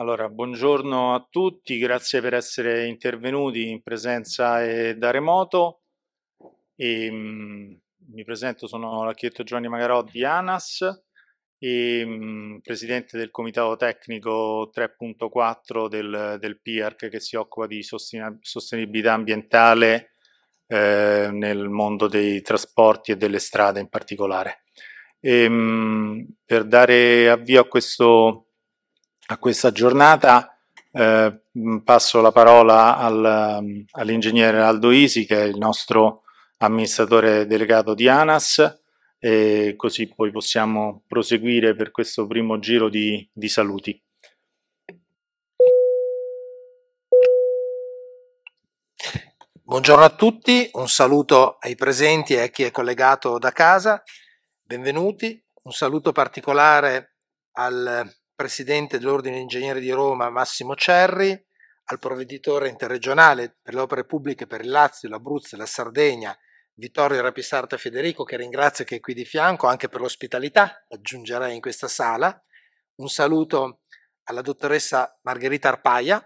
Allora, buongiorno a tutti, grazie per essere intervenuti in presenza e da remoto. E, ehm, mh, mi presento, sono l'architetto Giovanni Magarò di ANAS e ehm, mh, presidente del comitato tecnico 3.4 del, del PIARC che si occupa di sostenibilità ambientale eh, nel mondo dei trasporti e delle strade in particolare. E, ehm, mh, per dare avvio a questo a questa giornata. Eh, passo la parola al, mm, all'ingegnere Aldo Isi, che è il nostro amministratore delegato di ANAS, e così poi possiamo proseguire per questo primo giro di, di saluti. Buongiorno a tutti, un saluto ai presenti e a chi è collegato da casa, benvenuti, un saluto particolare al presidente dell'Ordine Ingegneri di Roma Massimo Cerri, al provveditore interregionale per le opere pubbliche per il Lazio, l'Abruzzo e la Sardegna Vittorio Rapisarta Federico, che ringrazio che è qui di fianco anche per l'ospitalità, aggiungerei in questa sala. Un saluto alla dottoressa Margherita Arpaia,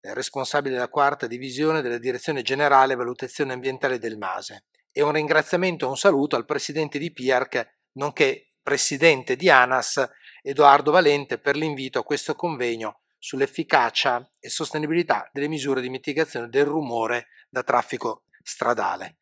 eh, responsabile della quarta divisione della Direzione Generale Valutazione Ambientale del MASE. E un ringraziamento e un saluto al presidente di PIARC, nonché presidente di ANAS, Edoardo Valente per l'invito a questo convegno sull'efficacia e sostenibilità delle misure di mitigazione del rumore da traffico stradale.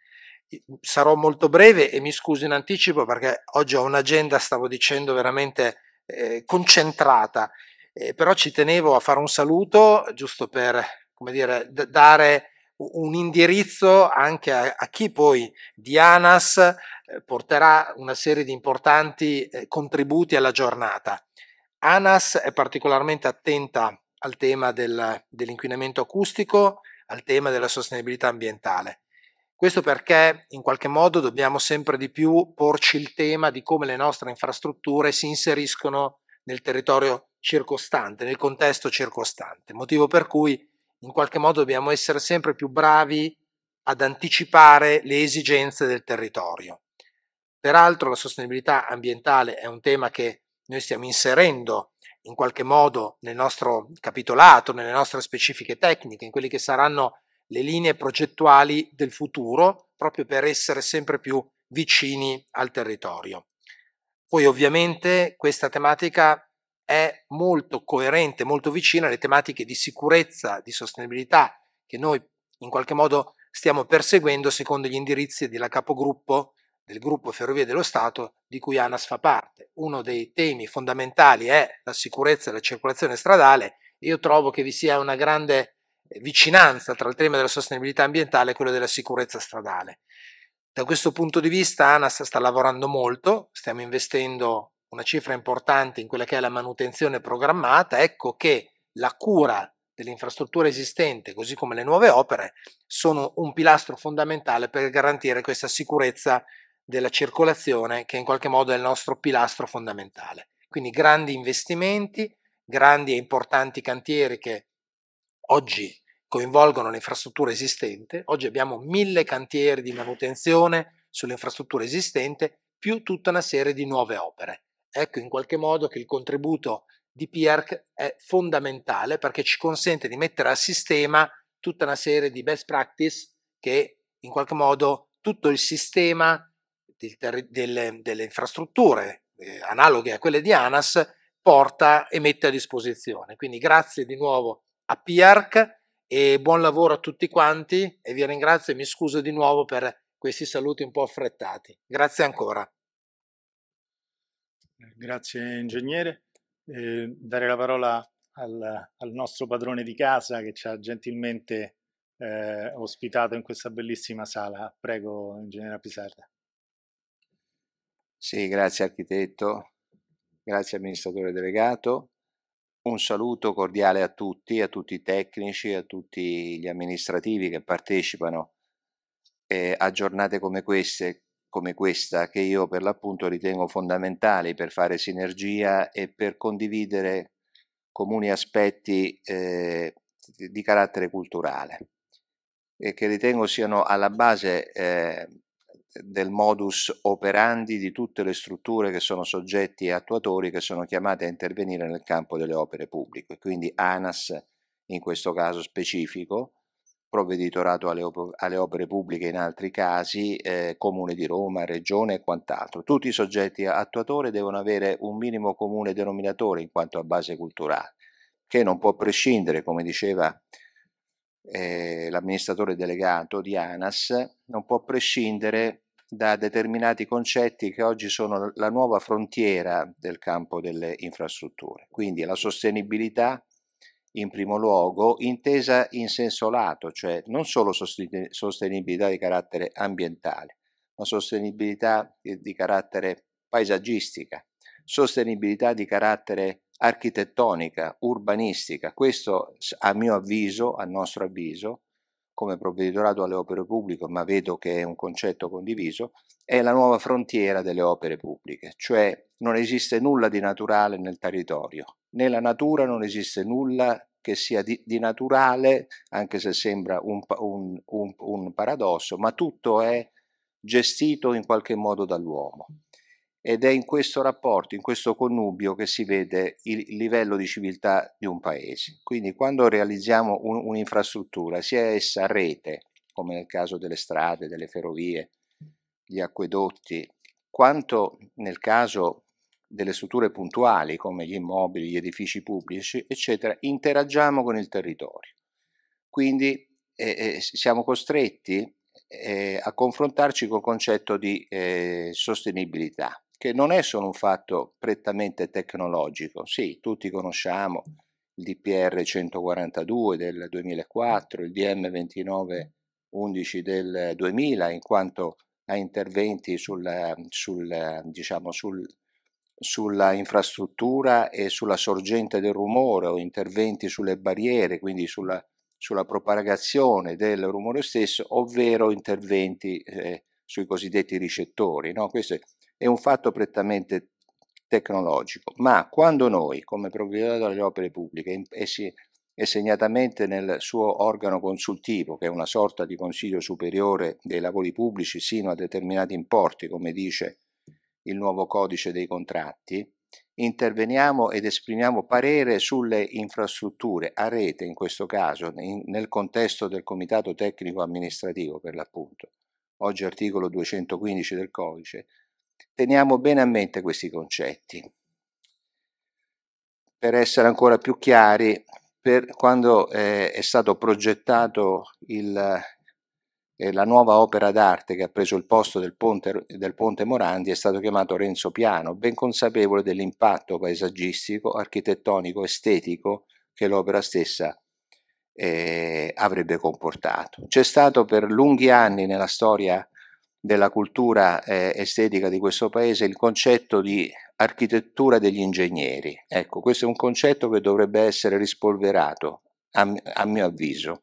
Mhmm, sarò molto breve e mi scuso in anticipo perché oggi ho un'agenda, stavo dicendo, veramente eh, concentrata, eh, però ci tenevo a fare un saluto giusto per come dire, d- dare un indirizzo anche a, a chi poi di ANAS eh, porterà una serie di importanti eh, contributi alla giornata. ANAS è particolarmente attenta al tema del, dell'inquinamento acustico, al tema della sostenibilità ambientale. Questo perché in qualche modo dobbiamo sempre di più porci il tema di come le nostre infrastrutture si inseriscono nel territorio circostante, nel contesto circostante, motivo per cui in qualche modo dobbiamo essere sempre più bravi ad anticipare le esigenze del territorio. Peraltro la sostenibilità ambientale è un tema che noi stiamo inserendo in qualche modo nel nostro capitolato, nelle nostre specifiche tecniche, in quelle che saranno le linee progettuali del futuro, proprio per essere sempre più vicini al territorio. Poi ovviamente questa tematica è molto coerente, molto vicina alle tematiche di sicurezza, di sostenibilità che noi in qualche modo stiamo perseguendo secondo gli indirizzi della capogruppo del gruppo Ferrovie dello Stato di cui ANAS fa parte. Uno dei temi fondamentali è la sicurezza e la circolazione stradale io trovo che vi sia una grande eh, vicinanza tra il tema della sostenibilità ambientale e quello della sicurezza stradale. Da questo punto di vista ANAS sta lavorando molto, stiamo investendo una cifra importante in quella che è la manutenzione programmata, ecco che la cura dell'infrastruttura esistente, così come le nuove opere, sono un pilastro fondamentale per garantire questa sicurezza della circolazione che in qualche modo è il nostro pilastro fondamentale. Quindi grandi investimenti, grandi e importanti cantieri che oggi coinvolgono l'infrastruttura esistente. Oggi abbiamo mille cantieri di manutenzione sull'infrastruttura esistente più tutta una serie di nuove opere. Ecco in qualche modo che il contributo di PIARC è fondamentale perché ci consente di mettere a sistema tutta una serie di best practice che in qualche modo tutto il sistema del, delle, delle, infrastrutture eh, analoghe a quelle di ANAS porta e mette a disposizione. Quindi grazie di nuovo a PIARC e buon lavoro a tutti quanti e vi ringrazio e mi scuso di nuovo per questi saluti un po' affrettati. Grazie ancora. Grazie ingegnere. Eh, dare la parola al, al, nostro padrone di casa che ci ha gentilmente eh, ospitato in questa bellissima sala. Prego, ingegnere Pisarda. Sì, grazie architetto, grazie amministratore delegato. Un saluto cordiale a tutti, a tutti i tecnici, a tutti gli amministrativi che partecipano eh, a giornate come queste, come questa, che io per l'appunto ritengo fondamentali per fare sinergia e per condividere comuni aspetti eh, di carattere culturale e che ritengo siano alla base eh, del modus operandi di tutte le strutture che sono soggetti e attuatori che sono chiamate a intervenire nel campo delle opere pubbliche, quindi ANAS in questo caso specifico, provveditorato alle, op alle opere pubbliche in altri casi, eh, Comune di Roma, Regione e quant'altro. Tutti i soggetti attuatori devono avere un minimo comune denominatore in quanto a base culturale, che non può prescindere, come diceva eh, l'amministratore delegato di ANAS, non può prescindere da determinati concetti che oggi sono la nuova frontiera del campo delle infrastrutture. Quindi la sostenibilità in primo luogo, intesa in senso lato, cioè non solo sostenibilità di carattere ambientale, ma sostenibilità eh, di carattere paesaggistica, sostenibilità di carattere architettonica, urbanistica. Questo a mio avviso, a nostro avviso, come provveditorato alle opere pubbliche, ma vedo che è un concetto condiviso, è la nuova frontiera delle opere pubbliche, cioè non esiste nulla di naturale nel territorio, nella natura non esiste nulla che sia di, di naturale, anche se sembra un, un, un, un paradosso, ma tutto è gestito in qualche modo dall'uomo ed è in questo rapporto, in questo connubio che si vede il livello di civiltà di un paese. Quindi quando realizziamo un, un'infrastruttura, sia essa rete, come nel caso delle strade, delle ferrovie, gli acquedotti, quanto nel caso delle strutture puntuali come gli immobili, gli edifici pubblici, eccetera, interagiamo con il territorio. Quindi eh, eh siamo costretti eh, a confrontarci col concetto di eh, sostenibilità che non è solo un fatto prettamente tecnologico. Sì, tutti conosciamo il DPR 142 del 2004, il DM 2911 del 2000, in quanto a interventi sul, sul, diciamo, sul, sulla infrastruttura e sulla sorgente del rumore o interventi sulle barriere, quindi sulla, sulla propagazione del rumore stesso, ovvero interventi eh, sui cosiddetti ricettori. No? Questo è è un fatto prettamente tecnologico, ma quando noi, come provveditore delle opere pubbliche, e, si, e segnatamente nel suo organo consultivo, che è una sorta di consiglio superiore dei lavori pubblici sino a determinati importi, come dice il nuovo codice dei contratti, interveniamo ed esprimiamo parere sulle infrastrutture a rete, in questo caso, in, nel contesto del Comitato Tecnico Amministrativo, per l'appunto, oggi articolo 215 del codice, Teniamo bene a mente questi concetti. Per essere ancora più chiari, quando eh, è stato progettato il, eh, la nuova opera d'arte che ha preso il posto del ponte, del ponte Morandi, è stato chiamato Renzo Piano, ben consapevole dell'impatto paesaggistico, architettonico, estetico che l'opera stessa eh, avrebbe comportato. C'è stato per lunghi anni nella storia della cultura eh, estetica di questo paese il concetto di architettura degli ingegneri. Ecco, questo è un concetto che dovrebbe essere rispolverato, a, a mio avviso.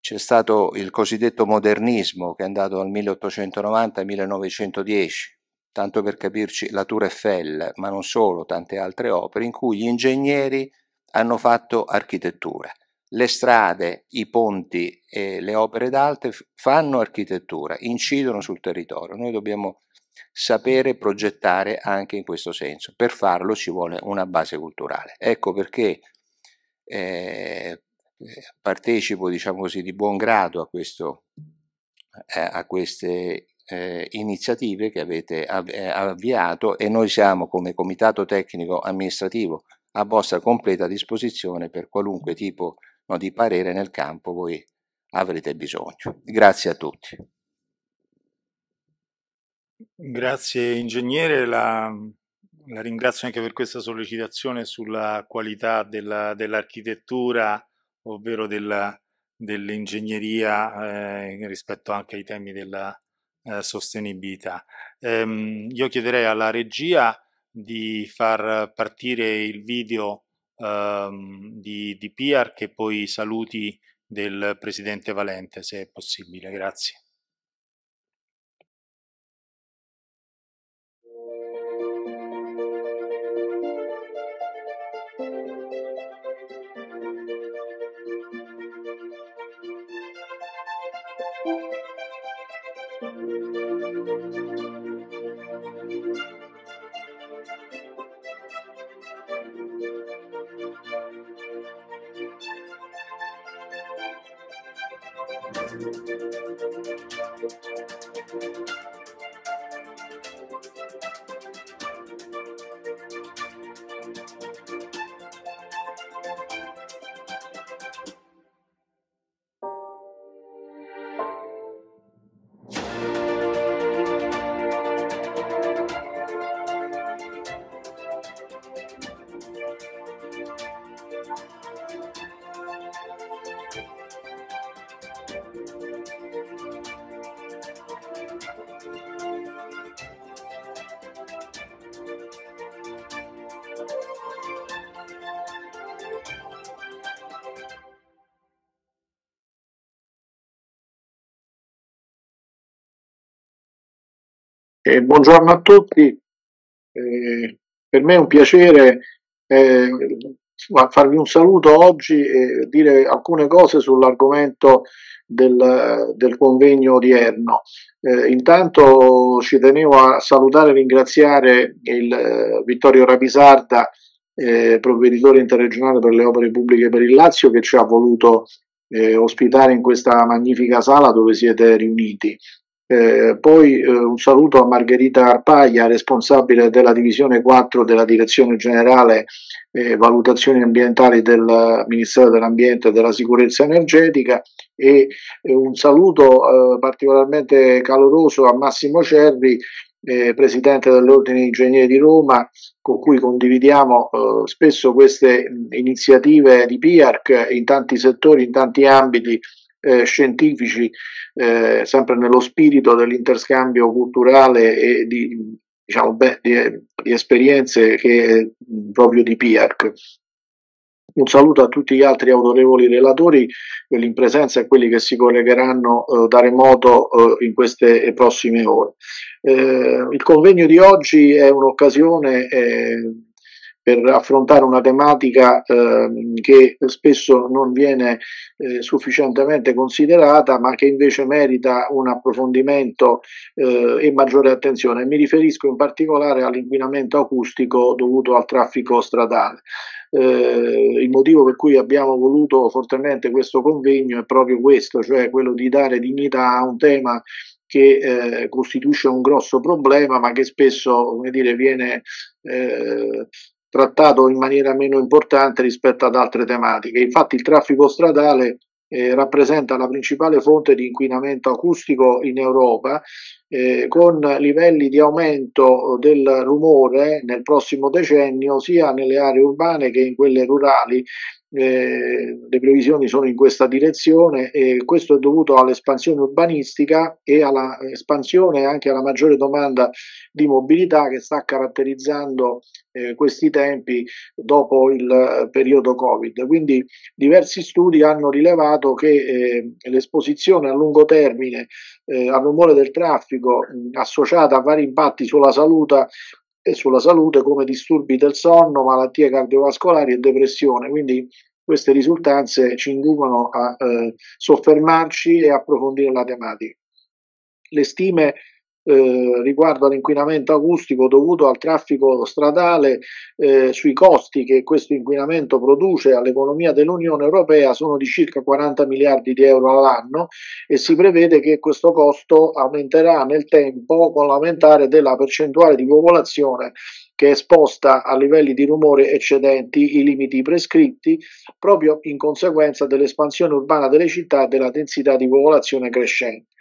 C'è stato il cosiddetto modernismo che è andato dal 1890 al 1910, tanto per capirci la Tour Eiffel, ma non solo, tante altre opere, in cui gli ingegneri hanno fatto architettura le strade, i ponti e le opere d'arte fanno architettura, incidono sul territorio. Noi dobbiamo sapere progettare anche in questo senso. Per farlo ci vuole una base culturale. Ecco perché eh, eh, partecipo, diciamo così, di buon grado a, questo, eh, a queste eh, iniziative che avete av eh, avviato e noi siamo come comitato tecnico amministrativo a vostra completa disposizione per qualunque tipo di no, di parere nel campo voi avrete bisogno. Grazie a tutti. Grazie ingegnere, la, la ringrazio anche per questa sollecitazione sulla qualità dell'architettura, dell ovvero dell'ingegneria dell eh, rispetto anche ai temi della eh, sostenibilità. Ehm, io chiederei alla regia di far partire il video ehm, di, di PR che poi saluti del Presidente Valente, se è possibile. Grazie. Eh, buongiorno a tutti, eh, per me è un piacere eh, farvi un saluto oggi e dire alcune cose sull'argomento del, del, convegno odierno. Eh, intanto ci tenevo a salutare e ringraziare il eh, Vittorio Rapisarda, eh, provveditore interregionale per le opere pubbliche per il Lazio, che ci ha voluto eh, ospitare in questa magnifica sala dove siete riuniti. Eh, poi eh, un saluto a Margherita Arpaglia, responsabile della divisione 4 della Direzione Generale eh, Valutazioni Ambientali del Ministero dell'Ambiente e della Sicurezza Energetica e eh, un saluto eh, particolarmente caloroso a Massimo Cerri, eh, presidente dell'Ordine degli Ingegneri di Roma, con cui condividiamo spesso queste iniziative di PIARC in tanti settori, in tanti ambiti eh, scientifici, eh, sempre nello spirito dell'interscambio culturale e di, diciamo, beh, di, di esperienze che, proprio di PIARC. Un saluto a tutti gli altri autorevoli relatori, quelli in presenza e quelli che si collegheranno eh, da remoto eh, in queste prossime ore. Eh, il convegno di oggi è un'occasione eh, per affrontare una tematica eh, che spesso non viene eh, sufficientemente considerata, ma che invece merita un approfondimento eh, e maggiore attenzione. Mi riferisco in particolare all'inquinamento acustico dovuto al traffico stradale. Eh, il motivo per cui abbiamo voluto fortemente questo convegno è proprio questo, cioè quello di dare dignità a un tema che eh, costituisce un grosso problema ma che spesso come dire, viene eh, trattato in maniera meno importante rispetto ad altre tematiche. Infatti il traffico stradale eh, rappresenta la principale fonte di inquinamento acustico in Europa eh, con livelli di aumento del rumore nel prossimo decennio sia nelle aree urbane che in quelle rurali. Eh, le previsioni sono in questa direzione e questo è dovuto all'espansione urbanistica e all'espansione anche alla maggiore domanda di mobilità che sta caratterizzando eh, questi tempi dopo il eh, periodo Covid. Quindi diversi studi hanno rilevato che eh, l'esposizione a lungo termine eh, al rumore del traffico mh, associata a vari impatti sulla salute e eh, sulla salute come disturbi del sonno, malattie cardiovascolari e depressione. Quindi queste risultanze ci inducono a eh, soffermarci e approfondire la tematica. Le stime eh, riguardo all'inquinamento acustico dovuto al traffico stradale, eh, sui costi che questo inquinamento produce all'economia dell'Unione Europea sono di circa 40 miliardi di euro all'anno e si prevede che questo costo aumenterà nel tempo con l'aumentare della percentuale di popolazione che è esposta a livelli di rumore eccedenti i limiti prescritti proprio in conseguenza dell'espansione urbana delle città e della densità di popolazione crescente.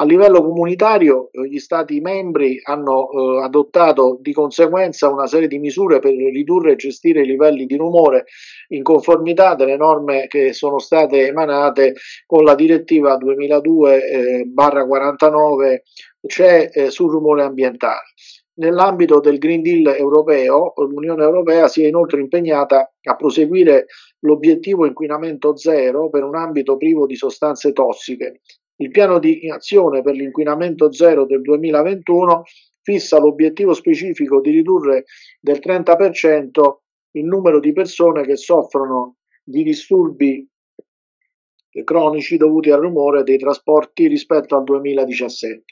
A livello comunitario gli Stati membri hanno eh, adottato di conseguenza una serie di misure per ridurre e gestire i livelli di rumore in conformità delle norme che sono state emanate con la direttiva 2002-49 eh, CE cioè, eh, sul rumore ambientale. Nell'ambito del Green Deal europeo, l'Unione Europea si è inoltre impegnata a proseguire l'obiettivo inquinamento zero per un ambito privo di sostanze tossiche, il piano di azione per l'inquinamento zero del 2021 fissa l'obiettivo specifico di ridurre del 30% il numero di persone che soffrono di disturbi cronici dovuti al rumore dei trasporti rispetto al 2017.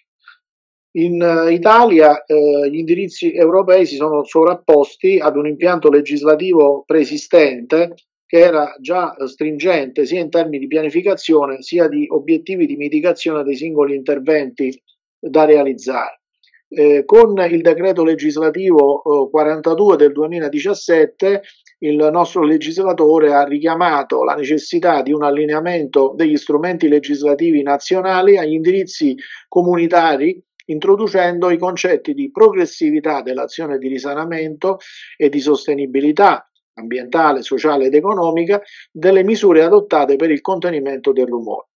In eh, Italia eh, gli indirizzi europei si sono sovrapposti ad un impianto legislativo preesistente che era già stringente sia in termini di pianificazione sia di obiettivi di mitigazione dei singoli interventi da realizzare. Eh, con il decreto legislativo 42 eh, del 2017 il nostro legislatore ha richiamato la necessità di un allineamento degli strumenti legislativi nazionali agli indirizzi comunitari introducendo i concetti di progressività dell'azione di risanamento e di sostenibilità, ambientale, sociale ed economica delle misure adottate per il contenimento del rumore.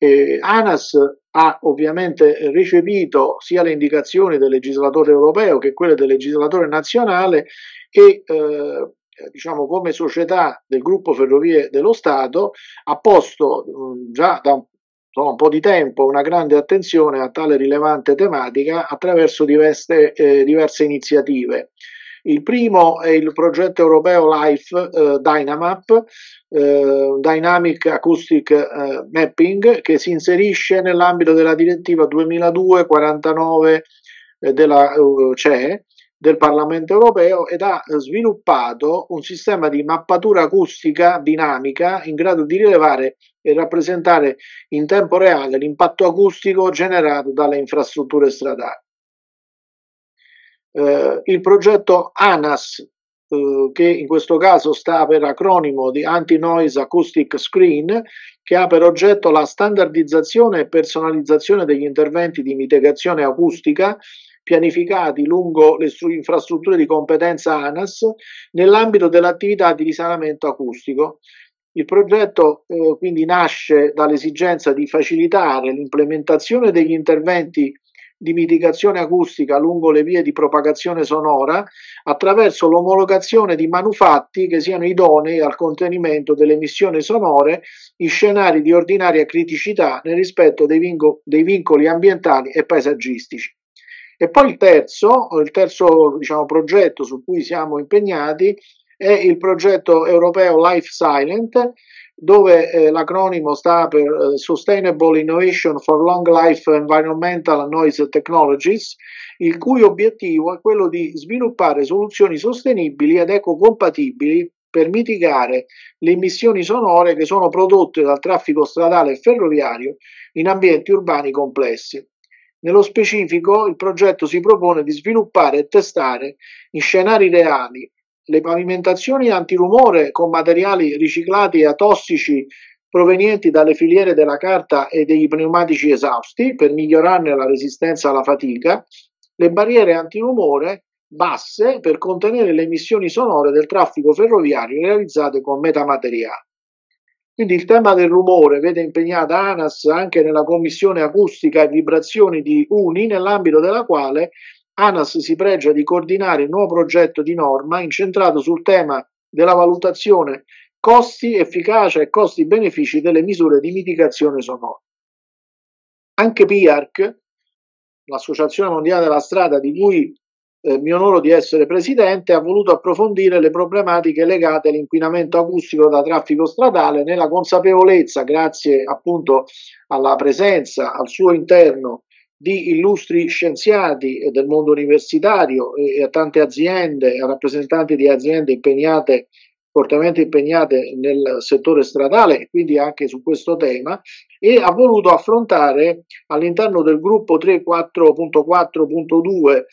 Eh, ANAS ha ovviamente recepito sia le indicazioni del legislatore europeo che quelle del legislatore nazionale e eh, diciamo come società del gruppo Ferrovie dello Stato ha posto mh, mm, già da un, un, po' di tempo una grande attenzione a tale rilevante tematica attraverso diverse, eh, diverse iniziative. Il primo è il progetto europeo LIFE eh, Dynamap, eh, Dynamic Acoustic eh, Mapping, che si inserisce nell'ambito della direttiva 2002-49 eh, della eh, CE del Parlamento europeo ed ha sviluppato un sistema di mappatura acustica dinamica in grado di rilevare e rappresentare in tempo reale l'impatto acustico generato dalle infrastrutture stradali. Eh, il progetto ANAS, eh, che in questo caso sta per acronimo di Anti-Noise Acoustic Screen, che ha per oggetto la standardizzazione e personalizzazione degli interventi di mitigazione acustica pianificati lungo le infrastrutture di competenza ANAS nell'ambito dell'attività di risanamento acustico. Il progetto eh, quindi nasce dall'esigenza di facilitare l'implementazione degli interventi di mitigazione acustica lungo le vie di propagazione sonora attraverso l'omologazione di manufatti che siano idonei al contenimento delle emissioni sonore in scenari di ordinaria criticità nel rispetto dei, vinco, dei vincoli ambientali e paesaggistici. E poi il terzo, il terzo diciamo, progetto su cui siamo impegnati è il progetto europeo Life Silent, dove eh, l'acronimo sta per eh, Sustainable Innovation for Long Life Environmental Noise Technologies, il cui obiettivo è quello di sviluppare soluzioni sostenibili ed ecocompatibili per mitigare le emissioni sonore che sono prodotte dal traffico stradale e ferroviario in ambienti urbani complessi. Nello specifico, il progetto si propone di sviluppare e testare in scenari reali le pavimentazioni antirumore con materiali riciclati e atossici provenienti dalle filiere della carta e degli pneumatici esausti per migliorarne la resistenza alla fatica, le barriere antirumore basse per contenere le emissioni sonore del traffico ferroviario realizzate con metamateriali. Quindi il tema del rumore vede impegnata ANAS anche nella commissione acustica e vibrazioni di UNI, nell'ambito della quale ANAS si pregia di coordinare il nuovo progetto di norma incentrato sul tema della valutazione costi, efficacia e costi-benefici delle misure di mitigazione sonora. Anche PIARC, l'Associazione Mondiale della Strada di cui eh, mi onoro di essere presidente, ha voluto approfondire le problematiche legate all'inquinamento acustico da traffico stradale nella consapevolezza, grazie appunto alla presenza al suo interno di illustri scienziati eh, del mondo universitario eh, e a tante aziende, a rappresentanti di aziende impegnate fortemente impegnate nel settore stradale e quindi anche su questo tema e ha voluto affrontare all'interno del gruppo 3.4.4.2 eh,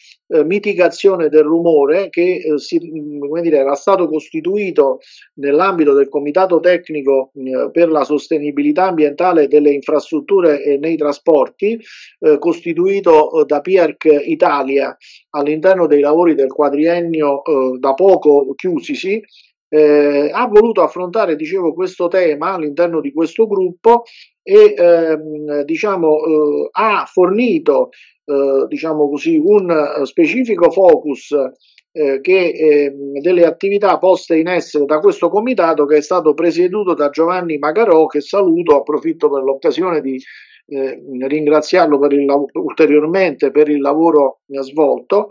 mitigazione del rumore che eh, si, mm, dire, era stato costituito nell'ambito del comitato tecnico eh, per la sostenibilità ambientale delle infrastrutture e nei trasporti eh, costituito eh, da PIARC Italia all'interno dei lavori del quadriennio eh, da poco chiusisi eh, ha voluto affrontare, dicevo, questo tema all'interno di questo gruppo e ehm, diciamo, eh, ha fornito eh, diciamo così, un eh, specifico focus eh, che, ehm, delle attività poste in essere da questo comitato che è stato presieduto da Giovanni Magarò, che saluto, approfitto per l'occasione di ehm, ringraziarlo per il, ulteriormente per il lavoro svolto.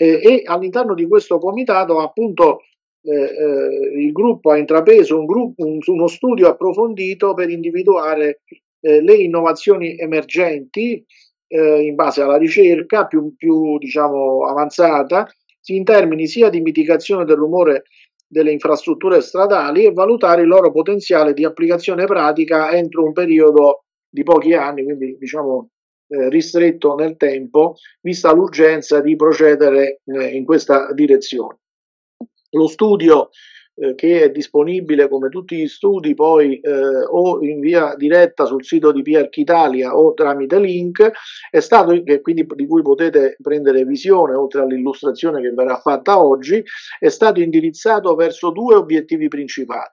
Eh, e all'interno di questo comitato appunto eh, eh, il gruppo ha intrapreso un gruppo, un, uno studio approfondito per individuare eh, le innovazioni emergenti eh, in base alla ricerca più, più diciamo, avanzata in termini sia di mitigazione del rumore delle infrastrutture stradali e valutare il loro potenziale di applicazione pratica entro un periodo di pochi anni, quindi diciamo eh, ristretto nel tempo, vista l'urgenza di procedere eh, in questa direzione. Lo studio eh, che è disponibile come tutti gli studi poi eh, o in via diretta sul sito di PRC Italia o tramite link è stato e quindi di cui potete prendere visione oltre all'illustrazione che verrà fatta oggi è stato indirizzato verso due obiettivi principali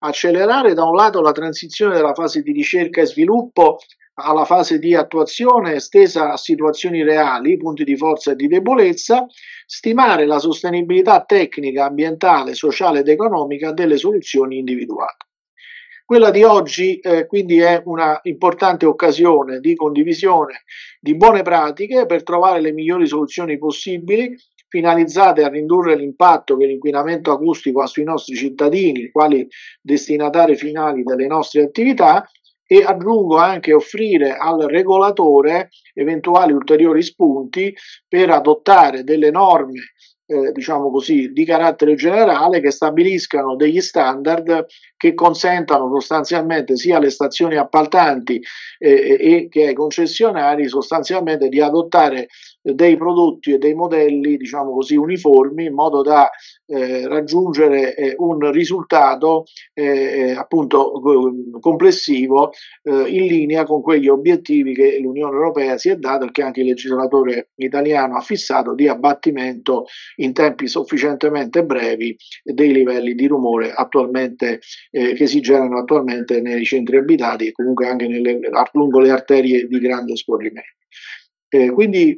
accelerare da un lato la transizione della fase di ricerca e sviluppo alla fase di attuazione estesa a situazioni reali, punti di forza e di debolezza, stimare la sostenibilità tecnica, ambientale, sociale ed economica delle soluzioni individuate. Quella di oggi eh, quindi è una importante occasione di condivisione di buone pratiche per trovare le migliori soluzioni possibili finalizzate a ridurre l'impatto che l'inquinamento acustico ha sui nostri cittadini, quali destinatari finali delle nostre attività, e aggiungo anche offrire al regolatore eventuali ulteriori spunti per adottare delle norme eh, diciamo così, di carattere generale che stabiliscano degli standard che consentano sostanzialmente sia alle stazioni appaltanti eh, e che ai concessionari sostanzialmente di adottare dei prodotti e dei modelli, diciamo così, uniformi in modo da eh, raggiungere eh, un risultato eh, eh appunto complessivo eh, in linea con quegli obiettivi che l'Unione Europea si è data e che anche il legislatore italiano ha fissato di abbattimento in tempi sufficientemente brevi dei livelli di rumore attualmente eh, che si generano attualmente nei centri abitati e comunque anche nelle, lungo le arterie di grande scorrimento. Eh, quindi eh,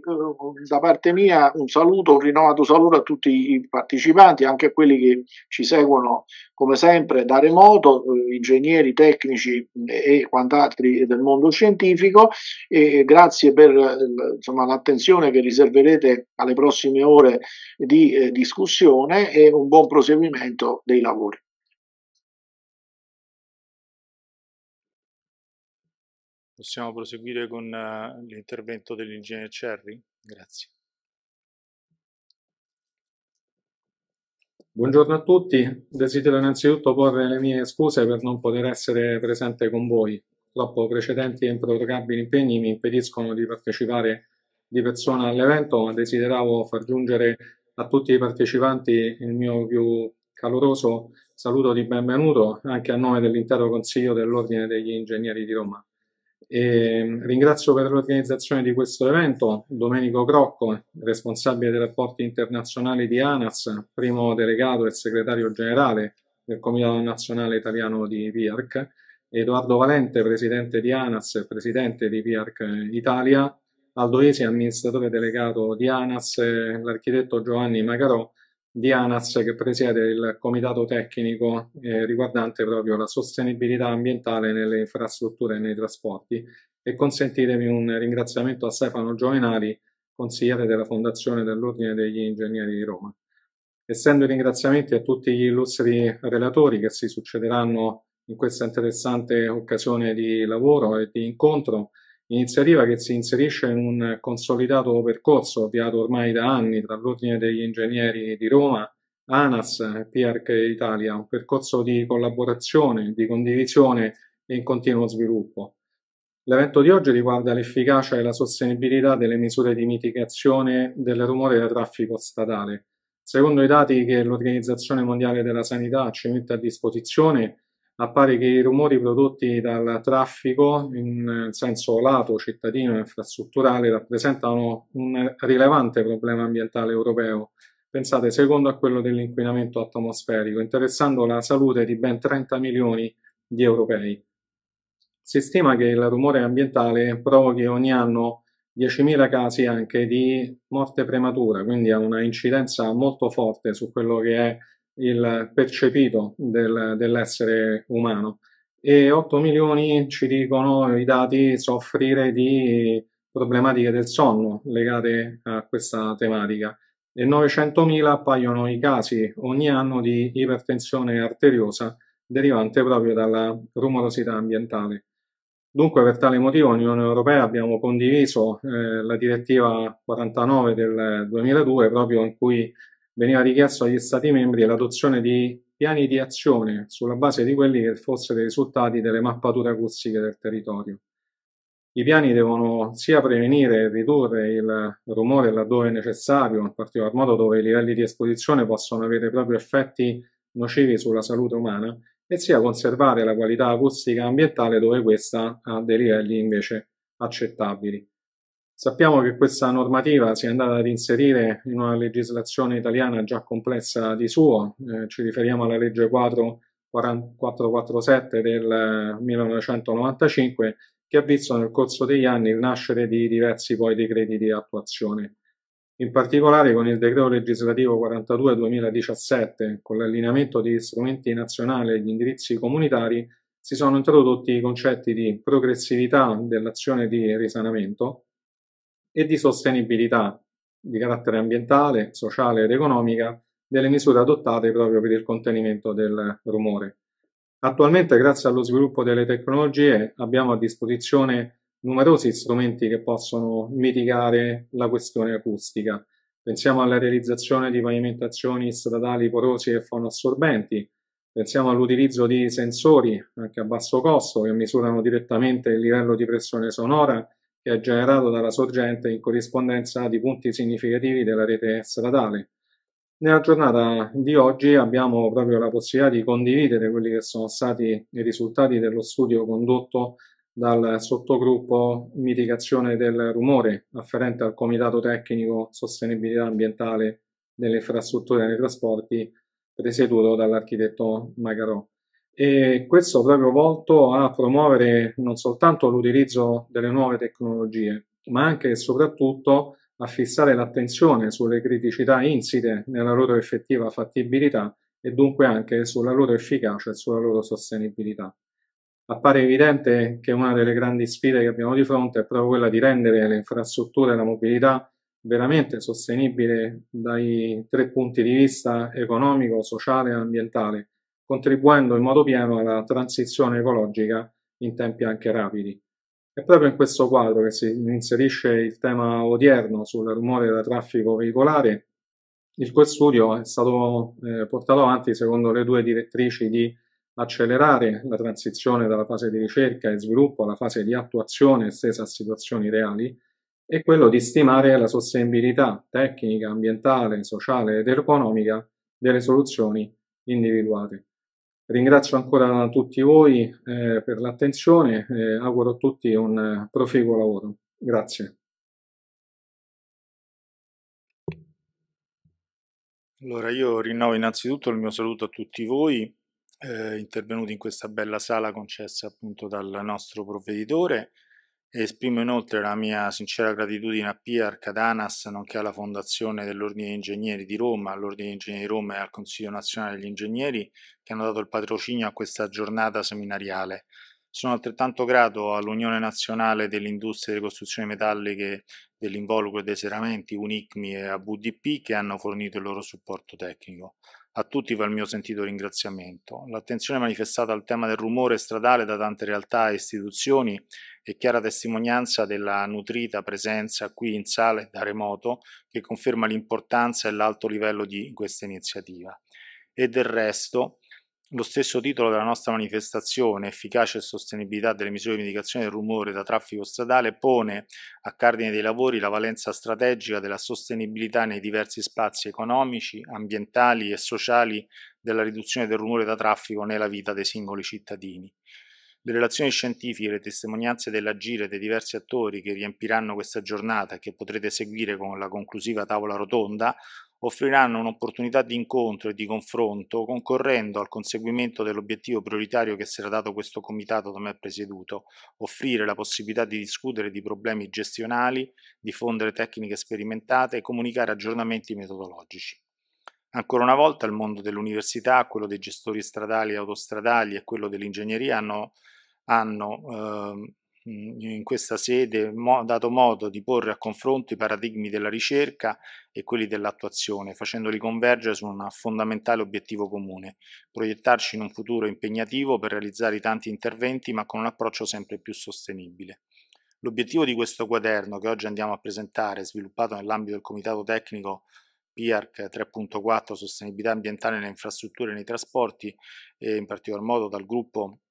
da parte mia un saluto, un rinnovato saluto a tutti i partecipanti, anche a quelli che ci seguono come sempre da remoto, eh, ingegneri, tecnici mm, e quant'altri del mondo scientifico e grazie per eh, insomma, l'attenzione che riserverete alle prossime ore di eh, discussione e un buon proseguimento dei lavori. Possiamo proseguire con eh, l'intervento dell'ingegnere Cerri? Grazie. Buongiorno a tutti, desidero innanzitutto porre le mie scuse per non poter essere presente con voi. Purtroppo precedenti e improrogabili impegni mi impediscono di partecipare di persona all'evento, ma desideravo far giungere a tutti i partecipanti il mio più caloroso saluto di benvenuto anche a nome dell'intero Consiglio dell'Ordine degli Ingegneri di Roma. E ehm, ringrazio per l'organizzazione di questo evento Domenico Crocco, responsabile dei rapporti internazionali di ANAS, primo delegato e segretario generale del Comitato Nazionale Italiano di PIARC, Edoardo Valente, presidente di ANAS e presidente di PIARC Italia, Aldo Esi, amministratore delegato di ANAS, l'architetto Giovanni Macarò di ANAS che presiede il comitato tecnico eh, riguardante proprio la sostenibilità ambientale nelle infrastrutture e nei trasporti e consentitemi un ringraziamento a Stefano Giovenari, consigliere della Fondazione dell'Ordine degli Ingegneri di Roma. Essendo i ringraziamenti a tutti gli illustri relatori che si succederanno in questa interessante occasione di lavoro e di incontro, iniziativa che si inserisce in un consolidato percorso avviato ormai da anni tra l'Ordine degli Ingegneri di Roma, ANAS e PRC Italia, un percorso di collaborazione, di condivisione e in continuo sviluppo. L'evento di oggi riguarda l'efficacia e la sostenibilità delle misure di mitigazione del rumore del traffico statale. Secondo i dati che l'Organizzazione Mondiale della Sanità ci mette a disposizione, appare che i rumori prodotti dal traffico in senso lato cittadino e infrastrutturale rappresentano un rilevante problema ambientale europeo, pensate secondo a quello dell'inquinamento atmosferico, interessando la salute di ben 30 milioni di europei. Si stima che il rumore ambientale provochi ogni anno 10.000 casi anche di morte prematura, quindi ha una incidenza molto forte su quello che è il percepito del, dell'essere umano e 8 milioni ci dicono i dati soffrire di problematiche del sonno legate a questa tematica e 900 mila appaiono i casi ogni anno di ipertensione arteriosa derivante proprio dalla rumorosità ambientale. Dunque per tale motivo l'Unione Europea abbiamo condiviso eh, la direttiva 49 del 2002 proprio in cui veniva richiesto agli Stati membri l'adozione di piani di azione sulla base di quelli che fossero i risultati delle mappature acustiche del territorio. I piani devono sia prevenire e ridurre il rumore laddove necessario, in particolar modo dove i livelli di esposizione possono avere proprio effetti nocivi sulla salute umana, e sia conservare la qualità acustica ambientale dove questa ha dei livelli invece accettabili. Sappiamo che questa normativa si è andata ad inserire in una legislazione italiana già complessa di suo, eh, ci riferiamo alla legge quadro 447 del 1995 eh, che ha visto nel corso degli anni il nascere di diversi poi decreti di attuazione. In particolare con il decreto legislativo 42-2017, con l'allineamento di strumenti nazionali e agli indirizzi comunitari, si sono introdotti i concetti di progressività dell'azione di risanamento, e di sostenibilità di carattere ambientale, sociale ed economica delle misure adottate proprio per il contenimento del rumore. Attualmente, grazie allo sviluppo delle tecnologie, abbiamo a disposizione numerosi strumenti che possono mitigare la questione acustica. Pensiamo alla realizzazione di pavimentazioni stradali porosi e fonoassorbenti, pensiamo all'utilizzo di sensori anche a basso costo che misurano direttamente il livello di pressione sonora che è generato dalla sorgente in corrispondenza di punti significativi della rete stradale. Nella giornata di oggi abbiamo proprio la possibilità di condividere quelli che sono stati i risultati dello studio condotto dal sottogruppo mitigazione del rumore afferente al Comitato Tecnico Sostenibilità Ambientale delle Infrastrutture e dei Trasporti presieduto dall'architetto Magarò e questo proprio volto a promuovere non soltanto l'utilizzo delle nuove tecnologie, ma anche e soprattutto a fissare l'attenzione sulle criticità insite nella loro effettiva fattibilità e dunque anche sulla loro efficacia e sulla loro sostenibilità. Appare evidente che una delle grandi sfide che abbiamo di fronte è proprio quella di rendere le infrastrutture e la mobilità veramente sostenibile dai tre punti di vista economico, sociale e ambientale, contribuendo in modo pieno alla transizione ecologica in tempi anche rapidi. È proprio in questo quadro che si inserisce il tema odierno sul rumore da traffico veicolare, il cui studio è stato eh, portato avanti secondo le due direttrici di accelerare la transizione dalla fase di ricerca e sviluppo alla fase di attuazione estesa a situazioni reali e quello di stimare la sostenibilità tecnica, ambientale, sociale ed economica delle soluzioni individuate. Ringrazio ancora tutti voi eh, per l'attenzione e auguro a tutti un eh, proficuo lavoro. Grazie. Allora io rinnovo innanzitutto il mio saluto a tutti voi eh, intervenuti in questa bella sala concessa appunto dal nostro provveditore. Esprimo inoltre la mia sincera gratitudine a PIAR, ad nonché alla Fondazione dell'Ordine degli Ingegneri di Roma, all'Ordine degli Ingegneri di Roma e al Consiglio Nazionale degli Ingegneri che hanno dato il patrocinio a questa giornata seminariale. Sono altrettanto grato all'Unione Nazionale dell'Industria delle Costruzioni Metalliche dell'Involucro e dei Seramenti, UNICMI e AVDP che hanno fornito il loro supporto tecnico. A tutti va il mio sentito ringraziamento. L'attenzione manifestata al tema del rumore stradale da tante realtà e istituzioni e chiara testimonianza della nutrita presenza qui in sale da remoto che conferma l'importanza e l'alto livello di questa iniziativa. E del resto, lo stesso titolo della nostra manifestazione, efficacia e sostenibilità delle misure di mitigazione del rumore da traffico stradale, pone a cardine dei lavori la valenza strategica della sostenibilità nei diversi spazi economici, ambientali e sociali della riduzione del rumore da traffico nella vita dei singoli cittadini. Le relazioni scientifiche e le testimonianze dell'agire dei diversi attori che riempiranno questa giornata e che potrete seguire con la conclusiva tavola rotonda offriranno un'opportunità di incontro e di confronto concorrendo al conseguimento dell'obiettivo prioritario che si era dato questo comitato da me presieduto, offrire la possibilità di discutere di problemi gestionali, diffondere tecniche sperimentate e comunicare aggiornamenti metodologici. Ancora una volta il mondo dell'università, quello dei gestori stradali e autostradali e quello dell'ingegneria hanno hanno eh, in questa sede mo dato modo di porre a confronto i paradigmi della ricerca e quelli dell'attuazione, facendoli convergere su un fondamentale obiettivo comune, proiettarci in un futuro impegnativo per realizzare i tanti interventi ma con un approccio sempre più sostenibile. L'obiettivo di questo quaderno che oggi andiamo a presentare, sviluppato nell'ambito del Comitato Tecnico PIARC 3.4 Sostenibilità ambientale nelle infrastrutture e nei trasporti, e in particolar modo dal gruppo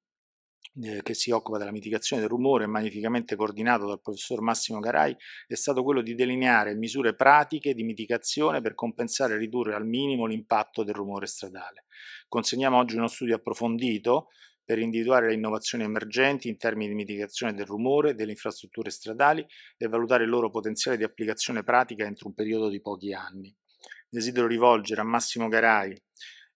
eh, che si occupa della mitigazione del rumore, magnificamente coordinato dal professor Massimo Garai, è stato quello di delineare misure pratiche di mitigazione per compensare e ridurre al minimo l'impatto del rumore stradale. Consegniamo oggi uno studio approfondito per individuare le innovazioni emergenti in termini di mitigazione del rumore, delle infrastrutture stradali e valutare il loro potenziale di applicazione pratica entro un periodo di pochi anni. Desidero rivolgere a Massimo Garai,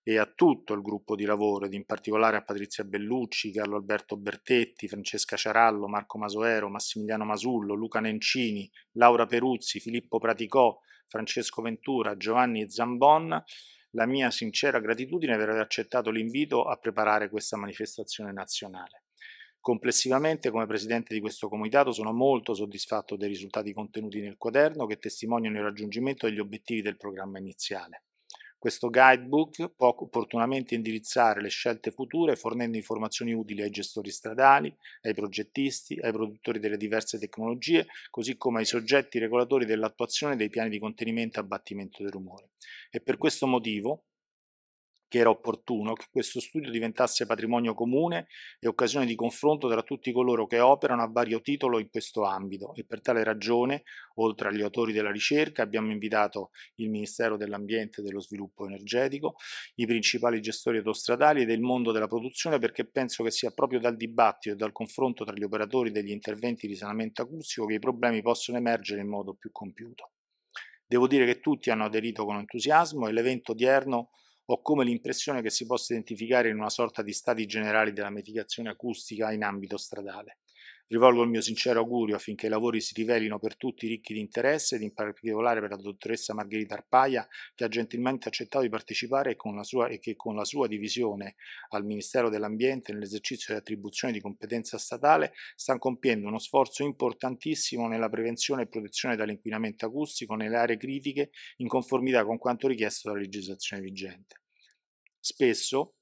e a tutto il gruppo di lavoro, ed in particolare a Patrizia Bellucci, Carlo Alberto Bertetti, Francesca Ciarallo, Marco Masoero, Massimiliano Masullo, Luca Nencini, Laura Peruzzi, Filippo Praticò, Francesco Ventura, Giovanni Zambon, la mia sincera gratitudine per aver accettato l'invito a preparare questa manifestazione nazionale. Complessivamente, come presidente di questo comitato, sono molto soddisfatto dei risultati contenuti nel quaderno che testimoniano il raggiungimento degli obiettivi del programma iniziale. Questo guidebook può opportunamente indirizzare le scelte future fornendo informazioni utili ai gestori stradali, ai progettisti, ai produttori delle diverse tecnologie, così come ai soggetti regolatori dell'attuazione dei piani di contenimento e abbattimento del rumore. E per questo motivo che era opportuno che questo studio diventasse patrimonio comune e occasione di confronto tra tutti coloro che operano a vario titolo in questo ambito e per tale ragione, oltre agli autori della ricerca, abbiamo invitato il Ministero dell'Ambiente e dello Sviluppo Energetico, i principali gestori autostradali e del mondo della produzione perché penso che sia proprio dal dibattito e dal confronto tra gli operatori degli interventi di sanamento acustico che i problemi possono emergere in modo più compiuto. Devo dire che tutti hanno aderito con entusiasmo e l'evento odierno ho come l'impressione che si possa identificare in una sorta di stati generali della mitigazione acustica in ambito stradale. Rivolgo il mio sincero augurio affinché i lavori si rivelino per tutti ricchi di interesse ed in particolare per la dottoressa Margherita Arpaia che ha gentilmente accettato di partecipare con sua, e che con la sua divisione al Ministero dell'Ambiente nell'esercizio di attribuzioni di competenza statale sta compiendo uno sforzo importantissimo nella prevenzione e protezione dall'inquinamento acustico nelle aree critiche in conformità con quanto richiesto dalla legislazione vigente. Spesso,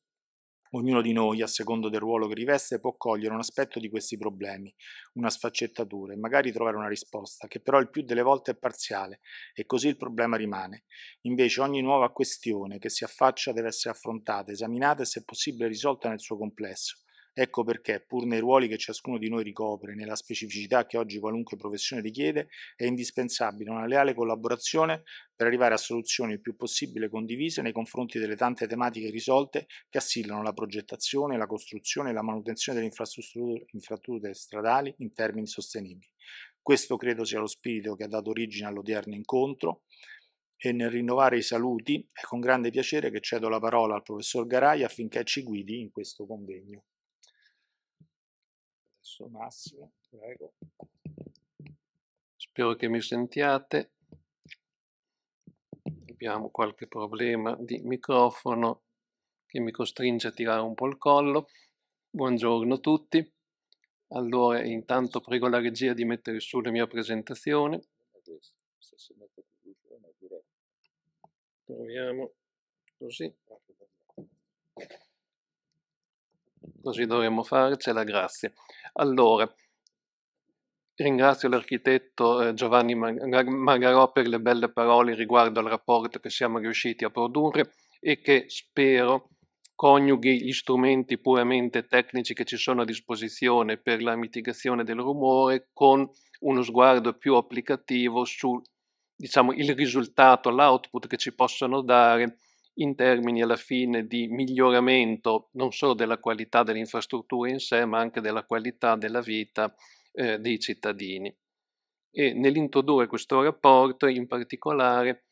Ognuno di noi, a secondo del ruolo che riveste, può cogliere un aspetto di questi problemi, una sfaccettatura e magari trovare una risposta, che però il più delle volte è parziale e così il problema rimane. Invece ogni nuova questione che si affaccia deve essere affrontata, esaminata e se possibile risolta nel suo complesso, Ecco perché, pur nei ruoli che ciascuno di noi ricopre, nella specificità che oggi qualunque professione richiede, è indispensabile una leale collaborazione per arrivare a soluzioni il più possibile condivise nei confronti delle tante tematiche risolte che assillano la progettazione, la costruzione e la manutenzione delle infrastrutture, stradali in termini sostenibili. Questo credo sia lo spirito che ha dato origine all'odierno incontro e nel rinnovare i saluti è con grande piacere che cedo la parola al professor Garai affinché ci guidi in questo convegno basso, Massimo, prego. Spero che mi sentiate. Abbiamo qualche problema di microfono che mi costringe a tirare un po' il collo. Buongiorno a tutti. Allora, intanto prego la regia di mettere su la mia presentazione. Proviamo così. Così dovremmo farcela, grazie. Allora, ringrazio l'architetto eh, Giovanni Magarò per le belle parole riguardo al rapporto che siamo riusciti a produrre e che spero coniughi gli strumenti puramente tecnici che ci sono a disposizione per la mitigazione del rumore con uno sguardo più applicativo sul diciamo, il risultato, l'output che ci possono dare in termini alla fine di miglioramento non solo della qualità delle infrastrutture in sé, ma anche della qualità della vita eh, dei cittadini. E nell'introdurre questo rapporto, in particolare,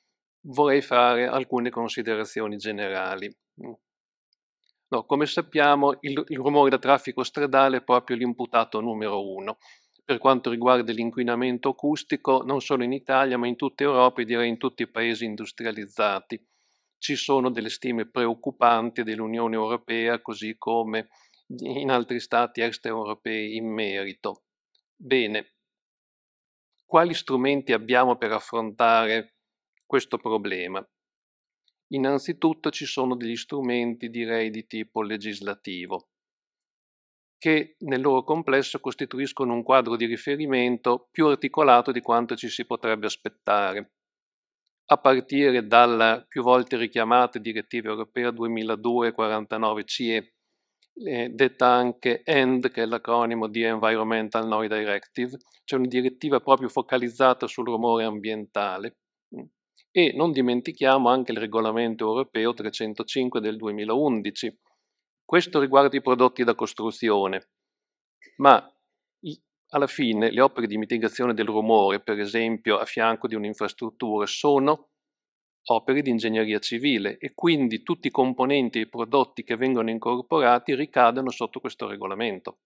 vorrei fare alcune considerazioni generali. Mm. No, come sappiamo, il, il rumore da traffico stradale è proprio l'imputato numero uno per quanto riguarda l'inquinamento acustico, non solo in Italia, ma in tutta Europa e direi in tutti i paesi industrializzati ci sono delle stime preoccupanti dell'Unione Europea, così come in altri stati extraeuropei in merito. Bene, quali strumenti abbiamo per affrontare questo problema? Innanzitutto ci sono degli strumenti, direi, di tipo legislativo, che nel loro complesso costituiscono un quadro di riferimento più articolato di quanto ci si potrebbe aspettare a partire dalla più volte richiamata direttiva europea 2002-49 CE, eh, detta anche END, che è l'acronimo di Environmental Noise Directive, cioè una direttiva proprio focalizzata sul rumore ambientale. E non dimentichiamo anche il regolamento europeo 305 del 2011. Questo riguarda i prodotti da costruzione, ma alla fine le opere di mitigazione del rumore, per esempio a fianco di un'infrastruttura, sono opere di ingegneria civile e quindi tutti i componenti e i prodotti che vengono incorporati ricadono sotto questo regolamento.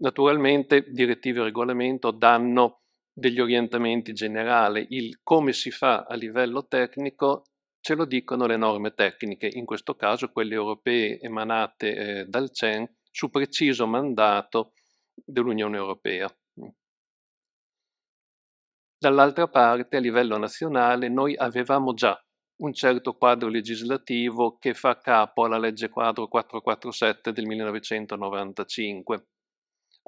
Naturalmente direttive e regolamento danno degli orientamenti generali, il come si fa a livello tecnico ce lo dicono le norme tecniche, in questo caso quelle europee emanate eh, dal CEN su preciso mandato dell'Unione Europea. Mm. Dall'altra parte, a livello nazionale, noi avevamo già un certo quadro legislativo che fa capo alla legge quadro 447 del 1995.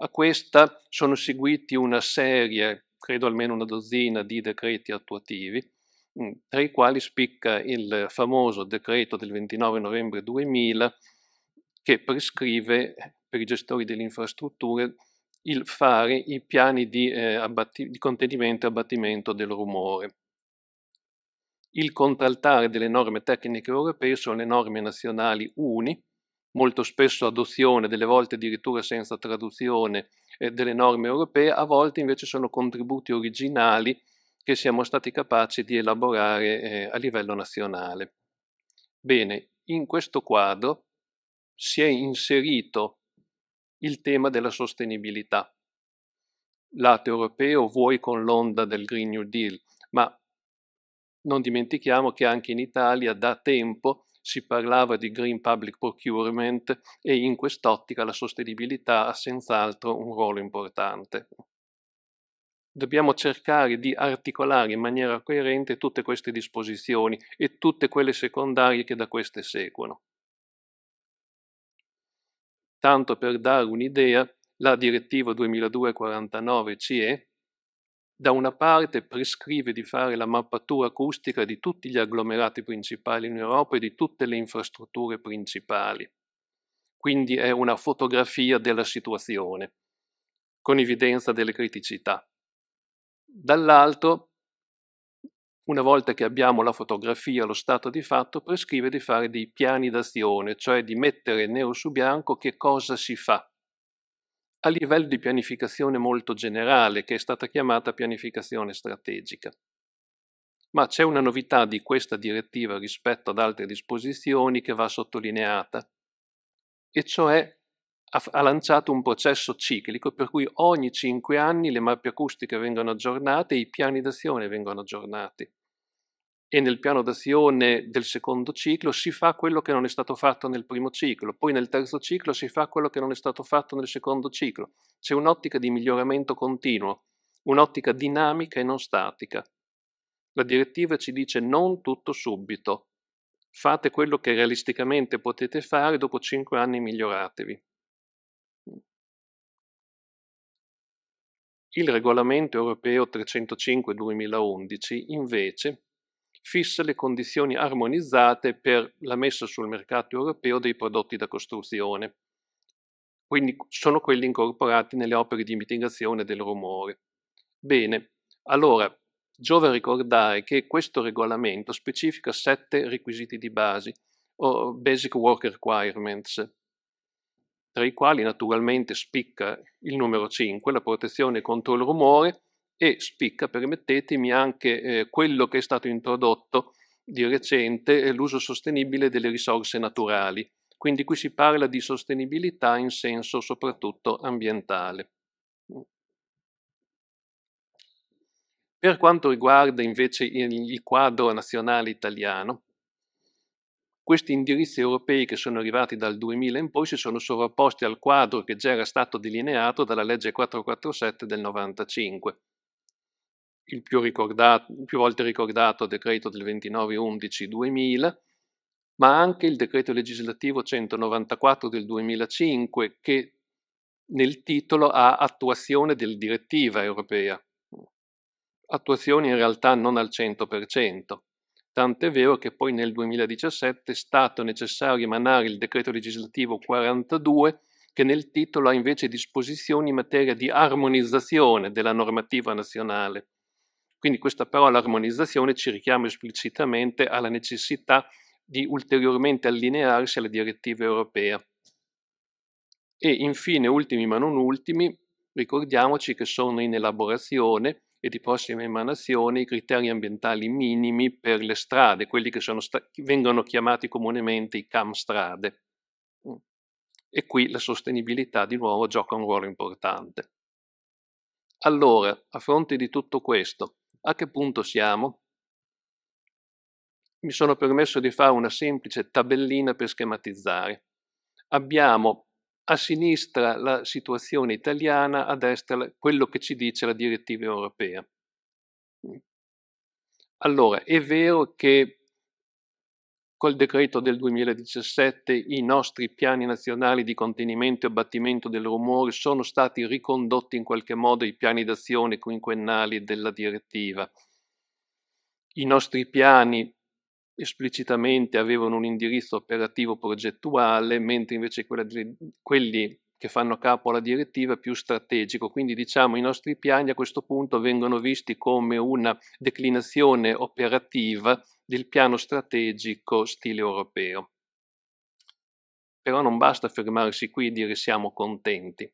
A questa sono seguiti una serie, credo almeno una dozzina, di decreti attuativi, mm, tra i quali spicca il famoso decreto del 29 novembre 2000 che prescrive per i gestori delle infrastrutture il fare i piani di, eh, abbatti- di contenimento e abbattimento del rumore. Il contraltare delle norme tecniche europee sono le norme nazionali uni, molto spesso adozione, delle volte addirittura senza traduzione eh, delle norme europee, a volte invece sono contributi originali che siamo stati capaci di elaborare eh, a livello nazionale. Bene, in questo quadro si è inserito il tema della sostenibilità. Lato europeo vuoi con l'onda del Green New Deal, ma non dimentichiamo che anche in Italia da tempo si parlava di Green Public Procurement e in quest'ottica la sostenibilità ha senz'altro un ruolo importante. Dobbiamo cercare di articolare in maniera coerente tutte queste disposizioni e tutte quelle secondarie che da queste seguono. Tanto per dare un'idea, la direttiva 2002-49 CE da una parte prescrive di fare la mappatura acustica di tutti gli agglomerati principali in Europa e di tutte le infrastrutture principali. Quindi è una fotografia della situazione, con evidenza delle criticità. Dall'altro una volta che abbiamo la fotografia, lo stato di fatto, prescrive di fare dei piani d'azione, cioè di mettere nero su bianco che cosa si fa. A livello di pianificazione molto generale, che è stata chiamata pianificazione strategica. Ma c'è una novità di questa direttiva rispetto ad altre disposizioni che va sottolineata, e cioè ha, lanciato un processo ciclico per cui ogni cinque anni le mappe acustiche vengono aggiornate e i piani d'azione vengono aggiornati e nel piano d'azione del secondo ciclo si fa quello che non è stato fatto nel primo ciclo, poi nel terzo ciclo si fa quello che non è stato fatto nel secondo ciclo. C'è un'ottica di miglioramento continuo, un'ottica dinamica e non statica. La direttiva ci dice non tutto subito, fate quello che realisticamente potete fare, dopo cinque anni miglioratevi. Il regolamento europeo 305-2011 invece fissa le condizioni armonizzate per la messa sul mercato europeo dei prodotti da costruzione. Quindi sono quelli incorporati nelle opere di mitigazione del rumore. Bene, allora giova ricordare che questo regolamento specifica sette requisiti di base, o Basic Work Requirements, tra i quali naturalmente spicca il numero 5, la protezione contro il rumore, e spicca, permettetemi, anche eh, quello che è stato introdotto di recente, eh, l'uso sostenibile delle risorse naturali. Quindi qui si parla di sostenibilità in senso soprattutto ambientale. Per quanto riguarda invece il quadro nazionale italiano, questi indirizzi europei che sono arrivati dal 2000 in poi si sono sovrapposti al quadro che già era stato delineato dalla legge 447 del 1995 il più, più volte ricordato decreto del 29-11-2000, ma anche il decreto legislativo 194 del 2005 che nel titolo ha attuazione della direttiva europea. Attuazione in realtà non al 100%, tant'è vero che poi nel 2017 è stato necessario emanare il decreto legislativo 42 che nel titolo ha invece disposizioni in materia di armonizzazione della normativa nazionale. Quindi questa parola armonizzazione ci richiama esplicitamente alla necessità di ulteriormente allinearsi alla direttiva europea. E infine, ultimi ma non ultimi, ricordiamoci che sono in elaborazione e di prossima emanazione i criteri ambientali minimi per le strade, quelli che, che vengono chiamati comunemente i CAM strade. Mm. E qui la sostenibilità di nuovo gioca un ruolo importante. Allora, a fronte di tutto questo, a che punto siamo? Mi sono permesso di fare una semplice tabellina per schematizzare. Abbiamo a sinistra la situazione italiana, a destra quello che ci dice la direttiva europea. Mm. Allora, è vero che col decreto del 2017 i nostri piani nazionali di contenimento e abbattimento del rumore sono stati ricondotti in qualche modo ai piani d'azione quinquennali della direttiva. I nostri piani esplicitamente avevano un indirizzo operativo progettuale, mentre invece quelli che fanno capo alla direttiva più strategico, quindi diciamo i nostri piani a questo punto vengono visti come una declinazione operativa del piano strategico stile europeo. Però non basta fermarsi qui e dire siamo contenti,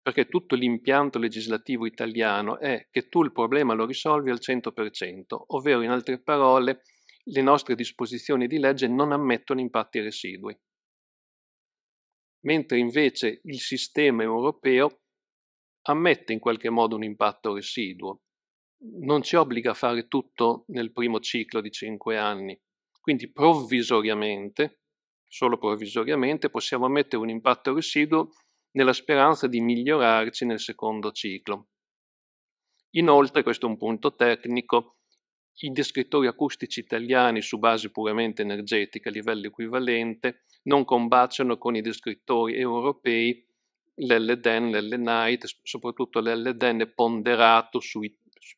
perché tutto l'impianto legislativo italiano è che tu il problema lo risolvi al 100%, ovvero in altre parole le nostre disposizioni di legge non ammettono impatti residui. Mentre invece il sistema europeo ammette in qualche modo un impatto residuo, non ci obbliga a fare tutto nel primo ciclo di 5 anni. Quindi provvisoriamente, solo provvisoriamente, possiamo mettere un impatto residuo nella speranza di migliorarci nel secondo ciclo. Inoltre, questo è un punto tecnico, i descrittori acustici italiani su base puramente energetica a livello equivalente non combaciano con i descrittori europei l'LDN, l'LNIT, soprattutto l'LDN ponderato sui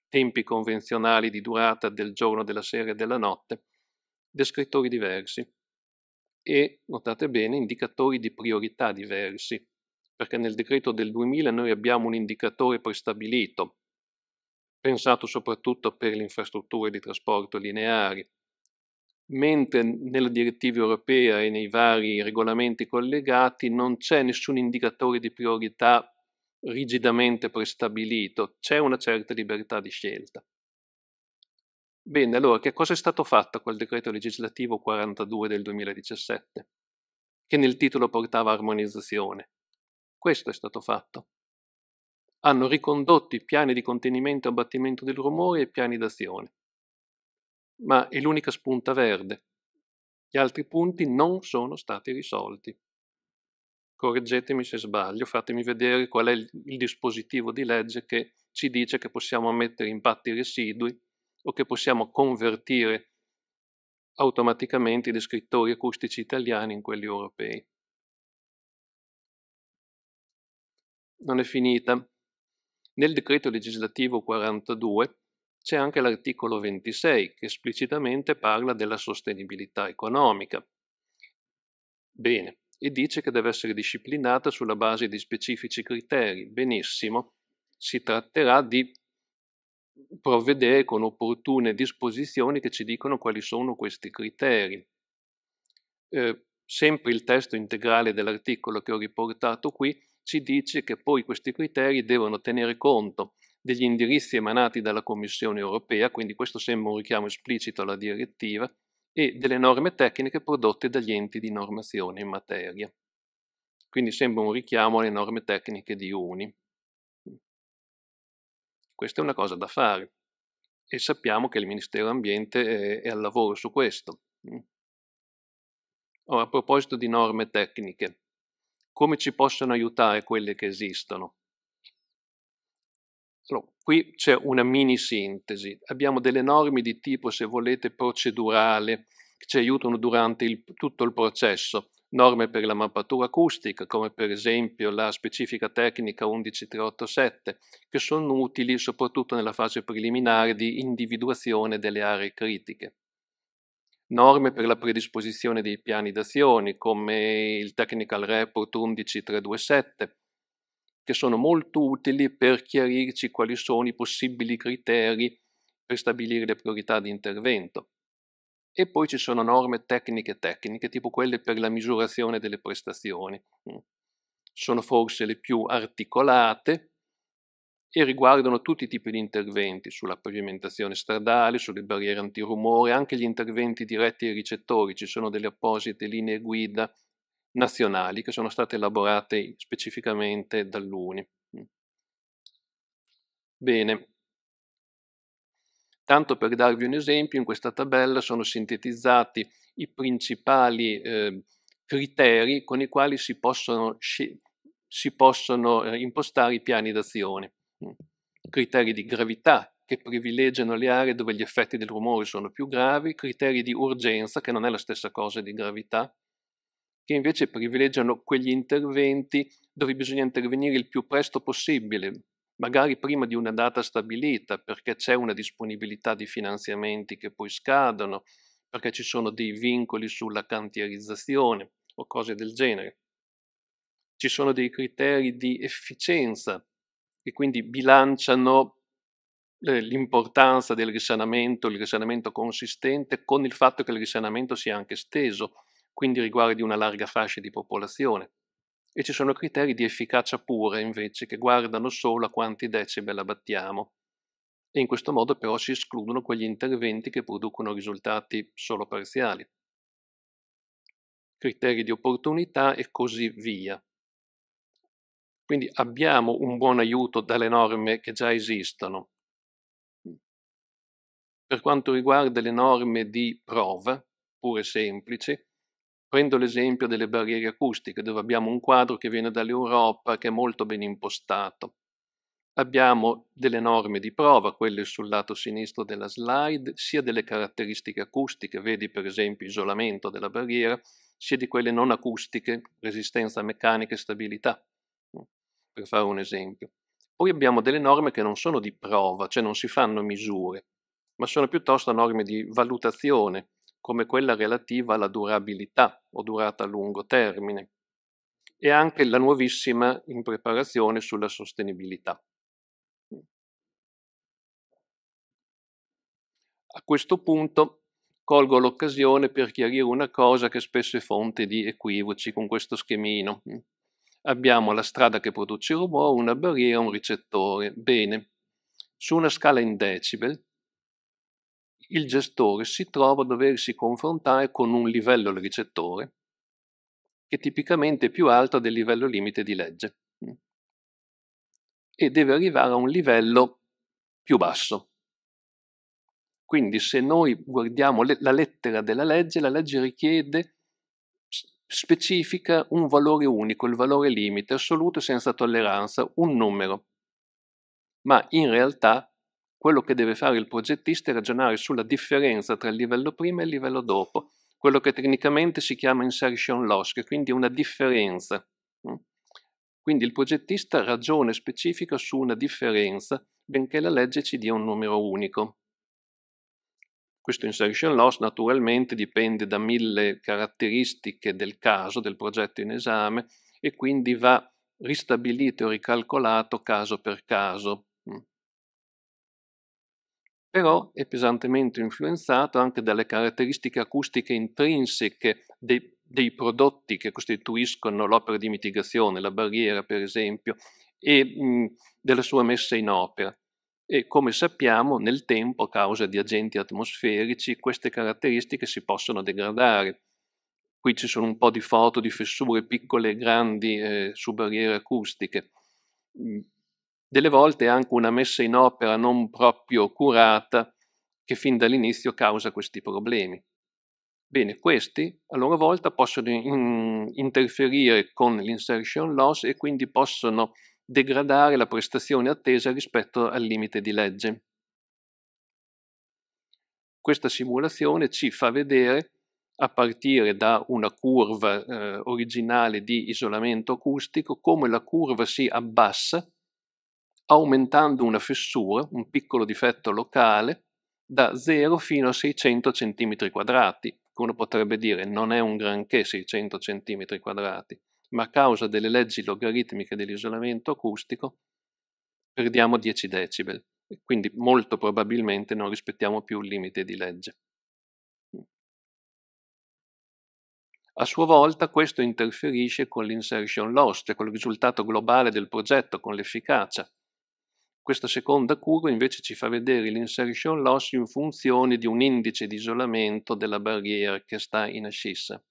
tempi convenzionali di durata del giorno, della sera e della notte, descrittori diversi e, notate bene, indicatori di priorità diversi, perché nel decreto del 2000 noi abbiamo un indicatore prestabilito, pensato soprattutto per le infrastrutture di trasporto lineari, mentre nella direttiva europea e nei vari regolamenti collegati non c'è nessun indicatore di priorità rigidamente prestabilito, c'è una certa libertà di scelta. Bene, allora che cosa è stato fatto col decreto legislativo 42 del 2017, che nel titolo portava armonizzazione? Questo è stato fatto. Hanno ricondotto i piani di contenimento e abbattimento del rumore e i piani d'azione. Ma è l'unica spunta verde. Gli altri punti non sono stati risolti correggetemi se sbaglio, fatemi vedere qual è il, il dispositivo di legge che ci dice che possiamo ammettere impatti residui o che possiamo convertire automaticamente i descrittori acustici italiani in quelli europei. Non è finita. Nel decreto legislativo 42 c'è anche l'articolo 26 che esplicitamente parla della sostenibilità economica. Bene, e dice che deve essere disciplinata sulla base di specifici criteri. Benissimo, si tratterà di provvedere con opportune disposizioni che ci dicono quali sono questi criteri. Eh, sempre il testo integrale dell'articolo che ho riportato qui ci dice che poi questi criteri devono tenere conto degli indirizzi emanati dalla Commissione europea, quindi questo sembra un richiamo esplicito alla direttiva, e delle norme tecniche prodotte dagli enti di normazione in materia. Quindi sembra un richiamo alle norme tecniche di UNI. Questa è una cosa da fare e sappiamo che il Ministero Ambiente è, al lavoro su questo. Ora, a proposito di norme tecniche, come ci possono aiutare quelle che esistono? Allora, qui c'è una mini sintesi. Abbiamo delle norme di tipo, se volete, procedurale che ci aiutano durante il, tutto il processo. Norme per la mappatura acustica, come per esempio la specifica tecnica 11387, che sono utili soprattutto nella fase preliminare di individuazione delle aree critiche norme per la predisposizione dei piani d'azione come il Technical Report 11327 che sono molto utili per chiarirci quali sono i possibili criteri per stabilire le priorità di intervento. E poi ci sono norme tecniche tecniche, tipo quelle per la misurazione delle prestazioni. Mm. Sono forse le più articolate e riguardano tutti i tipi di interventi, sulla pavimentazione stradale, sulle barriere antirumore, anche gli interventi diretti ai ricettori. Ci sono delle apposite linee guida nazionali che sono state elaborate specificamente dall'UNI. Mm. Bene, tanto per darvi un esempio, in questa tabella sono sintetizzati i principali eh, criteri con i quali si possono, si possono eh, impostare i piani d'azione. Mm. Criteri di gravità che privilegiano le aree dove gli effetti del rumore sono più gravi, criteri di urgenza che non è la stessa cosa di gravità, che invece privilegiano quegli interventi dove bisogna intervenire il più presto possibile, magari prima di una data stabilita, perché c'è una disponibilità di finanziamenti che poi scadono, perché ci sono dei vincoli sulla cantierizzazione o cose del genere. Ci sono dei criteri di efficienza che quindi bilanciano eh, l'importanza del risanamento, il risanamento consistente, con il fatto che il risanamento sia anche steso quindi riguardi una larga fascia di popolazione, e ci sono criteri di efficacia pura invece che guardano solo a quanti decibel abbattiamo, e in questo modo però si escludono quegli interventi che producono risultati solo parziali. Criteri di opportunità e così via. Quindi abbiamo un buon aiuto dalle norme che già esistono. Per quanto riguarda le norme di prova, pure semplici, Prendo l'esempio delle barriere acustiche, dove abbiamo un quadro che viene dall'Europa che è molto ben impostato. Abbiamo delle norme di prova, quelle sul lato sinistro della slide, sia delle caratteristiche acustiche, vedi per esempio isolamento della barriera, sia di quelle non acustiche, resistenza meccanica e stabilità, mm, per fare un esempio. Poi abbiamo delle norme che non sono di prova, cioè non si fanno misure, ma sono piuttosto norme di valutazione, come quella relativa alla durabilità o durata a lungo termine, e anche la nuovissima in preparazione sulla sostenibilità. A questo punto colgo l'occasione per chiarire una cosa che spesso è fonte di equivoci con questo schemino. Abbiamo la strada che produce rumore, una barriera, un ricettore. Bene, su una scala in decibel il gestore si trova a doversi confrontare con un livello al ricettore che tipicamente è più alto del livello limite di legge mm, e deve arrivare a un livello più basso. Quindi se noi guardiamo le, la lettera della legge, la legge richiede, specifica un valore unico, il valore limite assoluto senza tolleranza, un numero. Ma in realtà quello che deve fare il progettista è ragionare sulla differenza tra il livello prima e il livello dopo, quello che tecnicamente si chiama insertion loss, che quindi è una differenza. Mm. Quindi il progettista ragiona e specifica su una differenza, benché la legge ci dia un numero unico. Questo insertion loss naturalmente dipende da mille caratteristiche del caso, del progetto in esame, e quindi va ristabilito e ricalcolato caso per caso, però è pesantemente influenzato anche dalle caratteristiche acustiche intrinseche dei, dei prodotti che costituiscono l'opera di mitigazione, la barriera per esempio, e mh, mhmm, della sua messa in opera. E come sappiamo, nel tempo, a causa di agenti atmosferici, queste caratteristiche si possono degradare. Qui ci sono un po' di foto di fessure piccole e grandi eh, su barriere acustiche mhmm, delle volte anche una messa in opera non proprio curata che fin dall'inizio causa questi problemi. Bene, questi a loro volta possono in interferire con l'insertion loss e quindi possono degradare la prestazione attesa rispetto al limite di legge. Questa simulazione ci fa vedere, a partire da una curva eh, originale di isolamento acustico, come la curva si abbassa aumentando una fessura, un piccolo difetto locale, da 0 fino a 600 cm quadrati. Uno potrebbe dire non è un granché 600 cm quadrati, ma a causa delle leggi logaritmiche dell'isolamento acustico perdiamo 10 decibel, quindi molto probabilmente non rispettiamo più il limite di legge. A sua volta questo interferisce con l'insertion loss, cioè con il risultato globale del progetto, con l'efficacia, questa seconda curva invece ci fa vedere l'insertion loss in funzione di un indice di isolamento della barriera che sta in ascissa.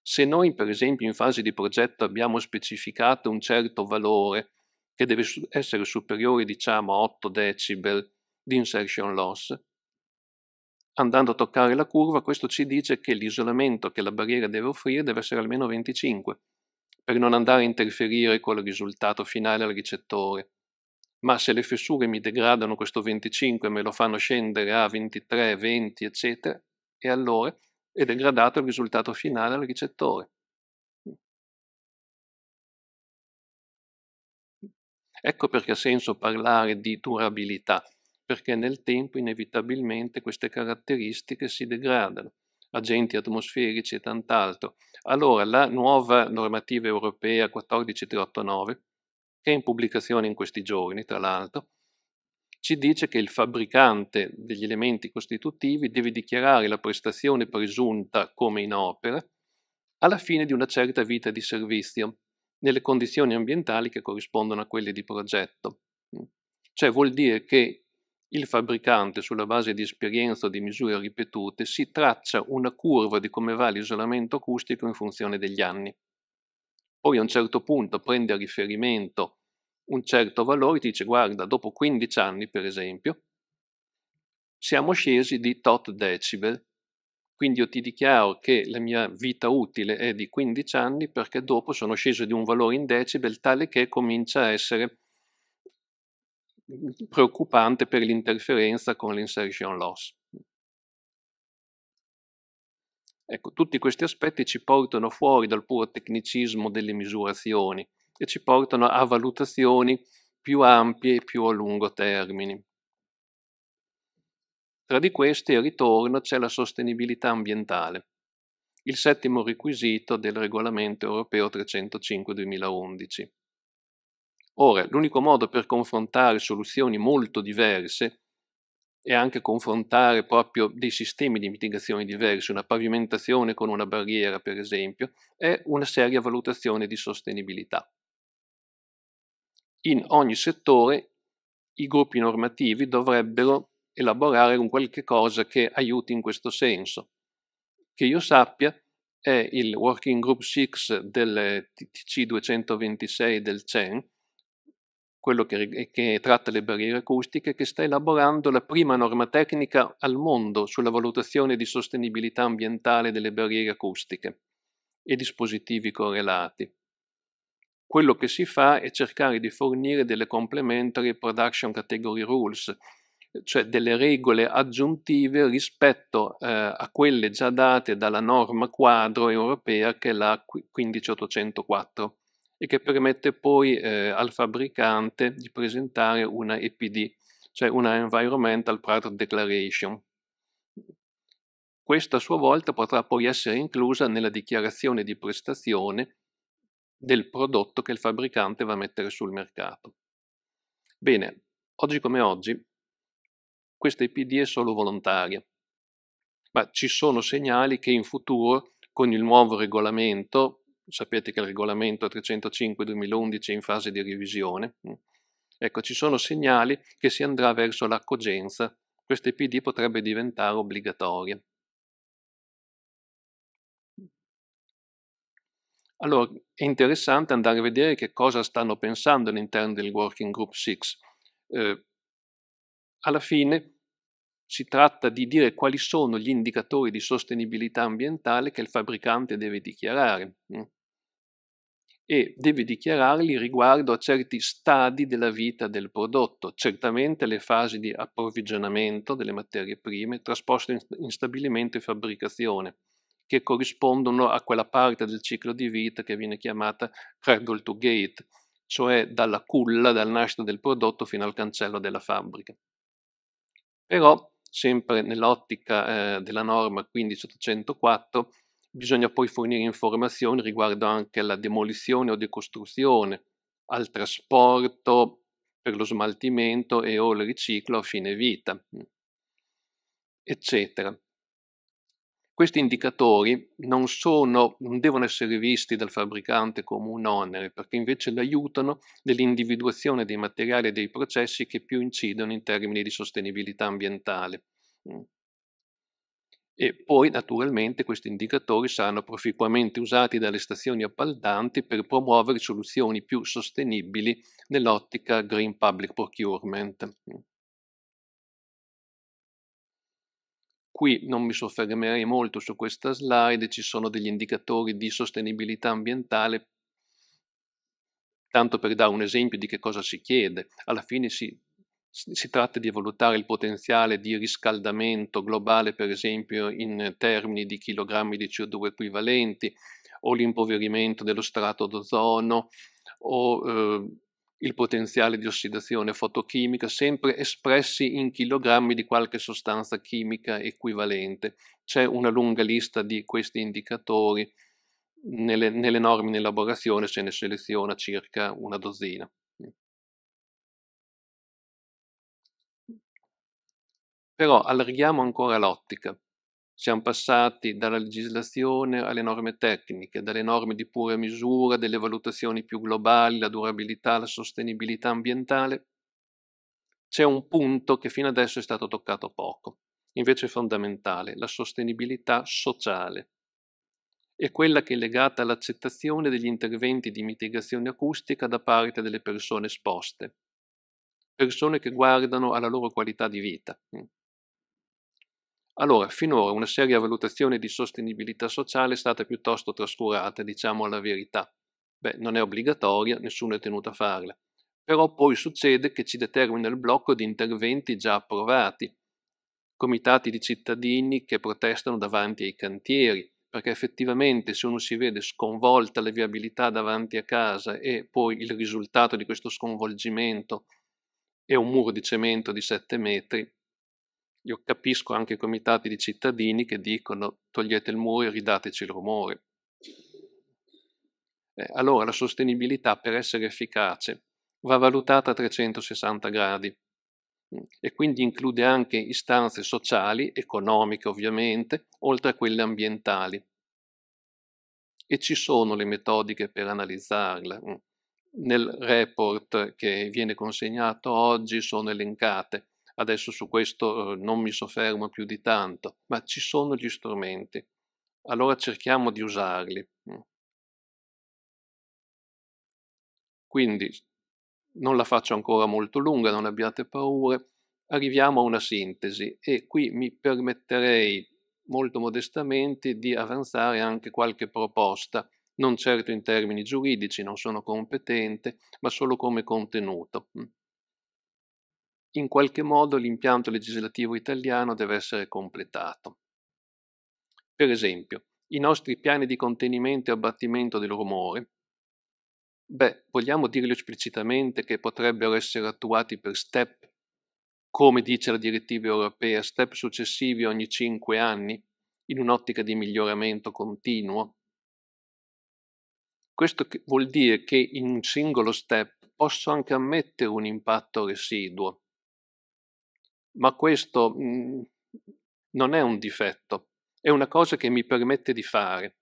Se noi per esempio in fase di progetto abbiamo specificato un certo valore che deve essere superiore diciamo a 8 decibel di insertion loss, andando a toccare la curva questo ci dice che l'isolamento che la barriera deve offrire deve essere almeno 25 per non andare a interferire con il risultato finale al ricettore ma se le fessure mi degradano questo 25 e me lo fanno scendere a 23, 20, eccetera, e allora è degradato il risultato finale al ricettore. Ecco perché ha senso parlare di durabilità, perché nel tempo inevitabilmente queste caratteristiche si degradano, agenti atmosferici e tant'altro. Allora la nuova normativa europea 14389 che è in pubblicazione in questi giorni, tra l'altro, ci dice che il fabbricante degli elementi costitutivi deve dichiarare la prestazione presunta come in opera alla fine di una certa vita di servizio, nelle condizioni ambientali che corrispondono a quelle di progetto. Mm. Cioè vuol dire che il fabbricante, sulla base di esperienza o di misure ripetute, si traccia una curva di come va l'isolamento acustico in funzione degli anni poi a un certo punto prende a riferimento un certo valore, ti dice guarda, dopo 15 anni per esempio, siamo scesi di tot decibel, quindi io ti dichiaro che la mia vita utile è di 15 anni perché dopo sono sceso di un valore in decibel tale che comincia a essere preoccupante per l'interferenza con l'insertion loss. Ecco, tutti questi aspetti ci portano fuori dal puro tecnicismo delle misurazioni e ci portano a valutazioni più ampie e più a lungo termine. Tra di questi, a ritorno, c'è la sostenibilità ambientale, il settimo requisito del Regolamento europeo 305-2011. Ora, l'unico modo per confrontare soluzioni molto diverse e anche confrontare proprio dei sistemi di mitigazione diversi, una pavimentazione con una barriera per esempio, è una seria valutazione di sostenibilità. In ogni settore i gruppi normativi dovrebbero elaborare un qualche cosa che aiuti in questo senso. Che io sappia è il Working Group 6 del TC 226 del CEN, quello che, che, tratta le barriere acustiche, che sta elaborando la prima norma tecnica al mondo sulla valutazione di sostenibilità ambientale delle barriere acustiche e dispositivi correlati. Quello che si fa è cercare di fornire delle complementary production category rules, cioè delle regole aggiuntive rispetto eh, a quelle già date dalla norma quadro europea che è la 15804 e che permette poi eh, al fabbricante di presentare una EPD, cioè una Environmental Product Declaration. Questa a sua volta potrà poi essere inclusa nella dichiarazione di prestazione del prodotto che il fabbricante va a mettere sul mercato. Bene, oggi come oggi, questa EPD è solo volontaria, ma ci sono segnali che in futuro, con il nuovo regolamento, sapete che il regolamento 305-2011 è in fase di revisione, mm? ecco ci sono segnali che si andrà verso la cogenza, questa PD potrebbe diventare obbligatoria. Allora, è interessante andare a vedere che cosa stanno pensando all'interno del Working Group 6. Eh, alla fine si tratta di dire quali sono gli indicatori di sostenibilità ambientale che il fabbricante deve dichiarare. Mm? e deve dichiararli riguardo a certi stadi della vita del prodotto, certamente le fasi di approvvigionamento delle materie prime trasposte in stabilimento e fabbricazione, che corrispondono a quella parte del ciclo di vita che viene chiamata cradle to gate, cioè dalla culla, dal nascito del prodotto fino al cancello della fabbrica. Però, sempre nell'ottica eh, della norma 15804, Bisogna poi fornire informazioni riguardo anche alla demolizione o decostruzione, al trasporto per lo smaltimento e o il riciclo a fine vita, mm, eccetera. Questi indicatori non, sono, non devono essere visti dal fabbricante come un onere, perché invece l'aiutano nell'individuazione dei materiali e dei processi che più incidono in termini di sostenibilità ambientale. Mm e poi naturalmente questi indicatori saranno proficuamente usati dalle stazioni appaltanti per promuovere soluzioni più sostenibili nell'ottica Green Public Procurement. Qui non mi soffermerei molto su questa slide, ci sono degli indicatori di sostenibilità ambientale, tanto per dare un esempio di che cosa si chiede. Alla fine si si tratta di valutare il potenziale di riscaldamento globale, per esempio, in termini di chilogrammi di CO2 equivalenti, o l'impoverimento dello strato d'ozono, o eh, il potenziale di ossidazione fotochimica, sempre espressi in chilogrammi di qualche sostanza chimica equivalente. C'è una lunga lista di questi indicatori. Nelle, nelle norme in elaborazione se ne seleziona circa una dozzina. Però allarghiamo ancora l'ottica. Siamo passati dalla legislazione alle norme tecniche, dalle norme di pura misura, delle valutazioni più globali, la durabilità, la sostenibilità ambientale. C'è un punto che fino adesso è stato toccato poco, invece è fondamentale, la sostenibilità sociale. È quella che è legata all'accettazione degli interventi di mitigazione acustica da parte delle persone esposte, persone che guardano alla loro qualità di vita, mm. Allora, finora una seria valutazione di sostenibilità sociale è stata piuttosto trascurata, diciamo la verità. Beh, non è obbligatoria, nessuno è tenuto a farla. Però poi succede che ci determina il blocco di interventi già approvati, comitati di cittadini che protestano davanti ai cantieri, perché effettivamente se uno si vede sconvolta la viabilità davanti a casa e poi il risultato di questo sconvolgimento è un muro di cemento di 7 metri, io capisco anche i comitati di cittadini che dicono togliete il muro e ridateci il rumore. Eh, allora la sostenibilità per essere efficace va valutata a 360 gradi mm, e quindi include anche istanze sociali, economiche ovviamente, oltre a quelle ambientali. E ci sono le metodiche per analizzarla. Mm. Nel report che viene consegnato oggi sono elencate Adesso su questo eh, non mi soffermo più di tanto, ma ci sono gli strumenti. Allora cerchiamo di usarli. Mm. Quindi non la faccio ancora molto lunga, non abbiate paure. Arriviamo a una sintesi e qui mi permetterei molto modestamente di avanzare anche qualche proposta, non certo in termini giuridici, non sono competente, ma solo come contenuto. Mm in qualche modo l'impianto legislativo italiano deve essere completato. Per esempio, i nostri piani di contenimento e abbattimento del rumore, beh, vogliamo dirlo esplicitamente che potrebbero essere attuati per step, come dice la direttiva europea, step successivi ogni cinque anni, in un'ottica di miglioramento continuo? Questo vuol dire che in un singolo step posso anche ammettere un impatto residuo, ma questo mh, mm, non è un difetto, è una cosa che mi permette di fare.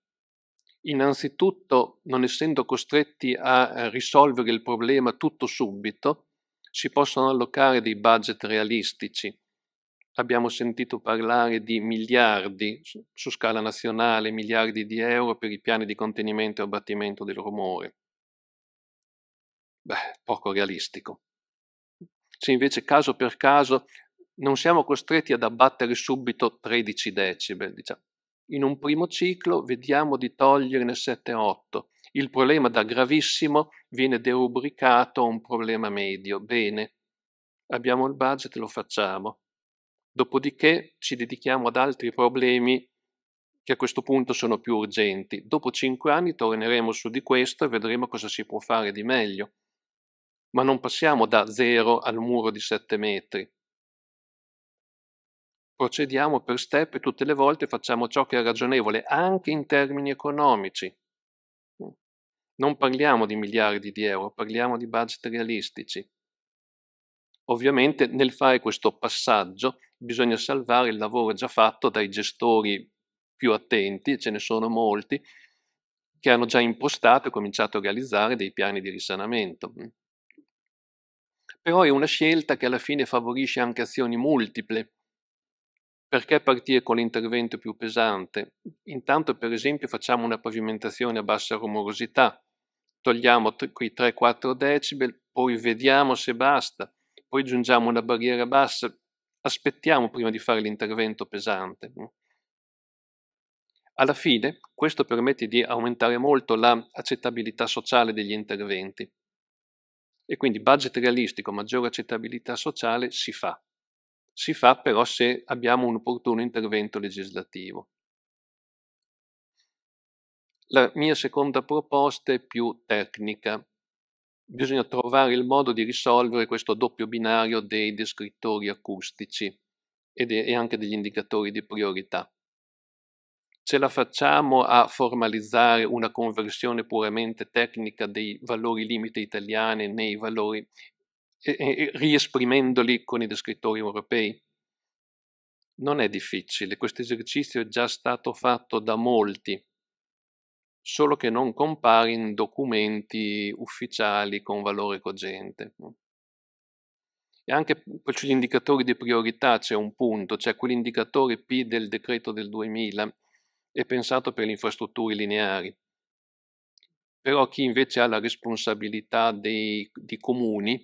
Innanzitutto, non essendo costretti a eh, risolvere il problema tutto subito, si possono allocare dei budget realistici. Abbiamo sentito parlare di miliardi su scala nazionale, miliardi di euro per i piani di contenimento e abbattimento del rumore. Beh, poco realistico. Se invece caso per caso non siamo costretti ad abbattere subito 13 decibel. Diciamo. In un primo ciclo vediamo di toglierne 7-8. Il problema da gravissimo viene derubricato a un problema medio. Bene, abbiamo il budget, lo facciamo. Dopodiché ci dedichiamo ad altri problemi che a questo punto sono più urgenti. Dopo 5 anni torneremo su di questo e vedremo cosa si può fare di meglio. Ma non passiamo da zero al muro di 7 metri procediamo per step e tutte le volte facciamo ciò che è ragionevole, anche in termini economici. Mm. Non parliamo di miliardi di euro, parliamo di budget realistici. Ovviamente nel fare questo passaggio bisogna salvare il lavoro già fatto dai gestori più attenti, e ce ne sono molti, che hanno già impostato e cominciato a realizzare dei piani di risanamento. Mm. Però è una scelta che alla fine favorisce anche azioni multiple, perché partire con l'intervento più pesante? Intanto, per esempio, facciamo una pavimentazione a bassa rumorosità, togliamo quei 3-4 decibel, poi vediamo se basta, poi aggiungiamo una barriera bassa, aspettiamo prima di fare l'intervento pesante. Alla fine, questo permette di aumentare molto l'accettabilità la sociale degli interventi. E quindi budget realistico, maggiore accettabilità sociale si fa. Si fa però se abbiamo un opportuno intervento legislativo. La mia seconda proposta è più tecnica. Bisogna trovare il modo di risolvere questo doppio binario dei descrittori acustici e anche degli indicatori di priorità. Ce la facciamo a formalizzare una conversione puramente tecnica dei valori limite italiani nei valori eh, riesprimendoli con i descrittori europei? Non è difficile, questo esercizio è già stato fatto da molti, solo che non compare in documenti ufficiali con valore cogente. E anche sugli indicatori di priorità c'è un punto, cioè quell'indicatore P del decreto del 2000 è pensato per le infrastrutture lineari, però chi invece ha la responsabilità dei, di comuni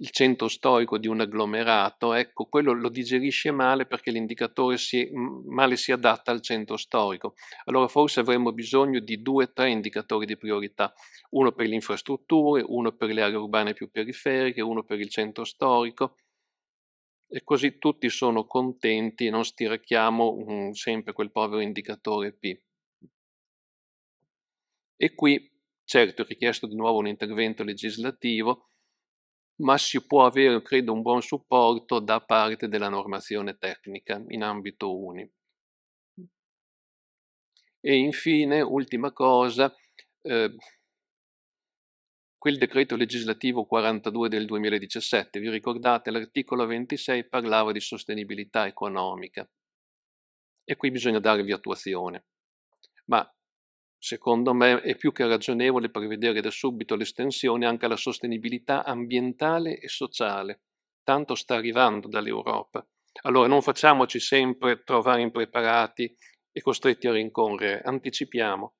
il centro storico di un agglomerato, ecco, quello lo digerisce male perché l'indicatore si, male si adatta al centro storico. Allora forse avremmo bisogno di due o tre indicatori di priorità, uno per le infrastrutture, uno per le aree urbane più periferiche, uno per il centro storico, e così tutti sono contenti e non stiracchiamo um, sempre quel povero indicatore P. E qui, certo, è richiesto di nuovo un intervento legislativo, ma si può avere, credo, un buon supporto da parte della normazione tecnica in ambito UNI. E infine, ultima cosa, eh, quel decreto legislativo 42 del 2017, vi ricordate l'articolo 26 parlava di sostenibilità economica e qui bisogna darvi attuazione. Ma secondo me è più che ragionevole prevedere da subito l'estensione anche alla sostenibilità ambientale e sociale. Tanto sta arrivando dall'Europa. Allora non facciamoci sempre trovare impreparati e costretti a rincorrere, anticipiamo.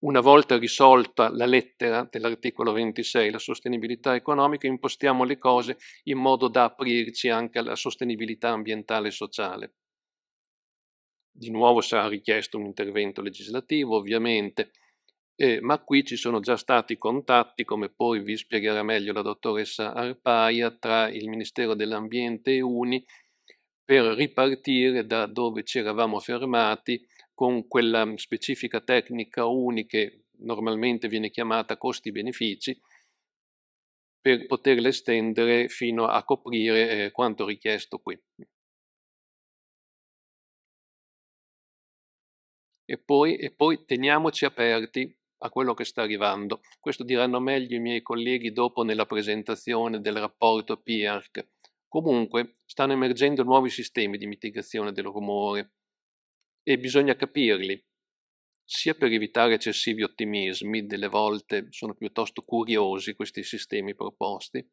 Una volta risolta la lettera dell'articolo 26, la sostenibilità economica, impostiamo le cose in modo da aprirci anche alla sostenibilità ambientale e sociale. Di nuovo sarà richiesto un intervento legislativo, ovviamente, eh, ma qui ci sono già stati contatti, come poi vi spiegherà meglio la dottoressa Arpaia, tra il Ministero dell'Ambiente e Uni per ripartire da dove ci eravamo fermati con quella specifica tecnica UNI che normalmente viene chiamata costi-benefici, per poterla estendere fino a coprire eh, quanto richiesto qui. e poi, e poi teniamoci aperti a quello che sta arrivando. Questo diranno meglio i miei colleghi dopo nella presentazione del rapporto PIARC. Comunque stanno emergendo nuovi sistemi di mitigazione del rumore e bisogna capirli, sia per evitare eccessivi ottimismi, delle volte sono piuttosto curiosi questi sistemi proposti,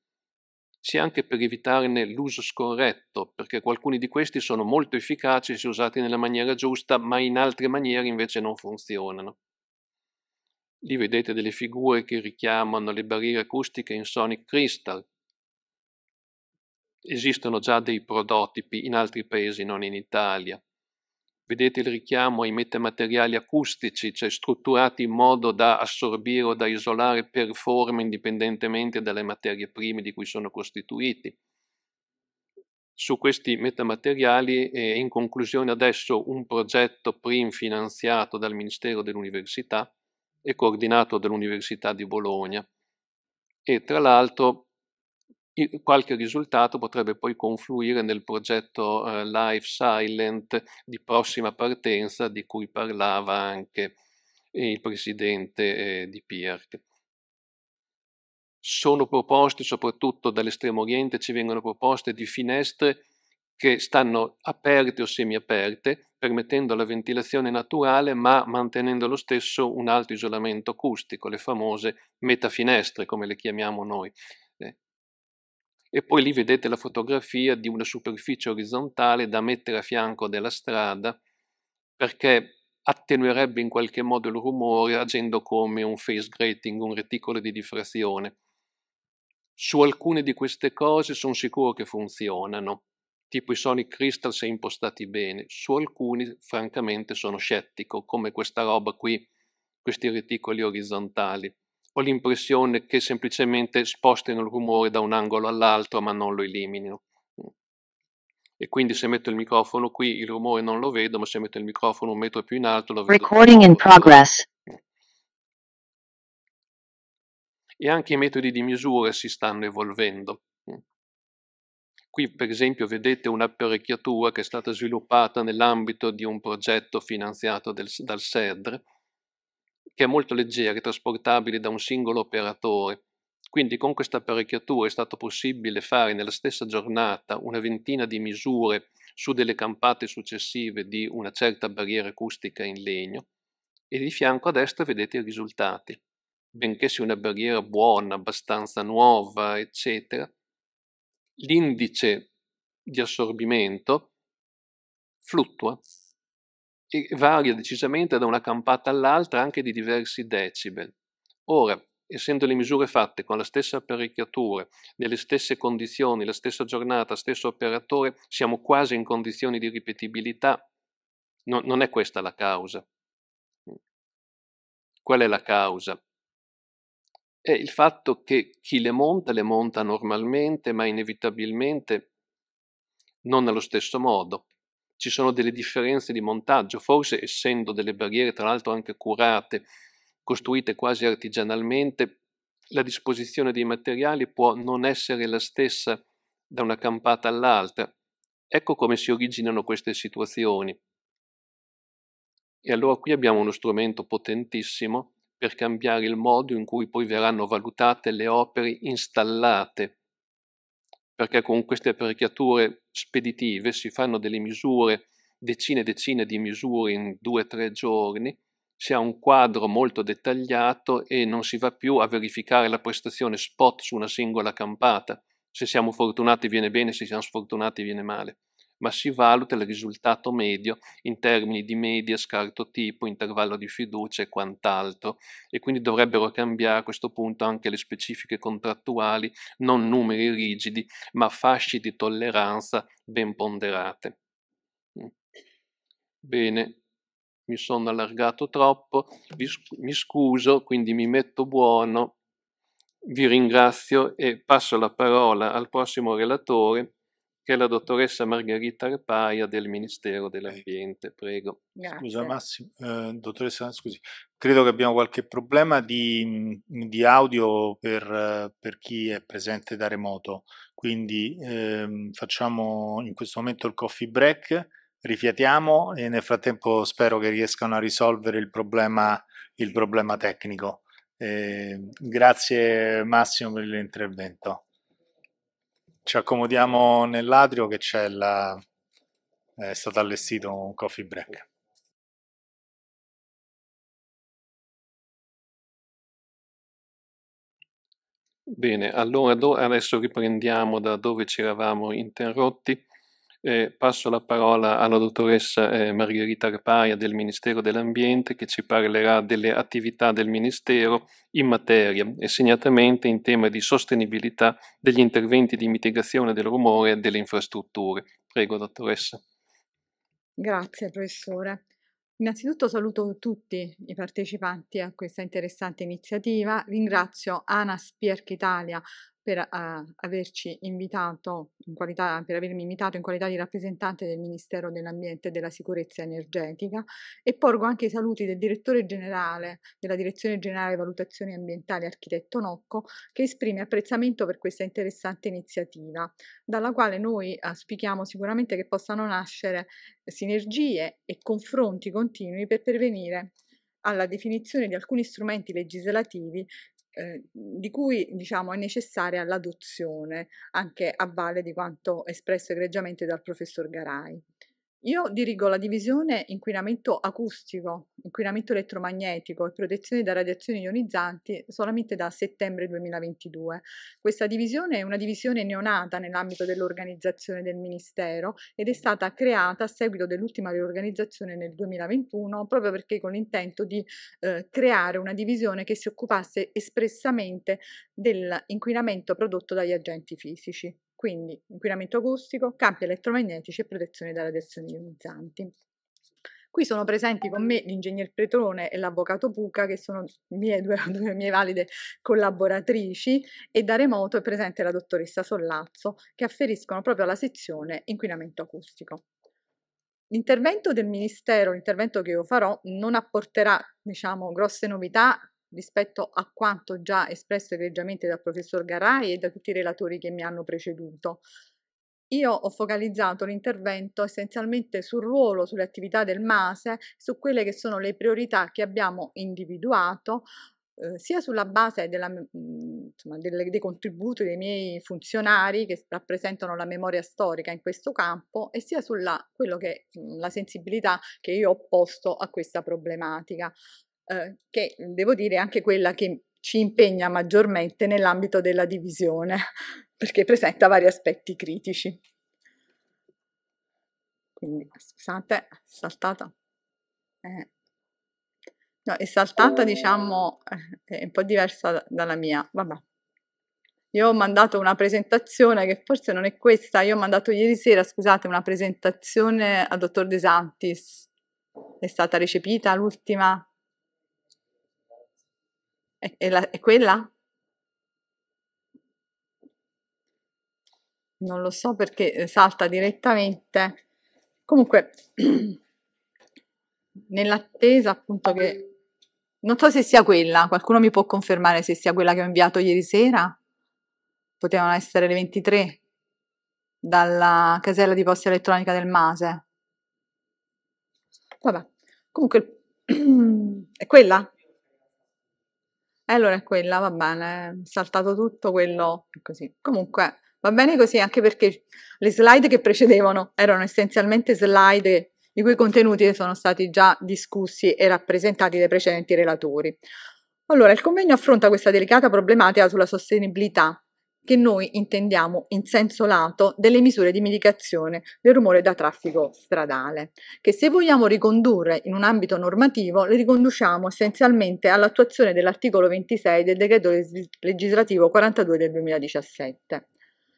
sia anche per evitarne l'uso scorretto, perché alcuni di questi sono molto efficaci se usati nella maniera giusta, ma in altre maniere invece non funzionano. Lì vedete delle figure che richiamano le barriere acustiche in Sonic Crystal. Esistono già dei prototipi in altri paesi, non in Italia. Vedete il richiamo ai metamateriali acustici, cioè strutturati in modo da assorbire o da isolare per forma indipendentemente dalle materie prime di cui sono costituiti. Su questi metamateriali è eh, in conclusione adesso un progetto PRIM finanziato dal Ministero dell'Università e coordinato dall'Università di Bologna e tra l'altro qualche risultato potrebbe poi confluire nel progetto eh, Life Silent di prossima partenza di cui parlava anche il presidente eh, di PIARC. Sono proposte, soprattutto dall'estremo oriente, ci vengono proposte di finestre che stanno aperte o semiaperte, permettendo la ventilazione naturale ma mantenendo lo stesso un alto isolamento acustico, le famose metafinestre come le chiamiamo noi e poi lì vedete la fotografia di una superficie orizzontale da mettere a fianco della strada perché attenuerebbe in qualche modo il rumore agendo come un face grating, un reticolo di diffrazione. Su alcune di queste cose sono sicuro che funzionano, tipo i Sonic Crystal se impostati bene, su alcuni francamente sono scettico, come questa roba qui, questi reticoli orizzontali ho l'impressione che semplicemente spostino il rumore da un angolo all'altro ma non lo eliminino. E quindi se metto il microfono qui il rumore non lo vedo, ma se metto il microfono un metro più in alto lo vedo. in progress. E anche i metodi di misura si stanno evolvendo. Qui per esempio vedete un'apparecchiatura che è stata sviluppata nell'ambito di un progetto finanziato del, dal SEDRE, che è molto leggera leggeri, trasportabile da un singolo operatore. Quindi con questa apparecchiatura è stato possibile fare nella stessa giornata una ventina di misure su delle campate successive di una certa barriera acustica in legno e di fianco a destra vedete i risultati. Benché sia una barriera buona, abbastanza nuova, eccetera, l'indice di assorbimento fluttua e varia decisamente da una campata all'altra anche di diversi decibel. Ora, essendo le misure fatte con la stessa apparecchiatura, nelle stesse condizioni, la stessa giornata, stesso operatore, siamo quasi in condizioni di ripetibilità, no, non è questa la causa. Qual è la causa? È il fatto che chi le monta le monta normalmente, ma inevitabilmente non allo stesso modo ci sono delle differenze di montaggio, forse essendo delle barriere tra l'altro anche curate, costruite quasi artigianalmente, la disposizione dei materiali può non essere la stessa da una campata all'altra. Ecco come si originano queste situazioni. E allora qui abbiamo uno strumento potentissimo per cambiare il modo in cui poi verranno valutate le opere installate perché con queste apparecchiature speditive si fanno delle misure, decine e decine di misure in due o tre giorni, si ha un quadro molto dettagliato e non si va più a verificare la prestazione spot su una singola campata. Se siamo fortunati viene bene, se siamo sfortunati viene male ma si valuta il risultato medio in termini di media, scarto tipo, intervallo di fiducia e quant'altro. E quindi dovrebbero cambiare a questo punto anche le specifiche contrattuali, non numeri rigidi, ma fasci di tolleranza ben ponderate. Mm. Bene, mi sono allargato troppo, mi scuso, quindi mi metto buono, vi ringrazio e passo la parola al prossimo relatore che è la dottoressa Margherita Repaia del Ministero dell'Ambiente. Prego. Grazie. Scusa Massimo, eh, dottoressa, scusi, credo che abbiamo qualche problema di, di audio per, per, chi è presente da remoto, quindi eh, facciamo in questo momento il coffee break, rifiatiamo e nel frattempo spero che riescano a risolvere il problema, il problema tecnico. Eh, grazie Massimo per l'intervento. Ci accomodiamo nell'atrio che c'è la... è stato allestito un coffee break. Bene, allora adesso riprendiamo da dove ci eravamo interrotti. Eh, passo la parola alla dottoressa eh, Margherita Repaia del Ministero dell'Ambiente che ci parlerà delle attività del Ministero in materia e segnatamente in tema di sostenibilità degli interventi di mitigazione del rumore delle infrastrutture. Prego, dottoressa. Grazie, professore. Innanzitutto saluto tutti i partecipanti a questa interessante iniziativa, ringrazio ANAS Pierc Italia per uh, averci invitato, in qualità, per avermi invitato in qualità di rappresentante del Ministero dell'Ambiente e della Sicurezza Energetica e porgo anche i saluti del direttore generale della Direzione Generale Valutazioni Ambientali, architetto Nocco, che esprime apprezzamento per questa interessante iniziativa, dalla quale noi auspichiamo sicuramente che possano nascere sinergie e confronti continui per pervenire alla definizione di alcuni strumenti legislativi Ehm, di cui diciamo, è necessaria l'adozione, anche a valle di quanto espresso egregiamente dal professor Garai. Io dirigo la divisione inquinamento acustico, inquinamento elettromagnetico e protezione da radiazioni ionizzanti solamente da settembre 2022. Questa divisione è una divisione neonata nell'ambito dell'organizzazione del Ministero ed è stata creata a seguito dell'ultima riorganizzazione nel 2021 proprio perché con l'intento di eh, creare una divisione che si occupasse espressamente dell'inquinamento prodotto dagli agenti fisici quindi inquinamento acustico, campi elettromagnetici e protezione da radiazioni ionizzanti. Qui sono presenti con me l'ingegner Pretrone e l'avvocato Puca, che sono mie due, due, mie valide collaboratrici, e da remoto è presente la dottoressa Sollazzo, che afferiscono proprio alla sezione inquinamento acustico. L'intervento del Ministero, l'intervento che io farò, non apporterà diciamo, grosse novità rispetto a quanto già espresso egregiamente dal professor Garai e da tutti i relatori che mi hanno preceduto. Io ho focalizzato l'intervento essenzialmente sul ruolo, sulle attività del MASE, su quelle che sono le priorità che abbiamo individuato, eh, sia sulla base della, mm, insomma, delle, dei contributi dei miei funzionari che rappresentano la memoria storica in questo campo, e sia sulla che, mh, mm, sensibilità che io ho posto a questa problematica. Eh, che mhmm, devo dire è anche quella che ci impegna maggiormente nell'ambito della divisione, perché presenta vari aspetti critici. Quindi, ah, scusate, è saltata. Eh. No, è saltata, diciamo, eh, è un po' diversa dalla mia. Vabbè. Io ho mandato una presentazione che forse non è questa, io ho mandato ieri sera, scusate, una presentazione al dottor De Santis. È stata recepita l'ultima? È, la, è quella? Non lo so perché eh, salta direttamente. Comunque, nell'attesa appunto che... Non so se sia quella, qualcuno mi può confermare se sia quella che ho inviato ieri sera? Potevano essere le 23 dalla casella di posta elettronica del Mase. Vabbè, comunque è quella? E allora è quella, va bene, saltato tutto quello, così. Comunque va bene così anche perché le slide che precedevano erano essenzialmente slide i cui contenuti sono stati già discussi e rappresentati dai precedenti relatori. Allora, il convegno affronta questa delicata problematica sulla sostenibilità che noi intendiamo in senso lato delle misure di mitigazione del rumore da traffico stradale, che se vogliamo ricondurre in un ambito normativo le riconduciamo essenzialmente all'attuazione dell'articolo 26 del decreto legislativo 42 del 2017.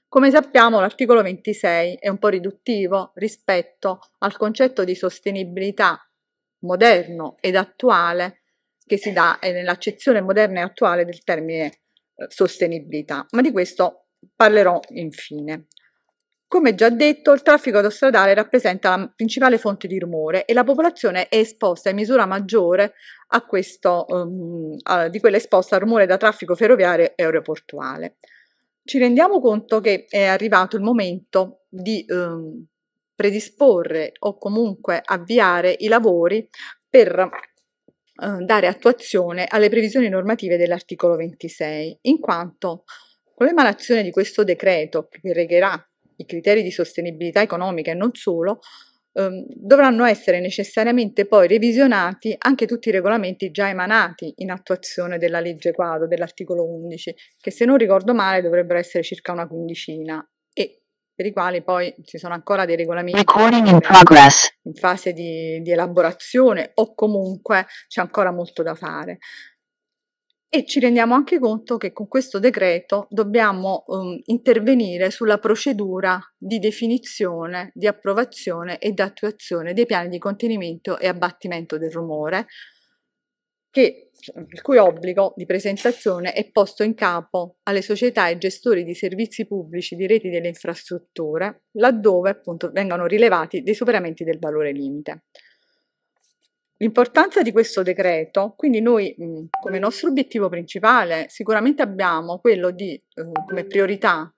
Come sappiamo l'articolo 26 è un po' riduttivo rispetto al concetto di sostenibilità moderno ed attuale che si dà nell'accezione moderna e attuale del termine sostenibilità, ma di questo parlerò infine. Come già detto, il traffico autostradale rappresenta la principale fonte di rumore e la popolazione è esposta in misura maggiore a questo, um, a, di quella esposta al rumore da traffico ferroviario e aeroportuale. Ci rendiamo conto che è arrivato il momento di um, predisporre o comunque avviare i lavori per eh, dare attuazione alle previsioni normative dell'articolo 26, in quanto con l'emanazione di questo decreto, che regherà i criteri di sostenibilità economica e non solo, ehm, dovranno essere necessariamente poi revisionati anche tutti i regolamenti già emanati in attuazione della legge quadro dell'articolo 11, che se non ricordo male dovrebbero essere circa una quindicina per i quali poi ci sono ancora dei regolamenti in, in, fase di, di elaborazione o comunque c'è ancora molto da fare e ci rendiamo anche conto che con questo decreto dobbiamo um, intervenire sulla procedura di definizione, di approvazione e di attuazione dei piani di contenimento e abbattimento del rumore, che, cioè, il cui obbligo di presentazione è posto in capo alle società e gestori di servizi pubblici di reti delle infrastrutture, laddove appunto vengano rilevati dei superamenti del valore limite. L'importanza di questo decreto, quindi noi come nostro obiettivo principale sicuramente abbiamo quello di, eh, come priorità,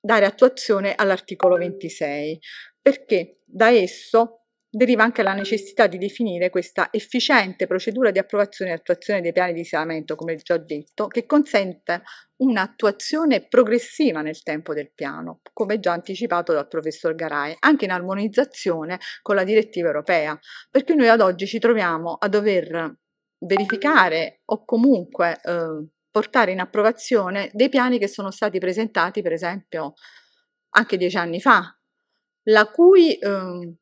dare attuazione all'articolo 26, perché da esso deriva anche la necessità di definire questa efficiente procedura di approvazione e attuazione dei piani di risanamento, come già detto, che consente un'attuazione progressiva nel tempo del piano, come già anticipato dal professor Garai, anche in armonizzazione con la direttiva europea, perché noi ad oggi ci troviamo a dover verificare o comunque eh, portare in approvazione dei piani che sono stati presentati, per esempio, anche dieci anni fa, la cui eh,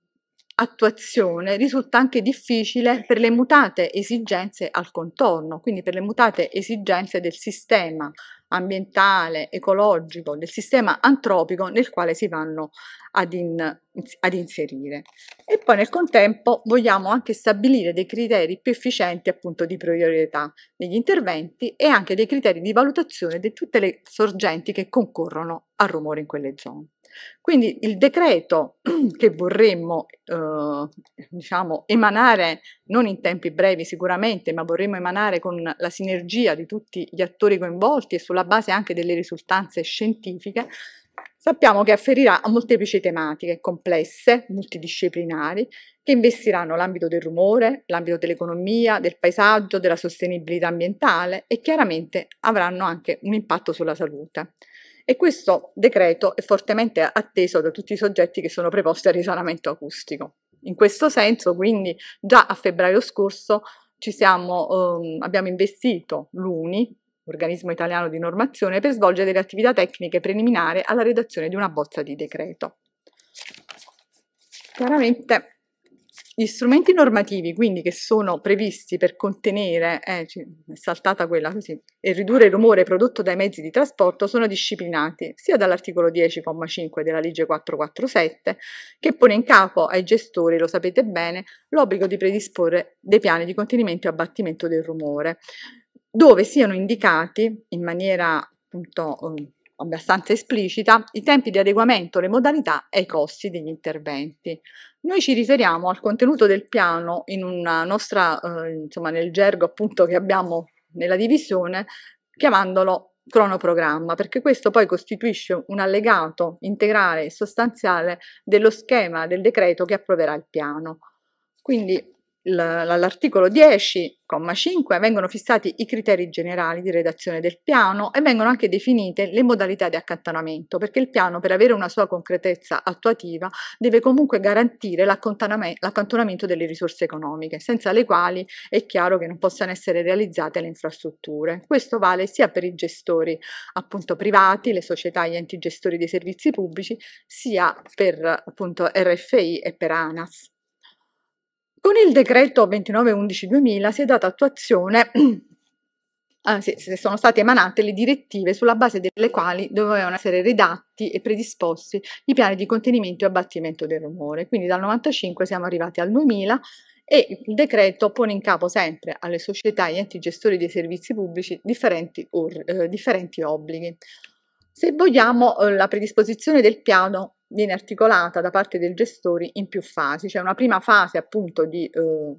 attuazione risulta anche difficile per le mutate esigenze al contorno, quindi per le mutate esigenze del sistema ambientale, ecologico, del sistema antropico nel quale si vanno ad, in, ad inserire. E poi nel contempo vogliamo anche stabilire dei criteri più efficienti appunto di priorità negli interventi e anche dei criteri di valutazione di tutte le sorgenti che concorrono al rumore in quelle zone. Quindi il decreto che vorremmo eh, diciamo, emanare, non in tempi brevi sicuramente, ma vorremmo emanare con la sinergia di tutti gli attori coinvolti e sulla base anche delle risultanze scientifiche, sappiamo che afferirà a molteplici tematiche complesse, multidisciplinari, che investiranno l'ambito del rumore, l'ambito dell'economia, del paesaggio, della sostenibilità ambientale e chiaramente avranno anche un impatto sulla salute e questo decreto è fortemente atteso da tutti i soggetti che sono preposti al risanamento acustico. In questo senso, quindi, già a febbraio scorso siamo, ehm, abbiamo investito l'UNI, organismo italiano di normazione, per svolgere delle attività tecniche preliminari alla redazione di una bozza di decreto. Chiaramente gli strumenti normativi, quindi, che sono previsti per contenere, eh, è saltata quella così, e ridurre il rumore prodotto dai mezzi di trasporto sono disciplinati sia dall'articolo 10,5 della legge 447, che pone in capo ai gestori, lo sapete bene, l'obbligo di predisporre dei piani di contenimento e abbattimento del rumore, dove siano indicati in maniera appunto um, abbastanza esplicita i tempi di adeguamento, le modalità e i costi degli interventi. Noi ci riferiamo al contenuto del piano in una nostra, eh, insomma, nel gergo appunto che abbiamo nella divisione, chiamandolo cronoprogramma, perché questo poi costituisce un allegato integrale e sostanziale dello schema del decreto che approverà il piano. Quindi all'articolo 10,5 vengono fissati i criteri generali di redazione del piano e vengono anche definite le modalità di accantonamento, perché il piano per avere una sua concretezza attuativa deve comunque garantire l'accantonamento delle risorse economiche, senza le quali è chiaro che non possano essere realizzate le infrastrutture. Questo vale sia per i gestori appunto privati, le società e gli enti gestori dei servizi pubblici, sia per appunto RFI e per ANAS. Con il decreto 2911-2000 si è data attuazione anzi, ah, sono state emanate le direttive sulla base delle quali dovevano essere redatti e predisposti i piani di contenimento e abbattimento del rumore. Quindi dal 95 siamo arrivati al 2000 e il decreto pone in capo sempre alle società e agli enti gestori dei servizi pubblici differenti, or, eh, differenti obblighi. Se vogliamo, eh, la predisposizione del piano viene articolata da parte del gestore in più fasi, cioè una prima fase appunto di, eh,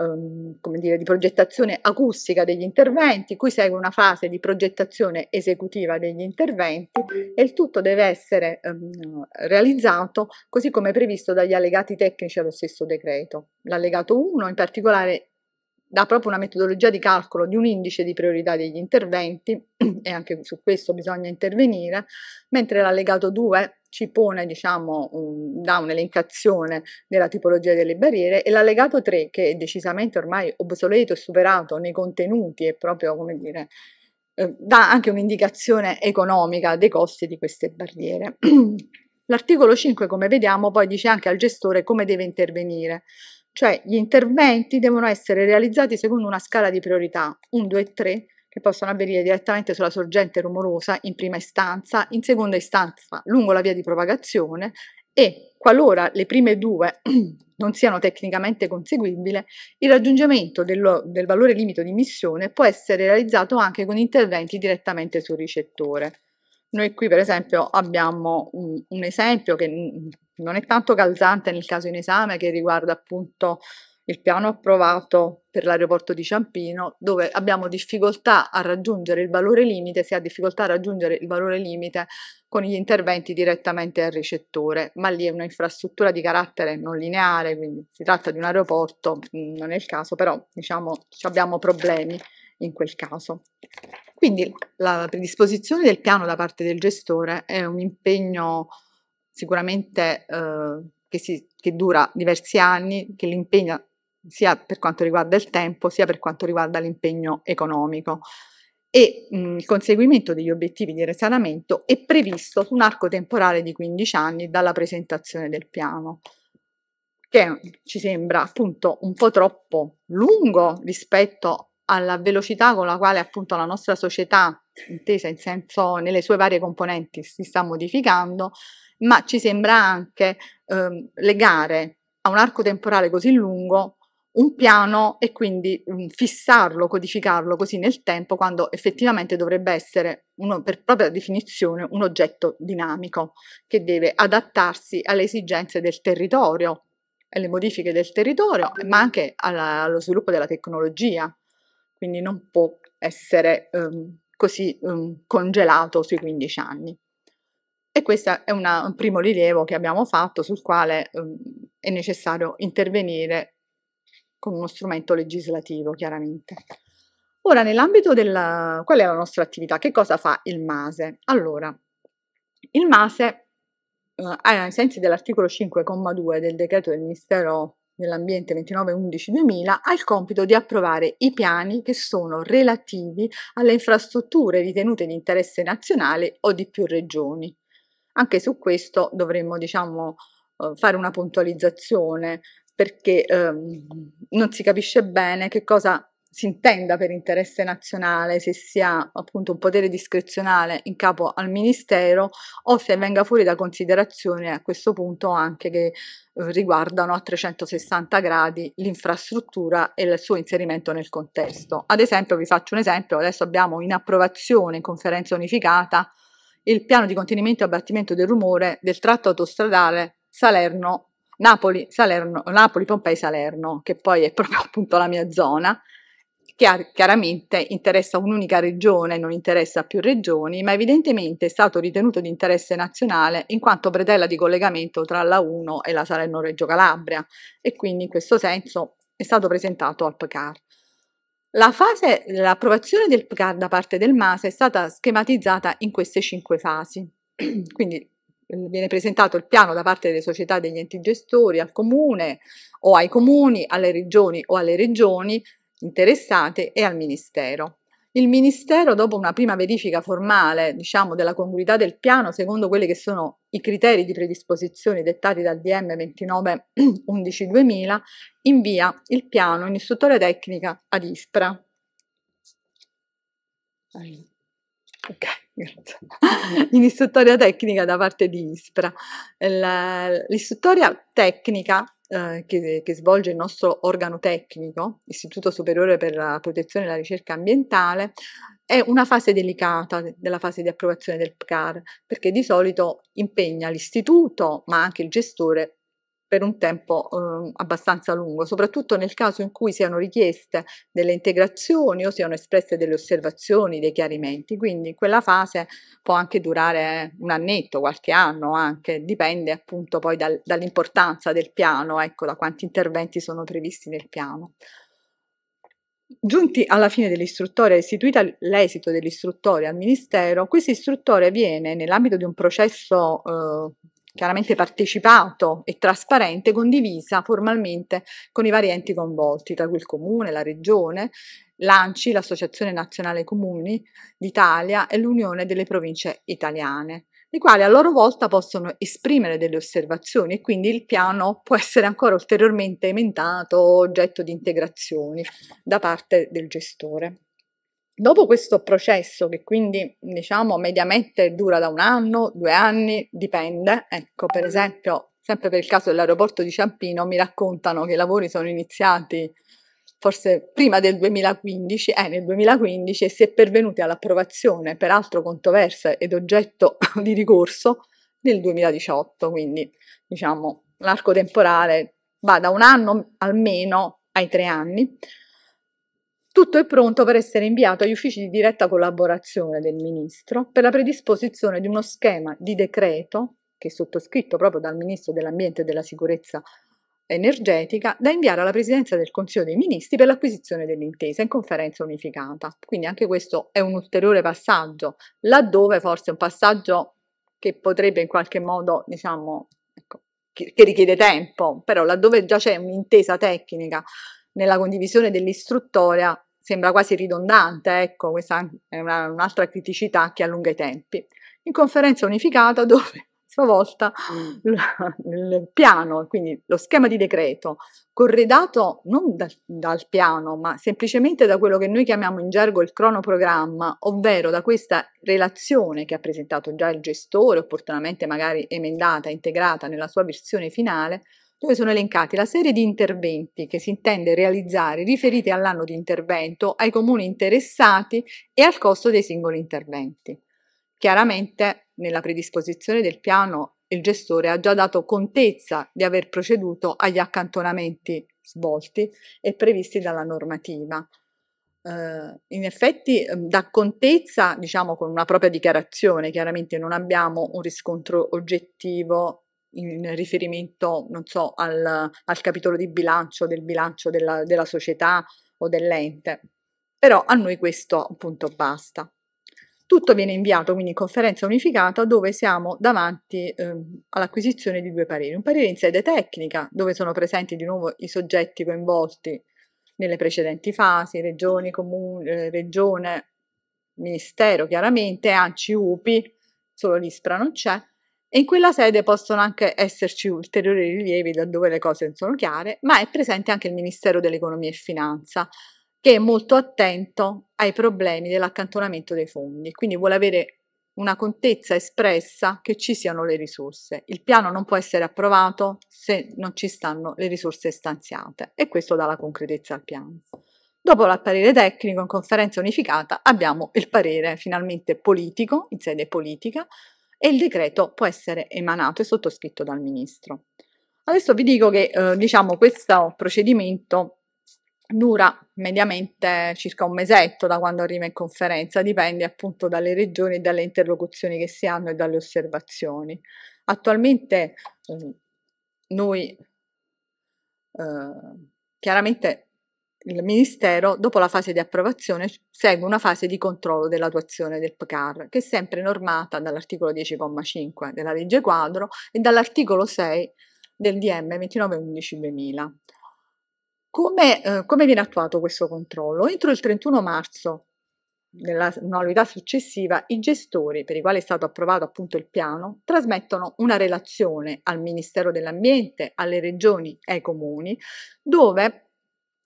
ehm, dire, di progettazione acustica degli interventi, qui segue una fase di progettazione esecutiva degli interventi e il tutto deve essere ehm, realizzato così come previsto dagli allegati tecnici allo stesso decreto. L'allegato 1 in particolare dà proprio una metodologia di calcolo di un indice di priorità degli interventi e anche su questo bisogna intervenire, mentre l'allegato 2 ci pone, diciamo, un, dà un'elencazione della tipologia delle barriere e l'allegato 3, che è decisamente ormai obsoleto e superato nei contenuti e proprio, come dire, eh, dà anche un'indicazione economica dei costi di queste barriere. L'articolo 5, come vediamo, poi dice anche al gestore come deve intervenire, cioè gli interventi devono essere realizzati secondo una scala di priorità 1, 2, e 3 che possono avvenire direttamente sulla sorgente rumorosa in prima istanza, in seconda istanza lungo la via di propagazione e, qualora le prime due non siano tecnicamente conseguibili, il raggiungimento del, del valore limite di emissione può essere realizzato anche con interventi direttamente sul ricettore. Noi qui per esempio abbiamo un, un esempio che non è tanto calzante nel caso in esame che riguarda appunto il piano approvato per l'aeroporto di Ciampino, dove abbiamo difficoltà a raggiungere il valore limite, si ha difficoltà a raggiungere il valore limite con gli interventi direttamente al ricettore, ma lì è un'infrastruttura di carattere non lineare, quindi si tratta di un aeroporto, mhmm, non è il caso, però diciamo abbiamo problemi in quel caso. Quindi la predisposizione del piano da parte del gestore è un impegno sicuramente eh, che, si, che dura diversi anni, che l'impegna sia per quanto riguarda il tempo sia per quanto riguarda l'impegno economico. E mh, mhmm, il conseguimento degli obiettivi di risanamento è previsto su un arco temporale di 15 anni dalla presentazione del piano che ci sembra appunto un po' troppo lungo rispetto alla velocità con la quale appunto la nostra società, intesa in senso nelle sue varie componenti, si sta modificando, ma ci sembra anche ehm, legare a un arco temporale così lungo un piano e quindi mm, fissarlo, codificarlo così nel tempo quando effettivamente dovrebbe essere, uno, per propria definizione, un oggetto dinamico che deve adattarsi alle esigenze del territorio, alle modifiche del territorio, ma anche alla, allo sviluppo della tecnologia. Quindi non può essere um, così um, congelato sui 15 anni. E questo è una, un primo rilievo che abbiamo fatto sul quale ehm, è necessario intervenire con uno strumento legislativo, chiaramente. Ora, nell'ambito della... qual è la nostra attività? Che cosa fa il MASE? Allora, il MASE, eh, ai sensi dell'articolo 5,2 del decreto del Ministero dell'Ambiente 2911-2000, ha il compito di approvare i piani che sono relativi alle infrastrutture ritenute di interesse nazionale o di più regioni. Anche su questo dovremmo, diciamo, eh, fare una puntualizzazione perché ehm, non si capisce bene che cosa si intenda per interesse nazionale, se sia appunto un potere discrezionale in capo al Ministero o se venga fuori da considerazioni a questo punto anche che eh, riguardano a 360 gradi l'infrastruttura e il suo inserimento nel contesto. Ad esempio, vi faccio un esempio, adesso abbiamo in approvazione in conferenza unificata il piano di contenimento e abbattimento del rumore del tratto autostradale Salerno Napoli, Salerno, Napoli, Pompei, Salerno, che poi è proprio appunto la mia zona, che chiaramente interessa un'unica regione, non interessa più regioni, ma evidentemente è stato ritenuto di interesse nazionale in quanto predella di collegamento tra la 1 e la Salerno-Reggio Calabria e quindi in questo senso è stato presentato al PCAR. La fase dell'approvazione del PCAR da parte del MASA è stata schematizzata in queste cinque fasi. quindi viene presentato il piano da parte delle società degli enti gestori al comune o ai comuni, alle regioni o alle regioni interessate e al ministero. Il Ministero, dopo una prima verifica formale diciamo, della congruità del piano, secondo quelli che sono i criteri di predisposizione dettati dal DM 29-11-2000, invia il piano in istruttoria tecnica ad ISPRA. Okay. Certo. in istruttoria tecnica da parte di ISPRA. Eh, l'istruttoria tecnica eh, che, che, svolge il nostro organo tecnico, Istituto Superiore per la Protezione e la Ricerca Ambientale, è una fase delicata della fase di approvazione del PCAR, perché di solito impegna l'istituto, ma anche il gestore, per un tempo eh, abbastanza lungo, soprattutto nel caso in cui siano richieste delle integrazioni o siano espresse delle osservazioni, dei chiarimenti. Quindi quella fase può anche durare un annetto, qualche anno anche, dipende appunto poi dal, dall'importanza del piano, ecco da quanti interventi sono previsti nel piano. Giunti alla fine dell'istruttoria, istituita l'esito dell'istruttoria al Ministero, questo istruttore viene, nell'ambito di un processo eh, chiaramente partecipato e trasparente, condivisa formalmente con i vari enti coinvolti, tra cui il comune, la regione, l'ANCI, l'Associazione Nazionale Comuni d'Italia e l'Unione delle Province Italiane i quali a loro volta possono esprimere delle osservazioni e quindi il piano può essere ancora ulteriormente aumentato, oggetto di integrazioni da parte del gestore. Dopo questo processo, che quindi diciamo mediamente dura da un anno, due anni, dipende, ecco per esempio, sempre per il caso dell'aeroporto di Ciampino, mi raccontano che i lavori sono iniziati forse prima del 2015, eh, nel 2015 e si è pervenuti all'approvazione, peraltro controversa ed oggetto di ricorso, nel 2018, quindi diciamo l'arco temporale va da un anno almeno ai tre anni. Tutto è pronto per essere inviato agli uffici di diretta collaborazione del Ministro per la predisposizione di uno schema di decreto, che è sottoscritto proprio dal Ministro dell'Ambiente e della Sicurezza energetica, da inviare alla Presidenza del Consiglio dei Ministri per l'acquisizione dell'intesa in conferenza unificata. Quindi anche questo è un ulteriore passaggio, laddove forse un passaggio che potrebbe in qualche modo, diciamo, ecco, che richiede tempo, però laddove già c'è un'intesa tecnica nella condivisione dell'istruttoria sembra quasi ridondante, ecco, questa è una, un'altra criticità che allunga i tempi. In conferenza unificata dove a sua volta mm. il piano, quindi lo schema di decreto, corredato non da, dal piano, ma semplicemente da quello che noi chiamiamo in gergo il cronoprogramma, ovvero da questa relazione che ha presentato già il gestore, opportunamente magari emendata, integrata nella sua versione finale, dove sono elencati la serie di interventi che si intende realizzare riferiti all'anno di intervento, ai comuni interessati e al costo dei singoli interventi. Chiaramente nella predisposizione del piano il gestore ha già dato contezza di aver proceduto agli accantonamenti svolti e previsti dalla normativa. Uh, in effetti ehm, da contezza, diciamo con una propria dichiarazione, chiaramente non abbiamo un riscontro oggettivo in riferimento, non so, al, al capitolo di bilancio, del bilancio della, della società o dell'ente. Però a noi questo appunto basta. Tutto viene inviato quindi in conferenza unificata dove siamo davanti eh, all'acquisizione di due pareri. Un parere in sede tecnica dove sono presenti di nuovo i soggetti coinvolti nelle precedenti fasi, regioni, comune, eh, regione, ministero chiaramente, ANCI, UPI, solo l'ISPRA non c'è, e in quella sede possono anche esserci ulteriori rilievi laddove le cose non sono chiare, ma è presente anche il Ministero dell'Economia e Finanza, che è molto attento ai problemi dell'accantonamento dei fondi, quindi vuole avere una contezza espressa che ci siano le risorse. Il piano non può essere approvato se non ci stanno le risorse stanziate e questo dà la concretezza al piano. Dopo il parere tecnico in conferenza unificata abbiamo il parere finalmente politico, in sede politica, e il decreto può essere emanato e sottoscritto dal ministro. Adesso vi dico che eh, diciamo, questo procedimento dura mediamente circa un mesetto da quando arriva in conferenza, dipende appunto dalle regioni, e dalle interlocuzioni che si hanno e dalle osservazioni. Attualmente eh, noi eh, chiaramente il Ministero, dopo la fase di approvazione, segue una fase di controllo dell'attuazione del PCAR, che è sempre normata dall'articolo 10,5 della legge quadro e dall'articolo 6 del DM 2911-2000. Come, eh, come viene attuato questo controllo? Entro il 31 marzo nella annualità successiva, i gestori per i quali è stato approvato appunto il piano trasmettono una relazione al Ministero dell'Ambiente, alle regioni e ai comuni, dove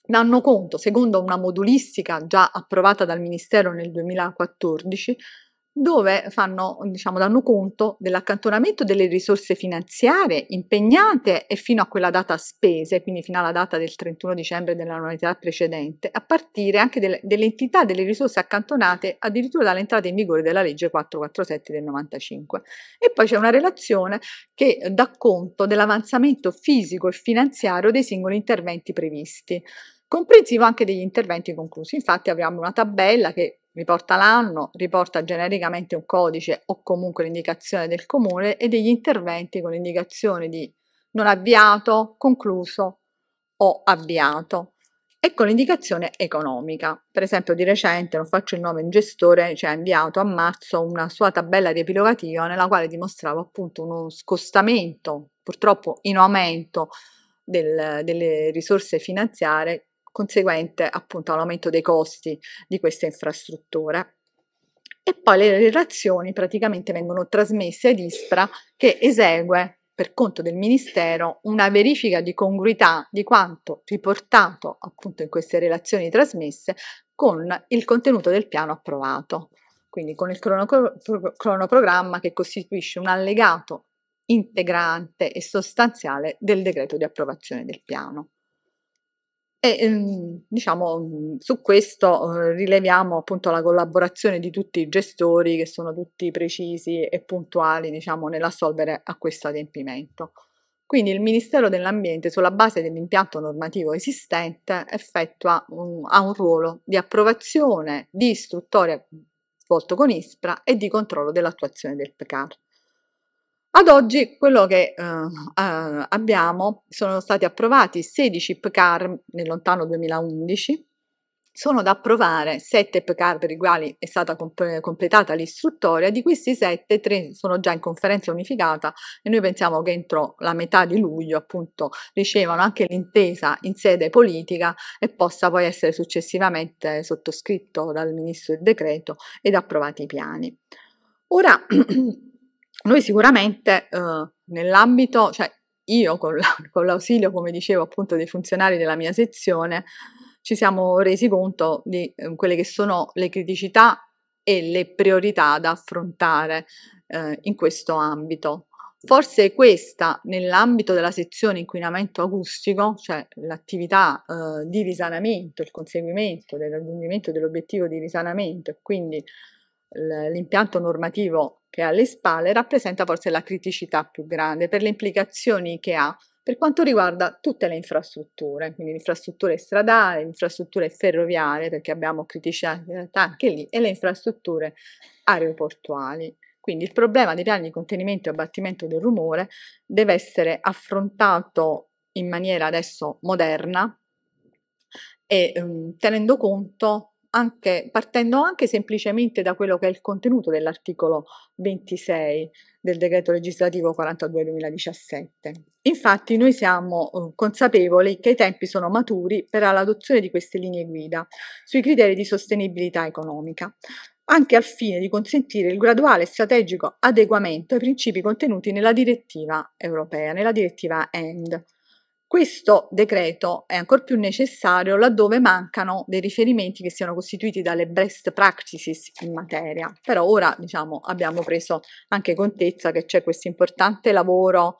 danno conto, secondo una modulistica già approvata dal Ministero nel 2014, dove fanno, diciamo, danno conto dell'accantonamento delle risorse finanziarie impegnate e fino a quella data spese, quindi fino alla data del 31 dicembre dell'annualità precedente, a partire anche del, dell'entità delle risorse accantonate addirittura dall'entrata in vigore della legge 447 del 95. E poi c'è una relazione che dà conto dell'avanzamento fisico e finanziario dei singoli interventi previsti comprensivo anche degli interventi conclusi. Infatti abbiamo una tabella che riporta l'anno, riporta genericamente un codice o comunque l'indicazione del comune e degli interventi con l'indicazione di non avviato, concluso o avviato e con l'indicazione economica. Per esempio di recente, non faccio il nome, un gestore ci cioè, ha inviato a marzo una sua tabella riepilogativa nella quale dimostrava appunto uno scostamento, purtroppo in aumento, del, delle risorse finanziarie conseguente appunto all'aumento dei costi di questa infrastruttura. E poi le relazioni praticamente vengono trasmesse ad ISPRA che esegue per conto del Ministero una verifica di congruità di quanto riportato appunto in queste relazioni trasmesse con il contenuto del piano approvato, quindi con il cronoprogramma che costituisce un allegato integrante e sostanziale del decreto di approvazione del piano. E ehm, diciamo mh, mhmm, su questo eh, rileviamo appunto la collaborazione di tutti i gestori che sono tutti precisi e puntuali diciamo, nell'assolvere a questo adempimento. Quindi il Ministero dell'Ambiente, sulla base dell'impianto normativo esistente, effettua un, ha un ruolo di approvazione, di istruttoria svolto mhmm, con ISPRA e di controllo dell'attuazione del PECAR. Ad oggi quello che eh, eh, abbiamo sono stati approvati 16 PCAR nel lontano 2011, sono da approvare 7 PCAR per i quali è stata comp- completata l'istruttoria, di questi 7 3 sono già in conferenza unificata e noi pensiamo che entro la metà di luglio appunto ricevano anche l'intesa in sede politica e possa poi essere successivamente sottoscritto dal Ministro il decreto ed approvati i piani. Ora Noi sicuramente eh, nell'ambito, cioè io con, la, con, l'ausilio, come dicevo appunto, dei funzionari della mia sezione, ci siamo resi conto di eh, quelle che sono le criticità e le priorità da affrontare eh, in questo ambito. Forse questa, nell'ambito della sezione inquinamento acustico, cioè l'attività eh, di risanamento, il conseguimento del raggiungimento dell'obiettivo di risanamento e quindi l'impianto normativo che ha alle spalle rappresenta forse la criticità più grande per le implicazioni che ha per quanto riguarda tutte le infrastrutture, quindi le infrastrutture stradali, le infrastrutture ferroviarie, perché abbiamo criticità eh, anche lì, e le infrastrutture aeroportuali. Quindi il problema dei piani di contenimento e abbattimento del rumore deve essere affrontato in maniera adesso moderna e um, tenendo conto anche, partendo anche semplicemente da quello che è il contenuto dell'articolo 26 del decreto legislativo 42-2017. Infatti noi siamo uh, consapevoli che i tempi sono maturi per l'adozione di queste linee guida sui criteri di sostenibilità economica, anche al fine di consentire il graduale e strategico adeguamento ai principi contenuti nella direttiva europea, nella direttiva END questo decreto è ancor più necessario laddove mancano dei riferimenti che siano costituiti dalle best practices in materia. Però ora diciamo, abbiamo preso anche contezza che c'è questo importante lavoro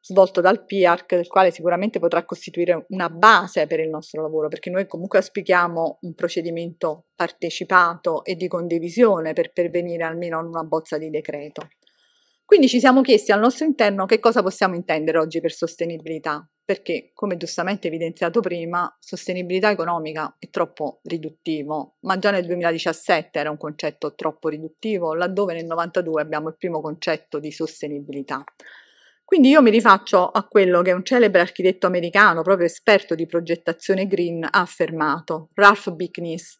svolto dal PIARC, del quale sicuramente potrà costituire una base per il nostro lavoro, perché noi comunque auspichiamo un procedimento partecipato e di condivisione per pervenire almeno a una bozza di decreto. Quindi ci siamo chiesti al nostro interno che cosa possiamo intendere oggi per sostenibilità, perché, come giustamente evidenziato prima, sostenibilità economica è troppo riduttivo, ma già nel 2017 era un concetto troppo riduttivo, laddove nel 92 abbiamo il primo concetto di sostenibilità. Quindi io mi rifaccio a quello che un celebre architetto americano, proprio esperto di progettazione green, ha affermato, Ralph Bickness.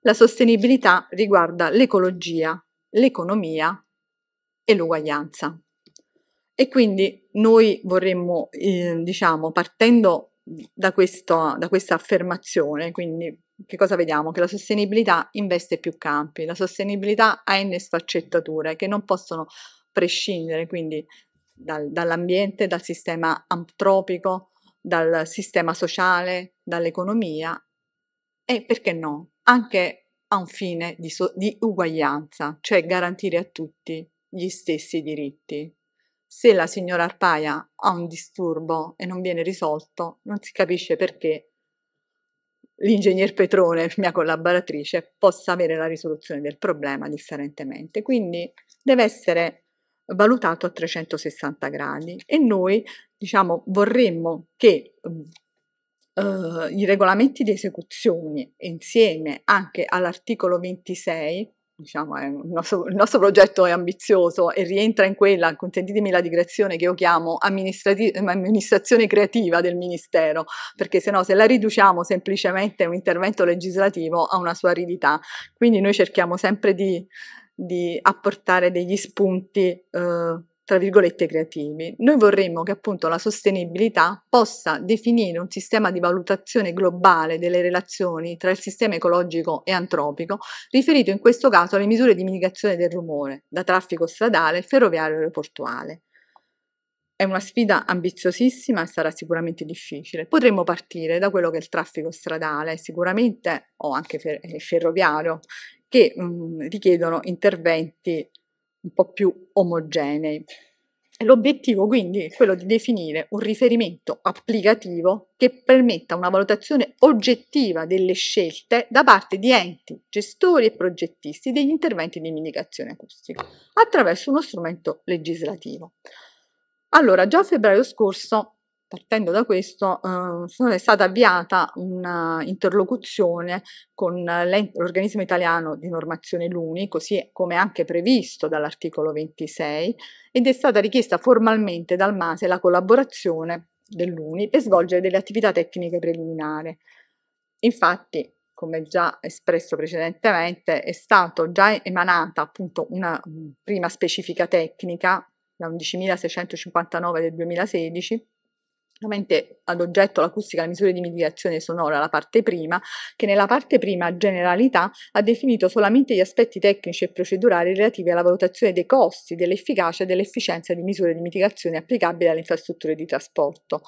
La sostenibilità riguarda l'ecologia, l'economia e l'uguaglianza. E quindi noi vorremmo, eh, diciamo, partendo da, questo, da questa affermazione, quindi che cosa vediamo? Che la sostenibilità investe più campi, la sostenibilità ha n sfaccettature che non possono prescindere quindi dal, dall'ambiente, dal sistema antropico, dal sistema sociale, dall'economia e perché no, anche a un fine di, so- di uguaglianza, cioè garantire a tutti gli stessi diritti se la signora Arpaia ha un disturbo e non viene risolto, non si capisce perché l'ingegner Petrone, mia collaboratrice, possa avere la risoluzione del problema differentemente. Quindi deve essere valutato a 360 gradi e noi diciamo vorremmo che Uh, i regolamenti di esecuzione insieme anche all'articolo 26 diciamo, un, il nostro progetto è ambizioso e rientra in quella, consentitemi la digressione, che io chiamo amministrazione creativa del Ministero, perché se no se la riduciamo semplicemente a un intervento legislativo ha una sua aridità. Quindi noi cerchiamo sempre di, di apportare degli spunti eh, tra virgolette, creativi. Noi vorremmo che appunto la sostenibilità possa definire un sistema di valutazione globale delle relazioni tra il sistema ecologico e antropico, riferito in questo caso alle misure di mitigazione del rumore, da traffico stradale, ferroviario e aeroportuale. È una sfida ambiziosissima e sarà sicuramente difficile. Potremmo partire da quello che è il traffico stradale, sicuramente, o anche fer- eh, ferroviario, che mh, mm, richiedono interventi un po' più omogenei. L'obiettivo quindi è quello di definire un riferimento applicativo che permetta una valutazione oggettiva delle scelte da parte di enti, gestori e progettisti degli interventi di mitigazione acustica attraverso uno strumento legislativo. Allora, già a febbraio scorso partendo da questo eh, è stata avviata un'interlocuzione con l'organismo italiano di normazione LUNI, così come anche previsto dall'articolo 26, ed è stata richiesta formalmente dal MASE la collaborazione dell'UNI per svolgere delle attività tecniche preliminari. Infatti, come già espresso precedentemente, è stata già emanata appunto una prima specifica tecnica, la 11.659 del 2016, Ovviamente ad oggetto l'acustica le misure di mitigazione sonora, la parte prima, che nella parte prima generalità ha definito solamente gli aspetti tecnici e procedurali relativi alla valutazione dei costi, dell'efficacia e dell'efficienza di misure di mitigazione applicabili alle infrastrutture di trasporto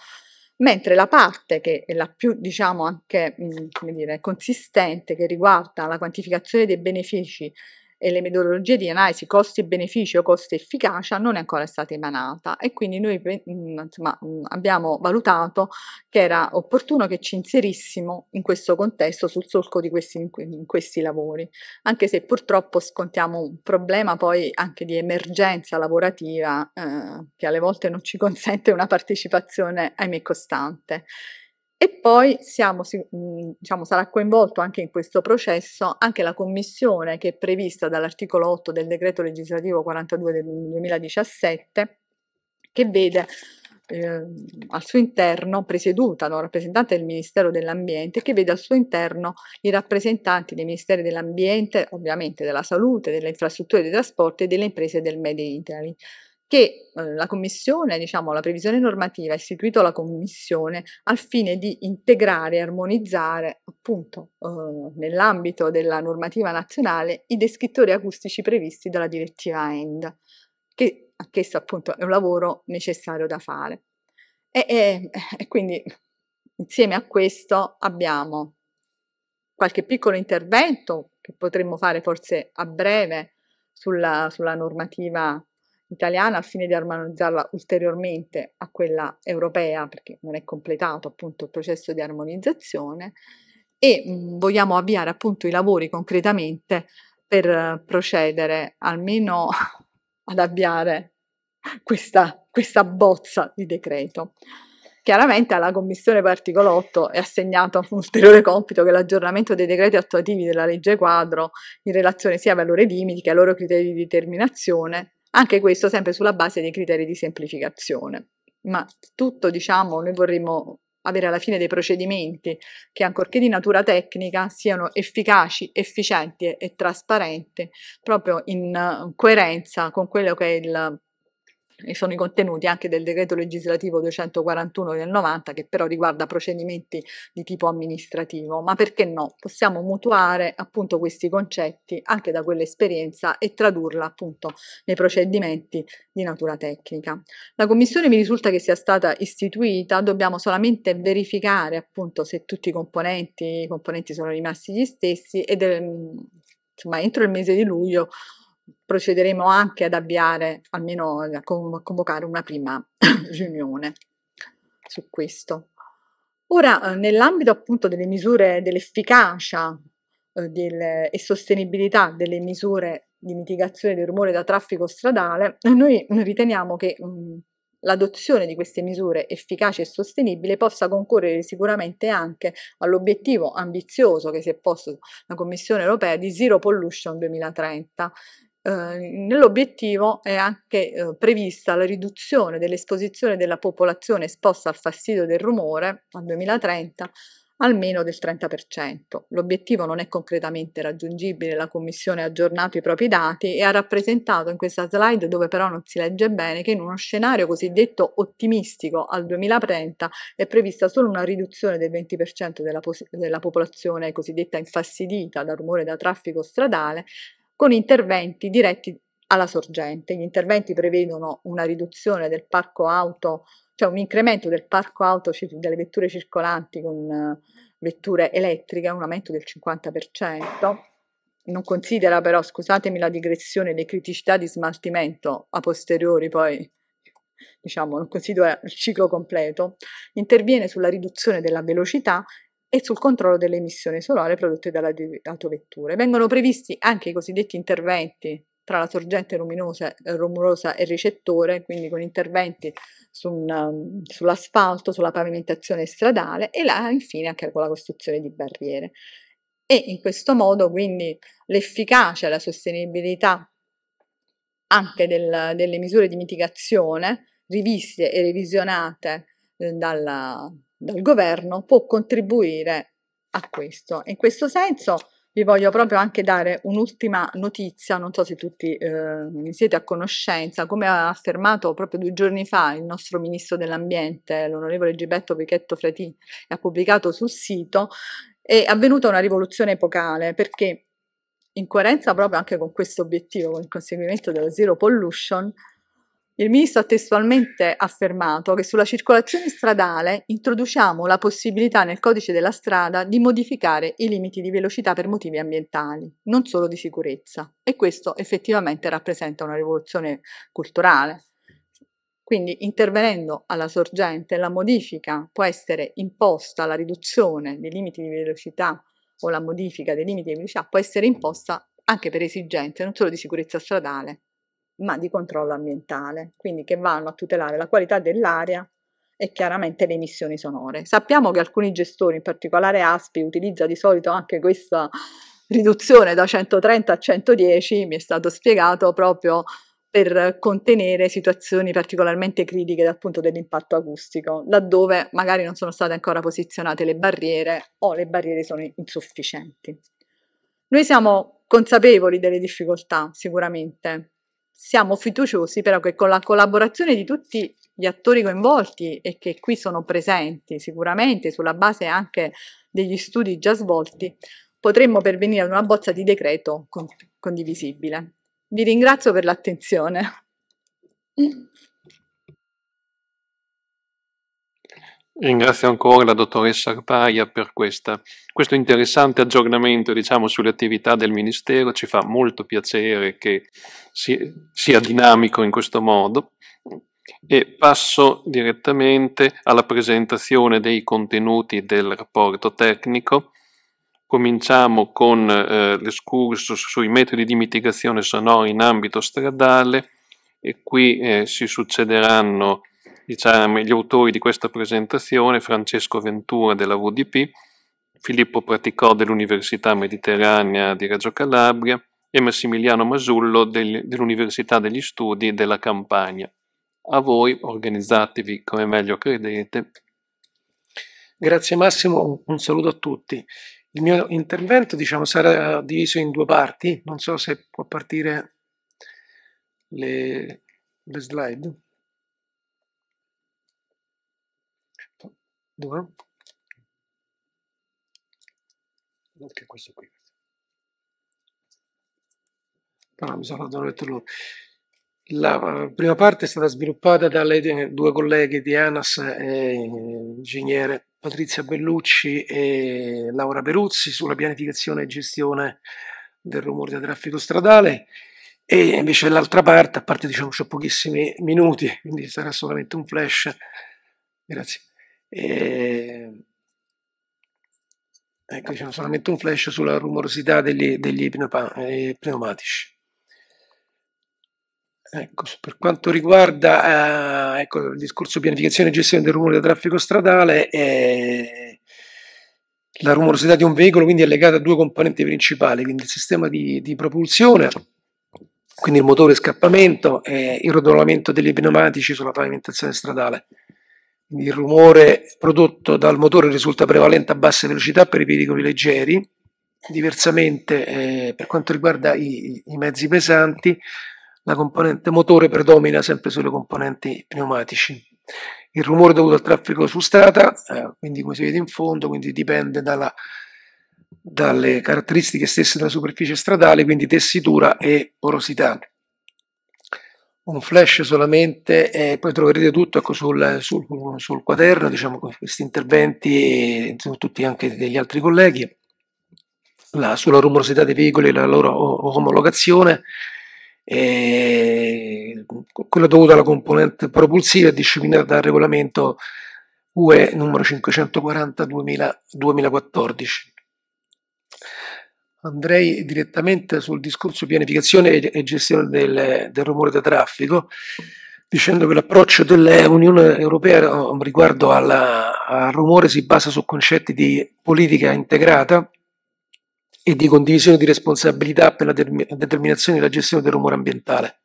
mentre la parte che è la più diciamo anche mh, mm, dire, consistente che riguarda la quantificazione dei benefici e le metodologie di analisi costi e benefici o costi efficacia non è ancora stata emanata e quindi noi mhmm, insomma, mhmm, abbiamo valutato che era opportuno che ci inserissimo in questo contesto sul solco di questi, questi lavori, anche se purtroppo scontiamo un problema poi anche di emergenza lavorativa eh, che alle volte non ci consente una partecipazione ahimè costante. E poi siamo, mm, diciamo, sarà coinvolto anche in questo processo anche la commissione che è prevista dall'articolo 8 del decreto legislativo 42 del 2017 che vede eh, al suo interno presieduta da un rappresentante del Ministero dell'Ambiente che vede al suo interno i rappresentanti dei Ministeri dell'Ambiente, ovviamente della Salute, delle infrastrutture dei trasporti e delle imprese del Made in Italy che eh, la Commissione, diciamo, la previsione normativa ha istituito la Commissione al fine di integrare e armonizzare, appunto, eh, nell'ambito della normativa nazionale, i descrittori acustici previsti dalla direttiva END, che anch'essa appunto è un lavoro necessario da fare. E, e, e quindi insieme a questo abbiamo qualche piccolo intervento che potremmo fare forse a breve sulla, sulla normativa italiana al fine di armonizzarla ulteriormente a quella europea, perché non è completato appunto il processo di armonizzazione, e mh, mm, vogliamo avviare appunto i lavori concretamente per procedere almeno ad avviare questa, questa bozza di decreto. Chiaramente alla Commissione per articolo 8 è assegnato un ulteriore compito che è l'aggiornamento dei decreti attuativi della legge quadro in relazione sia ai valori limiti che ai loro criteri di determinazione anche questo sempre sulla base dei criteri di semplificazione. Ma tutto, diciamo, noi vorremmo avere alla fine dei procedimenti che, ancorché di natura tecnica, siano efficaci, efficienti e trasparenti, proprio in eh, coerenza con quello che è il e sono i contenuti anche del decreto legislativo 241 del 90 che però riguarda procedimenti di tipo amministrativo, ma perché no? Possiamo mutuare appunto questi concetti anche da quell'esperienza e tradurla appunto nei procedimenti di natura tecnica. La commissione mi risulta che sia stata istituita, dobbiamo solamente verificare appunto se tutti i componenti, i componenti sono rimasti gli stessi ed mm, insomma entro il mese di luglio procederemo anche ad avviare, almeno a convocare una prima riunione su questo. Ora, eh, nell'ambito appunto delle misure dell'efficacia eh, del, e sostenibilità delle misure di mitigazione del rumore da traffico stradale, noi riteniamo che mh, mm, l'adozione di queste misure efficaci e sostenibili possa concorrere sicuramente anche all'obiettivo ambizioso che si è posto la Commissione europea di Zero Pollution 2030, eh, nell'obiettivo è anche eh, prevista la riduzione dell'esposizione della popolazione esposta al fastidio del rumore al 2030 almeno del 30%. L'obiettivo non è concretamente raggiungibile, la Commissione ha aggiornato i propri dati e ha rappresentato in questa slide, dove però non si legge bene, che in uno scenario cosiddetto ottimistico al 2030 è prevista solo una riduzione del 20% della, della popolazione cosiddetta infastidita dal rumore da traffico stradale con interventi diretti alla sorgente. Gli interventi prevedono una riduzione del parco auto, cioè un incremento del parco auto delle vetture circolanti con eh, vetture elettriche, un aumento del 50%. Non considera però, scusatemi la digressione, le criticità di smaltimento a posteriori poi diciamo, non considera il ciclo completo, interviene sulla riduzione della velocità e sul controllo delle emissioni solari prodotte dalle autovetture. Vengono previsti anche i cosiddetti interventi tra la sorgente luminosa, eh, rumorosa e il ricettore, quindi con interventi su un, mm, sull'asfalto, sulla pavimentazione stradale e là infine anche con la costruzione di barriere. E in questo modo quindi l'efficacia e la sostenibilità anche del, delle misure di mitigazione riviste e revisionate eh, dalla, dal governo può contribuire a questo. In questo senso vi voglio proprio anche dare un'ultima notizia, non so se tutti eh, siete a conoscenza, come ha affermato proprio due giorni fa il nostro ministro dell'ambiente, l'onorevole Gibetto Pichetto Fratini, ha pubblicato sul sito, è avvenuta una rivoluzione epocale perché in coerenza proprio anche con questo obiettivo, con il conseguimento della zero pollution, il ministro ha testualmente affermato che sulla circolazione stradale introduciamo la possibilità nel codice della strada di modificare i limiti di velocità per motivi ambientali, non solo di sicurezza. E questo effettivamente rappresenta una rivoluzione culturale. Quindi intervenendo alla sorgente, la modifica può essere imposta, la riduzione dei limiti di velocità o la modifica dei limiti di velocità può essere imposta anche per esigenze non solo di sicurezza stradale, ma di controllo ambientale, quindi che vanno a tutelare la qualità dell'aria e chiaramente le emissioni sonore. Sappiamo che alcuni gestori, in particolare ASPI, utilizza di solito anche questa riduzione da 130 a 110, mi è stato spiegato proprio per contenere situazioni particolarmente critiche dal punto dell'impatto acustico, laddove magari non sono state ancora posizionate le barriere o le barriere sono insufficienti. Noi siamo consapevoli delle difficoltà, sicuramente, siamo fiduciosi però che con la collaborazione di tutti gli attori coinvolti e che qui sono presenti sicuramente sulla base anche degli studi già svolti, potremmo pervenire ad una bozza di decreto condivisibile. Vi ringrazio per l'attenzione. Ringrazio ancora la dottoressa Arpaia per questa, questo interessante aggiornamento diciamo, sulle attività del Ministero. Ci fa molto piacere che si, sia dinamico in questo modo. E passo direttamente alla presentazione dei contenuti del rapporto tecnico. Cominciamo con eh, l'escursus sui metodi di mitigazione sonora in ambito stradale e qui eh, si succederanno diciamo, gli autori di questa presentazione, Francesco Ventura della VDP, Filippo Praticò dell'Università Mediterranea di Reggio Calabria e Massimiliano Masullo del, dell'Università degli Studi della Campania. A voi, organizzatevi come meglio credete. Grazie Massimo, un saluto a tutti. Il mio intervento diciamo, sarà diviso in due parti, non so se può partire le, le slide. 2 anche questo qui però ah, mi sono detto loro la prima parte è stata sviluppata dalle due colleghe di ANAS, eh, ingegnere Patrizia Bellucci e Laura Peruzzi, sulla pianificazione e gestione del rumore del traffico stradale e invece l'altra parte, a parte diciamo c'è pochissimi minuti, quindi sarà solamente un flash. Grazie. E... Ehm, ecco, diciamo solamente un flash sulla rumorosità degli, degli eh, pneumatici. Ecco, per quanto riguarda eh, ecco, il discorso pianificazione e gestione del rumore da traffico stradale, eh, la rumorosità di un veicolo quindi è legata a due componenti principali, quindi il sistema di, di propulsione, quindi il motore scappamento e il rotolamento degli pneumatici sulla pavimentazione stradale il rumore prodotto dal motore risulta prevalente a basse velocità per i veicoli leggeri, diversamente eh, per quanto riguarda i, i, mezzi pesanti la componente motore predomina sempre sulle componenti pneumatici. Il rumore dovuto al traffico su strada, eh, quindi come si vede in fondo, quindi dipende dalla, dalle caratteristiche stesse della superficie stradale, quindi tessitura e porosità un flash solamente e poi troverete tutto ecco, sul, sul, sul, quaderno, diciamo, questi interventi e tutti anche degli altri colleghi, la, sulla rumorosità dei veicoli e la loro omologazione, e quella dovuta alla componente propulsiva disciplinata dal regolamento UE numero 540 2000, 2014 andrei direttamente sul discorso pianificazione e gestione del, del rumore da traffico, dicendo che l'approccio dell'Unione Europea eh, riguardo alla, al rumore si basa su concetti di politica integrata e di condivisione di responsabilità per la determinazione e la gestione del rumore ambientale.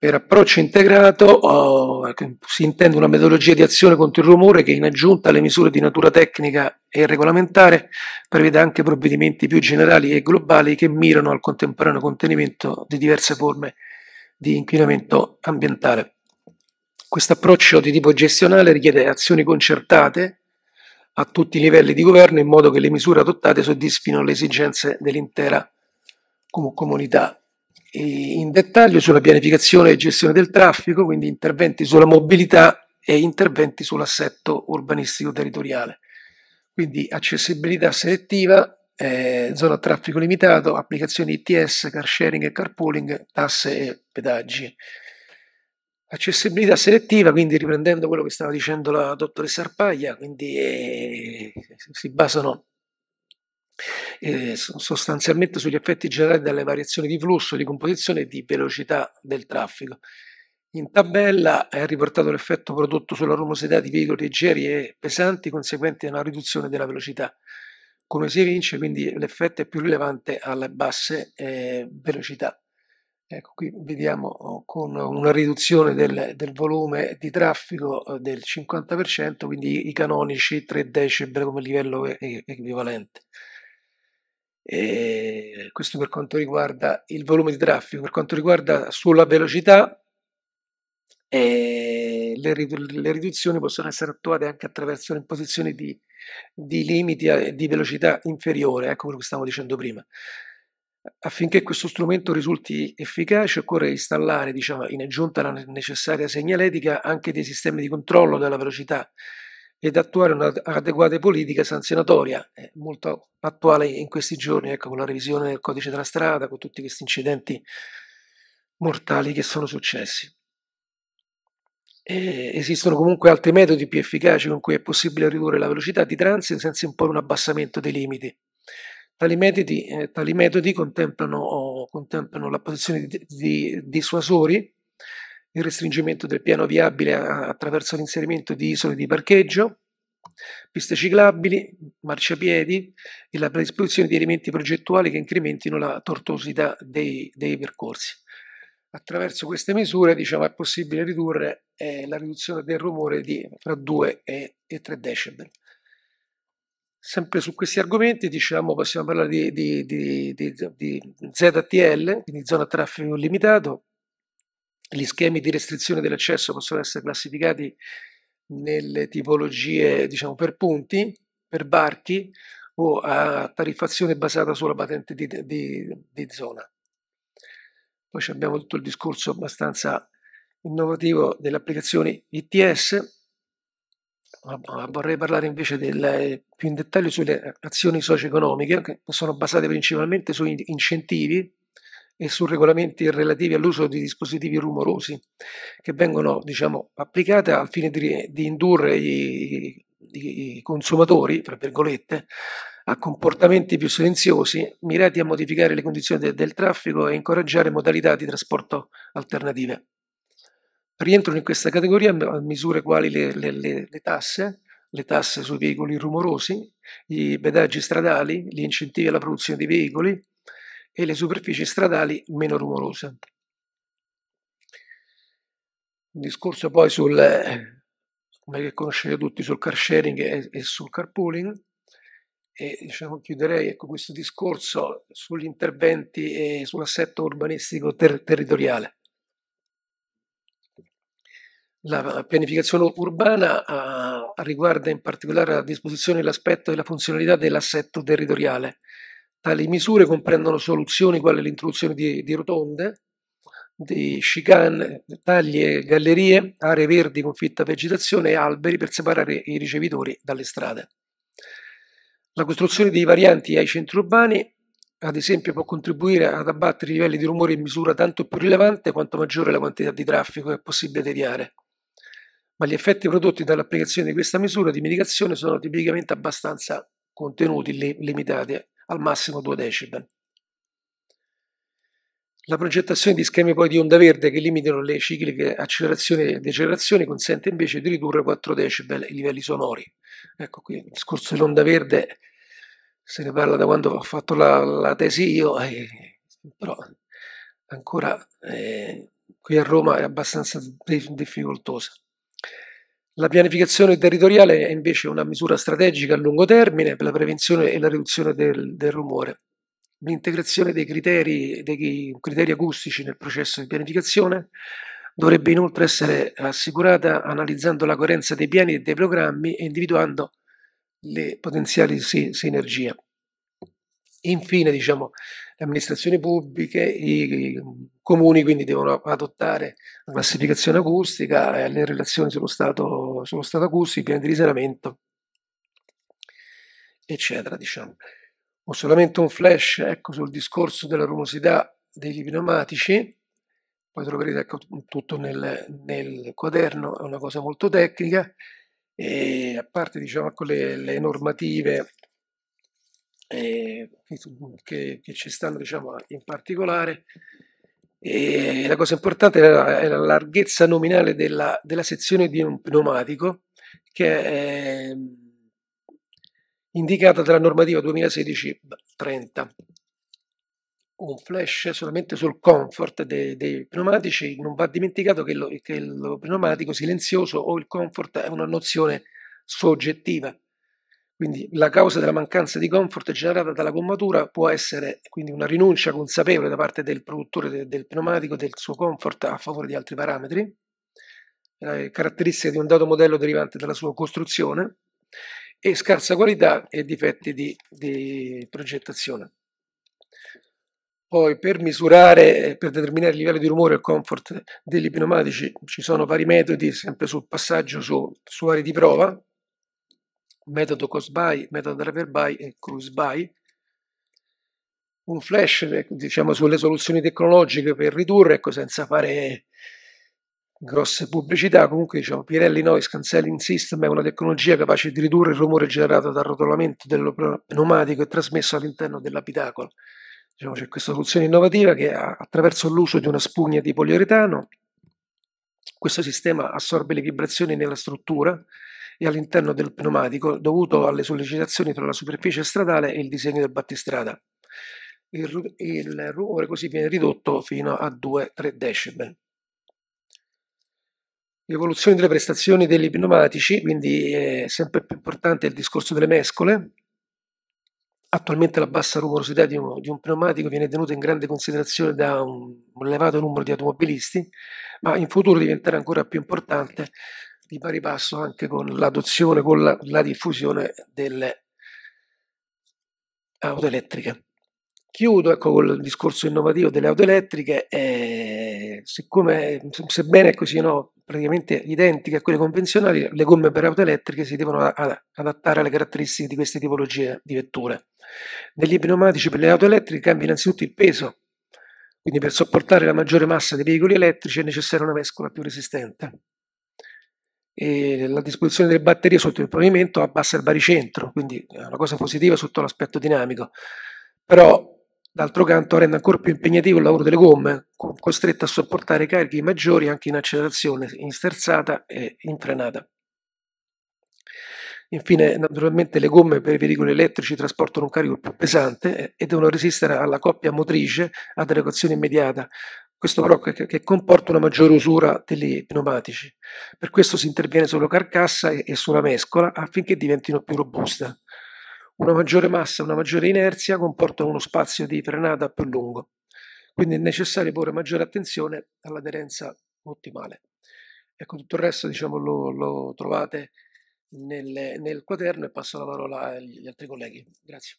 Per approccio integrato oh, ecco, si intende una metodologia di azione contro il rumore che in aggiunta alle misure di natura tecnica e regolamentare prevede anche provvedimenti più generali e globali che mirano al contemporaneo contenimento di diverse forme di inquinamento ambientale. Questo approccio di tipo gestionale richiede azioni concertate a tutti i livelli di governo in modo che le misure adottate soddisfino le esigenze dell'intera comunità in dettaglio sulla pianificazione e gestione del traffico, quindi interventi sulla mobilità e interventi sull'assetto urbanistico territoriale. Quindi accessibilità selettiva, eh, zona a traffico limitato, applicazioni ITS, car sharing e carpooling, tasse e pedaggi. Accessibilità selettiva, quindi riprendendo quello che stava dicendo la dottoressa Arpaglia, quindi eh, si basano eh, sostanzialmente sugli effetti generati dalle variazioni di flusso, di composizione e di velocità del traffico. In tabella è riportato l'effetto prodotto sulla rumosità di veicoli leggeri e pesanti conseguente a una riduzione della velocità. Come si evince, quindi l'effetto è più rilevante alle basse eh, velocità. Ecco, qui vediamo oh, con una riduzione del, del volume di traffico eh, del 50%, quindi i canonici 3 decibel come livello equivalente. E questo per quanto riguarda il volume di traffico, per quanto riguarda sulla velocità, eh, le, le, riduzioni possono essere attuate anche attraverso l'imposizione di, di, limiti di velocità inferiore, ecco quello che stavo dicendo prima. Affinché questo strumento risulti efficace occorre installare, diciamo, in aggiunta alla necessaria segnaletica, anche dei sistemi di controllo della velocità ed attuare un'adeguata politica sanzionatoria, è molto attuale in questi giorni, ecco, con la revisione del codice della strada, con tutti questi incidenti mortali che sono successi. E esistono comunque altri metodi più efficaci con cui è possibile ridurre la velocità di transito senza imporre un abbassamento dei limiti. Tali metodi, eh, tali metodi contemplano, oh, contemplano, la posizione di, di dissuasori il restringimento del piano viabile attraverso l'inserimento di isole di parcheggio, piste ciclabili, marciapiedi e la predisposizione di elementi progettuali che incrementino la tortuosità dei, dei percorsi. Attraverso queste misure diciamo, è possibile ridurre eh, la riduzione del rumore di fra 2 e, e 3 decibel. Sempre su questi argomenti diciamo, possiamo parlare di, di, di, di ZTL, quindi zona traffico limitato, gli schemi di restrizione dell'accesso possono essere classificati nelle tipologie, diciamo, per punti, per barchi o a tariffazione basata sulla patente di, di, di zona. Poi abbiamo tutto il discorso abbastanza innovativo delle applicazioni ITS. Vorrei parlare invece del, più in dettaglio sulle azioni socio-economiche che sono basate principalmente su incentivi e su regolamenti relativi all'uso di dispositivi rumorosi che vengono diciamo, applicate al fine di, di indurre i, i, i consumatori, tra virgolette, a comportamenti più silenziosi mirati a modificare le condizioni de del traffico e incoraggiare modalità di trasporto alternative. Rientrano in questa categoria misure quali le, le, le, le tasse, le tasse sui veicoli rumorosi, i pedaggi stradali, gli incentivi alla produzione di veicoli, e le superfici stradali meno rumorose. Un discorso poi sul, come che conoscete tutti, sul car sharing e, e sul carpooling. E diciamo, chiuderei ecco, questo discorso sugli interventi e sull'assetto urbanistico ter territoriale. La pianificazione urbana ah, riguarda in particolare la disposizione, l'aspetto e la funzionalità dell'assetto territoriale, Tali misure comprendono soluzioni quali l'introduzione di, di rotonde, di chicane, taglie, gallerie, aree verdi con fitta vegetazione e alberi per separare i ricevitori dalle strade. La costruzione di varianti ai centri urbani, ad esempio, può contribuire ad abbattere i livelli di rumore in misura tanto più rilevante quanto maggiore la quantità di traffico che è possibile deviare. Ma gli effetti prodotti dall'applicazione di questa misura di mitigazione sono tipicamente abbastanza contenuti, limitati, al massimo 2 decibel. La progettazione di schemi poi di onda verde che limitano le cicliche accelerazioni e decelerazioni consente invece di ridurre 4 decibel i livelli sonori. Ecco qui il discorso dell'onda verde se ne parla da quando ho fatto la, la tesi io, eh, però ancora eh, qui a Roma è abbastanza difficoltosa. La pianificazione territoriale è invece una misura strategica a lungo termine per la prevenzione e la riduzione del, del rumore. L'integrazione dei criteri, dei criteri acustici nel processo di pianificazione dovrebbe inoltre essere assicurata analizzando la coerenza dei piani e dei programmi e individuando le potenziali sinergie. Infine, diciamo, le amministrazioni pubbliche, i, i mm, comuni quindi devono adottare la classificazione acustica, eh, le relazioni sullo stato, sullo stato acustico, i piani di risanamento, eccetera. Diciamo. Ho solamente un flash ecco, sul discorso della rumosità degli pneumatici, poi troverete ecco, tutto nel, nel quaderno, è una cosa molto tecnica, e a parte diciamo, ecco, le, le normative eh, che, che, ci stanno diciamo, in particolare. E la cosa importante è la, è la larghezza nominale della, della, sezione di un pneumatico che è ehm, indicata dalla normativa 2016-30. Un flash solamente sul comfort dei, dei pneumatici, non va dimenticato che, lo, che il pneumatico silenzioso o il comfort è una nozione soggettiva quindi la causa della mancanza di comfort generata dalla gommatura può essere quindi una rinuncia consapevole da parte del produttore de del pneumatico del suo comfort a favore di altri parametri, caratteristiche di un dato modello derivante dalla sua costruzione e scarsa qualità e difetti di, di progettazione. Poi per misurare, per determinare il livello di rumore e comfort degli pneumatici ci sono vari metodi, sempre sul passaggio su, su aree di prova, metodo cosby, metodo driver by e cruise by. Un flash eh, diciamo, sulle soluzioni tecnologiche per ridurre, ecco, senza fare grosse pubblicità, comunque diciamo, Pirelli Noise Cancelling System è una tecnologia capace di ridurre il rumore generato dal rotolamento del pneumatico e trasmesso all'interno dell'abitacolo. Diciamo, c'è questa soluzione innovativa che attraverso l'uso di una spugna di poliuretano questo sistema assorbe le vibrazioni nella struttura e all'interno del pneumatico dovuto alle sollecitazioni tra la superficie stradale e il disegno del battistrada. Il, il rumore così viene ridotto fino a 2-3 decibel. Evoluzione delle prestazioni degli pneumatici, quindi è sempre più importante il discorso delle mescole, Attualmente la bassa rumorosità di un, di un, pneumatico viene tenuta in grande considerazione da un, un, elevato numero di automobilisti, ma in futuro diventerà ancora più importante di pari passo anche con l'adozione, con la, la diffusione delle auto elettriche. Chiudo ecco, col discorso innovativo delle auto elettriche, eh, siccome, sebbene così, ecco, no, praticamente identiche a quelle convenzionali, le gomme per auto elettriche si devono adattare alle caratteristiche di queste tipologie di vetture. Negli pneumatici per le auto elettriche cambia innanzitutto il peso, quindi per sopportare la maggiore massa dei veicoli elettrici è necessaria una mescola più resistente la disposizione delle batterie sotto il pavimento abbassa il baricentro, quindi è una cosa positiva sotto l'aspetto dinamico, però d'altro canto rende ancora più impegnativo il lavoro delle gomme, costrette a sopportare carichi maggiori anche in accelerazione, in sterzata e in frenata. Infine, naturalmente le gomme per i veicoli elettrici trasportano un carico più pesante e devono resistere alla coppia motrice ad adeguazione immediata, questo però che, che, comporta una maggiore usura degli pneumatici. Per questo si interviene sulla carcassa e, e sulla mescola affinché diventino più robuste. Una maggiore massa e una maggiore inerzia comportano uno spazio di frenata più lungo. Quindi è necessario porre maggiore attenzione all'aderenza ottimale. Ecco, tutto il resto diciamo, lo, lo trovate nel, nel quaderno e passo la parola agli altri colleghi. Grazie.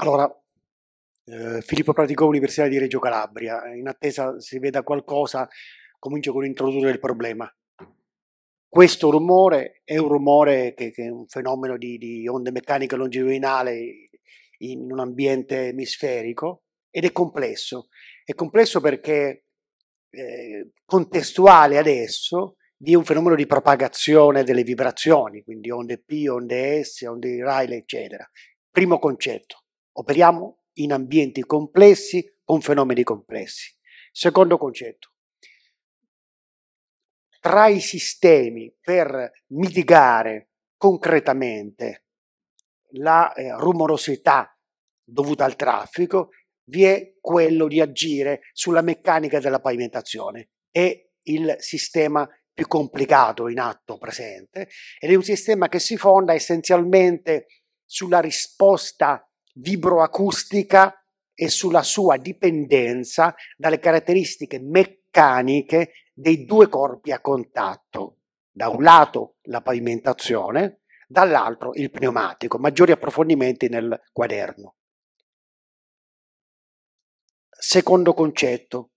Allora, eh, Filippo Praticò, Università di Reggio Calabria, in attesa si veda qualcosa, comincio con l'introdurre il problema. Questo rumore è un rumore che, che è un fenomeno di, di onde meccaniche longitudinali in un ambiente emisferico ed è complesso. È complesso perché eh, contestuale adesso di un fenomeno di propagazione delle vibrazioni, quindi onde P, onde S, onde Rayleigh, eccetera. Primo concetto. Operiamo in ambienti complessi con fenomeni complessi. Secondo concetto, tra i sistemi per mitigare concretamente la eh, rumorosità dovuta al traffico vi è quello di agire sulla meccanica della pavimentazione. È il sistema più complicato in atto presente ed è un sistema che si fonda essenzialmente sulla risposta vibroacustica e sulla sua dipendenza dalle caratteristiche meccaniche dei due corpi a contatto. Da un lato la pavimentazione, dall'altro il pneumatico. Maggiori approfondimenti nel quaderno. Secondo concetto,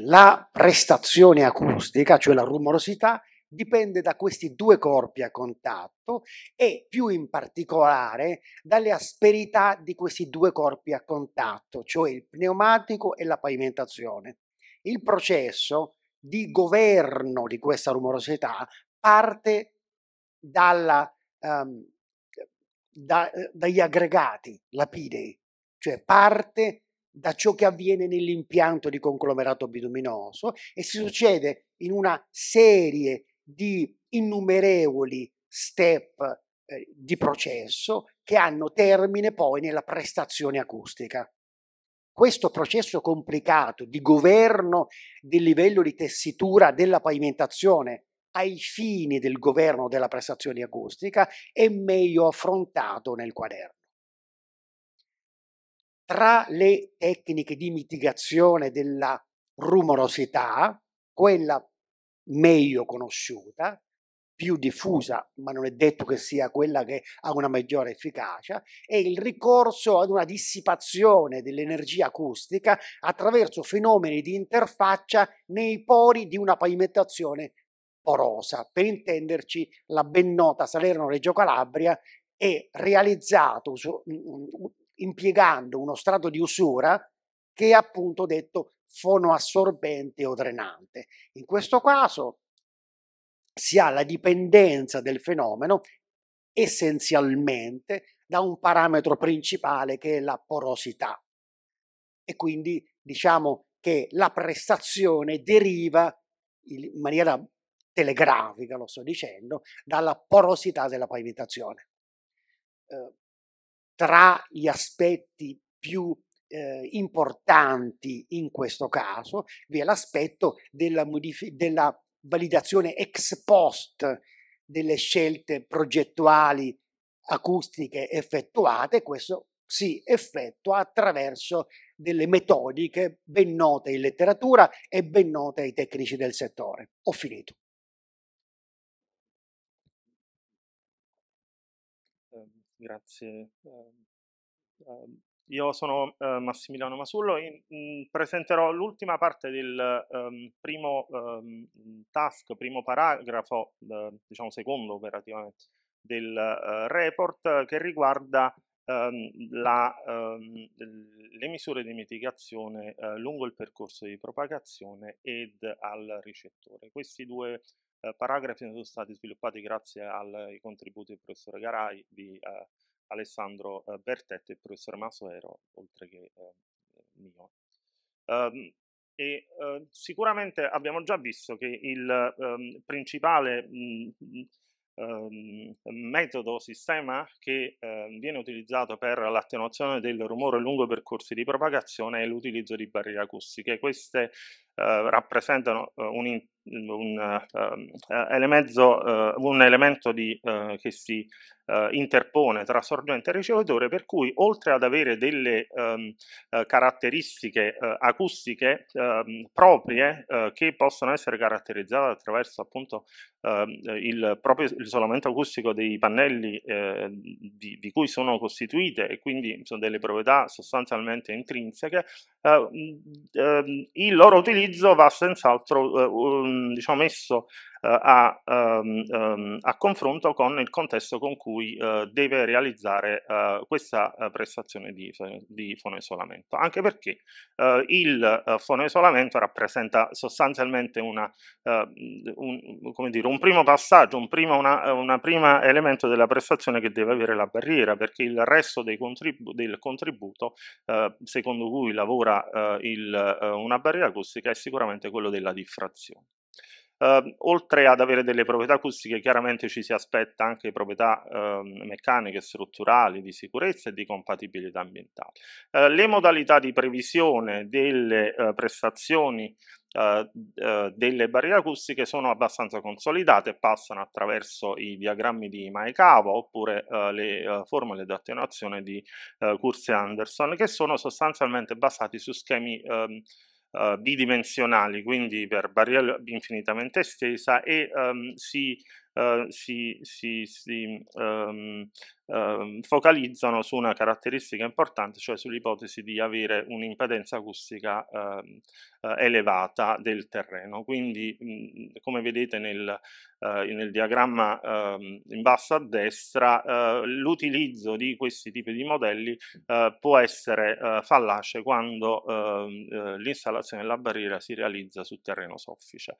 la prestazione acustica, cioè la rumorosità, dipende da questi due corpi a contatto e più in particolare dalle asperità di questi due corpi a contatto, cioè il pneumatico e la pavimentazione. Il processo di governo di questa rumorosità parte dalla, um, da, eh, dagli aggregati lapidei, cioè parte da ciò che avviene nell'impianto di conglomerato bituminoso e si succede in una serie di di innumerevoli step eh, di processo che hanno termine poi nella prestazione acustica. Questo processo complicato di governo del livello di tessitura della pavimentazione ai fini del governo della prestazione acustica è meglio affrontato nel quaderno. Tra le tecniche di mitigazione della rumorosità, quella meglio conosciuta, più diffusa, ma non è detto che sia quella che ha una maggiore efficacia, è il ricorso ad una dissipazione dell'energia acustica attraverso fenomeni di interfaccia nei pori di una pavimentazione porosa. Per intenderci, la ben nota Salerno-Reggio Calabria è realizzato mm, mm, impiegando uno strato di usura che è appunto detto fonoassorbente o drenante. In questo caso si ha la dipendenza del fenomeno essenzialmente da un parametro principale che è la porosità e quindi diciamo che la prestazione deriva in maniera telegrafica, lo sto dicendo, dalla porosità della pavimentazione. Eh, tra gli aspetti più eh, importanti in questo caso, vi è l'aspetto della, modifi- della validazione ex post delle scelte progettuali acustiche effettuate, questo si effettua attraverso delle metodiche ben note in letteratura e ben note ai tecnici del settore. Ho finito. Ehm, grazie ehm, ehm, io sono eh, Massimiliano Masullo e mhmm, presenterò l'ultima parte del um, primo um, task, primo paragrafo, eh, diciamo secondo operativamente, del uh, report che riguarda um, la, le misure di mitigazione uh, lungo il percorso di propagazione ed al ricettore. Questi due uh, paragrafi sono stati sviluppati grazie ai contributi del professore Garai di Alessandro eh, Bertetto e il professor Masoero, oltre che eh, mio. Um, e, uh, sicuramente abbiamo già visto che il um, principale um, metodo sistema che uh, viene utilizzato per l'attenuazione del rumore lungo percorsi di propagazione è l'utilizzo di barriere acustiche. Queste eh, rappresentano eh, un, un, eh, elemento, un elemento di, che si interpone tra sorgente e ricevitore, per cui oltre ad avere delle um, caratteristiche uh, acustiche um, proprie uh, che possono essere caratterizzate attraverso appunto uh, il proprio isolamento acustico dei pannelli di, di, cui sono costituite e quindi sono delle proprietà sostanzialmente intrinseche, eh, ehm, il loro utilizzo va senz'altro eh, diciamo, messo eh, a, um, a, confronto con il contesto con cui eh, deve realizzare eh, questa prestazione di, di fonoisolamento. Anche perché il fonoisolamento rappresenta sostanzialmente una, un, dire, un, primo passaggio, un primo, una, una prima elemento della prestazione che deve avere la barriera, perché il resto contribu del contributo secondo cui lavora il, una barriera acustica è sicuramente quello della diffrazione eh, oltre ad avere delle proprietà acustiche chiaramente ci si aspetta anche proprietà eh, meccaniche, strutturali, di sicurezza e di compatibilità ambientale. Eh, le modalità di previsione delle eh, prestazioni eh, eh, delle barriere acustiche sono abbastanza consolidate, passano attraverso i diagrammi di Maekawa oppure uh, le uh, formule di attenuazione di uh, Curse Anderson, che sono sostanzialmente basati su schemi um, eh, bidimensionali, quindi per barriera infinitamente estesa e um, si, uh, si, si, si um, eh, focalizzano su una caratteristica importante, cioè sull'ipotesi di avere un'impedenza acustica ehm, eh, elevata del terreno. Quindi, mh, come vedete nel, eh, nel diagramma ehm, in basso a destra, eh, l'utilizzo di questi tipi di modelli eh, può essere eh, fallace quando ehm, l'installazione della barriera si realizza su terreno soffice.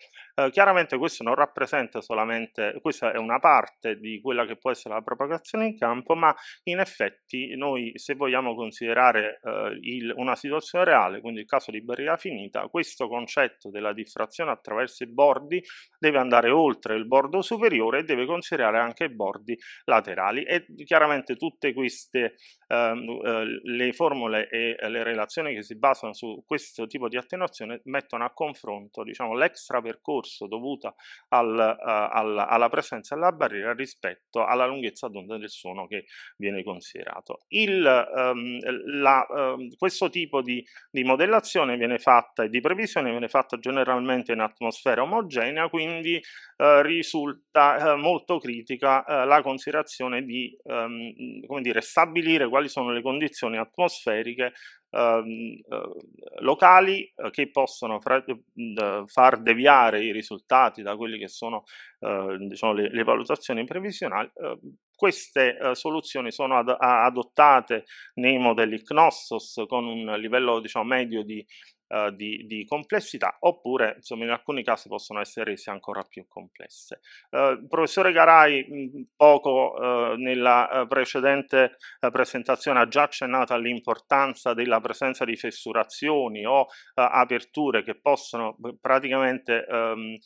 chiaramente questo non rappresenta solamente, questa è una parte di quella che può essere la propagazione in campo, tempo, ma in effetti noi se vogliamo considerare eh, il, una situazione reale, quindi il caso di barriera finita, questo concetto della diffrazione attraverso i bordi deve andare oltre il bordo superiore e deve considerare anche i bordi laterali e chiaramente tutte queste ehm, eh, le formule e le relazioni che si basano su questo tipo di attenuazione mettono a confronto diciamo, l'extra percorso dovuto al, eh, alla presenza della barriera rispetto alla lunghezza d'onda del suono uno diciamo, che viene considerato. Il, ehm, la, ehm, questo tipo di, di modellazione viene fatta e di previsione viene fatta generalmente in atmosfera omogenea, quindi eh, risulta eh, molto critica eh, la considerazione di ehm, come dire, stabilire quali sono le condizioni atmosferiche ehm, eh, locali eh, che possono eh, far deviare i risultati da quelli che sono diciamo, le, valutazioni previsionali ehm, queste eh, soluzioni sono ad adottate nei modelli Knossos con un livello diciamo, medio di, eh, di, di complessità oppure insomma, in alcuni casi possono essere rese ancora più complesse. Eh, il professore Garai mh, poco eh, nella eh, precedente eh, presentazione ha già accennato all'importanza della presenza di fessurazioni o aperture che possono praticamente ehm,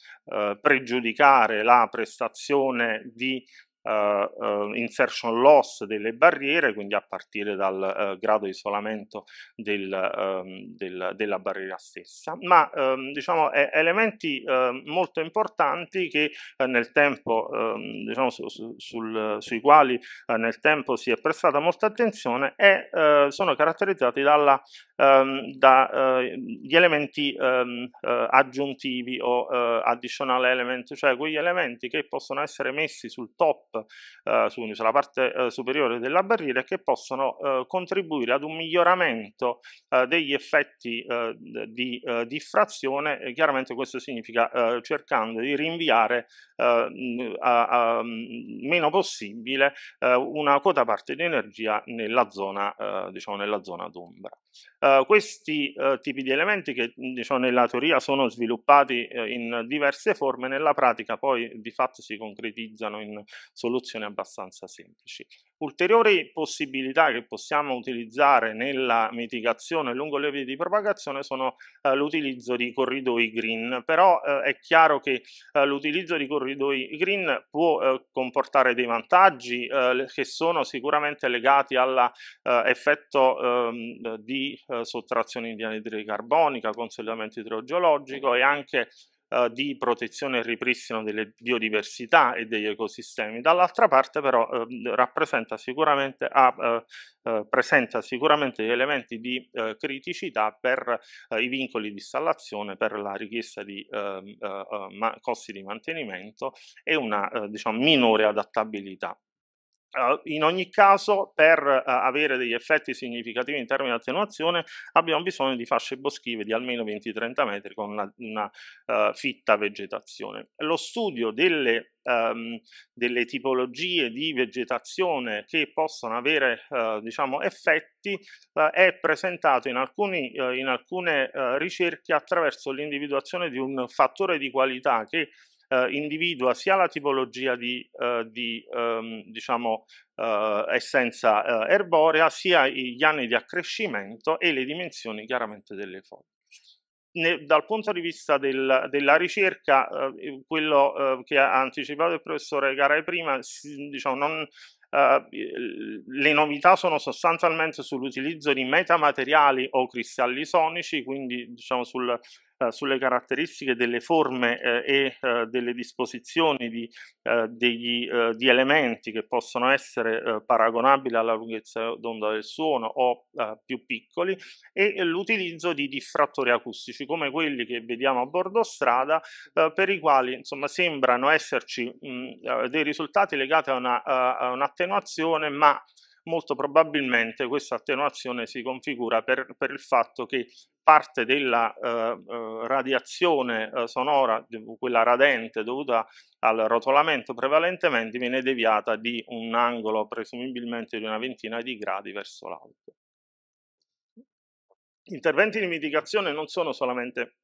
pregiudicare la prestazione di eh, eh, insertion loss delle barriere, quindi a partire dal eh, grado di isolamento del, ehm, del, della barriera stessa, ma ehm, diciamo elementi ehm, molto importanti che nel tempo, diciamo, su, su, sul, sui quali nel tempo si è prestata molta attenzione e sono caratterizzati dalla, dagli elementi aggiuntivi o additional element, cioè quegli elementi che possono essere messi sul top eh, quindi sulla parte eh, superiore della barriera che possono eh, contribuire ad un miglioramento eh, degli effetti eh, di diffrazione e chiaramente questo significa cercando di rinviare a, a, meno possibile una quota parte di energia nella zona, diciamo, nella zona d'ombra. Eh, questi uh, tipi di elementi che diciamo, nella teoria sono sviluppati uh, in diverse forme, nella pratica poi di fatto si concretizzano in soluzioni abbastanza semplici. Ulteriori possibilità che possiamo utilizzare nella mitigazione lungo le vie di propagazione sono eh, l'utilizzo di corridoi green, però eh, è chiaro che eh, l'utilizzo di corridoi green può eh, comportare dei vantaggi eh, che sono sicuramente legati all'effetto eh, ehm, di sottrazione di anidride carbonica, consolidamento idrogeologico e anche eh, di protezione e ripristino delle biodiversità e degli ecosistemi, dall'altra parte però eh, rappresenta sicuramente, ha, eh, eh presenta sicuramente gli elementi di eh, criticità per eh, i vincoli di installazione, per la richiesta di ehm, costi di mantenimento e una diciamo, minore adattabilità. Uh, in ogni caso, per uh, avere degli effetti significativi in termini di attenuazione, abbiamo bisogno di fasce boschive di almeno 20-30 metri con una, una uh, fitta vegetazione. Lo studio delle, um, delle, tipologie di vegetazione che possono avere eh, diciamo, effetti è presentato in, alcuni, in alcune ricerche attraverso l'individuazione di un fattore di qualità che eh, individua sia la tipologia di, eh, di ehm, diciamo, eh, essenza eh, erborea, sia gli anni di accrescimento e le dimensioni chiaramente delle foglie. Ne, dal punto di vista del, della ricerca, eh, quello eh, che ha anticipato il professore Garay prima, si, diciamo, non, Uh, le novità sono sostanzialmente sull'utilizzo di metamateriali o cristalli sonici, quindi diciamo sul, eh, sulle caratteristiche delle forme eh, e eh, delle disposizioni di, eh, degli, di, elementi che possono essere paragonabili alla lunghezza d'onda del suono o più piccoli e l'utilizzo di diffrattori acustici come quelli che vediamo a bordo strada per i quali insomma, sembrano esserci mh, dei risultati legati a, una, a un'attenuazione molto probabilmente questa attenuazione si configura per, per il fatto che parte della eh, eh radiazione eh, sonora, quella radente dovuta al rotolamento prevalentemente, viene deviata di un angolo presumibilmente di una ventina di gradi verso l'alto. interventi di mitigazione non sono solamente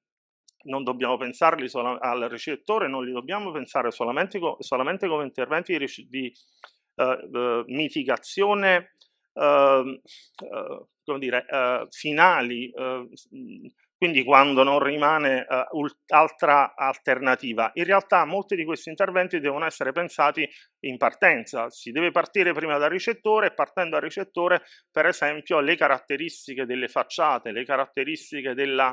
non dobbiamo pensarli al recettore, non li dobbiamo pensare solamente, co solamente come interventi di, di eh, eh, mitigazione ehm, eh, come dire, finali, ehm, mm, quindi quando non rimane altra alternativa. In realtà molti di questi interventi devono essere pensati in partenza, si deve partire prima dal ricettore e partendo dal ricettore per esempio le caratteristiche delle facciate, le caratteristiche della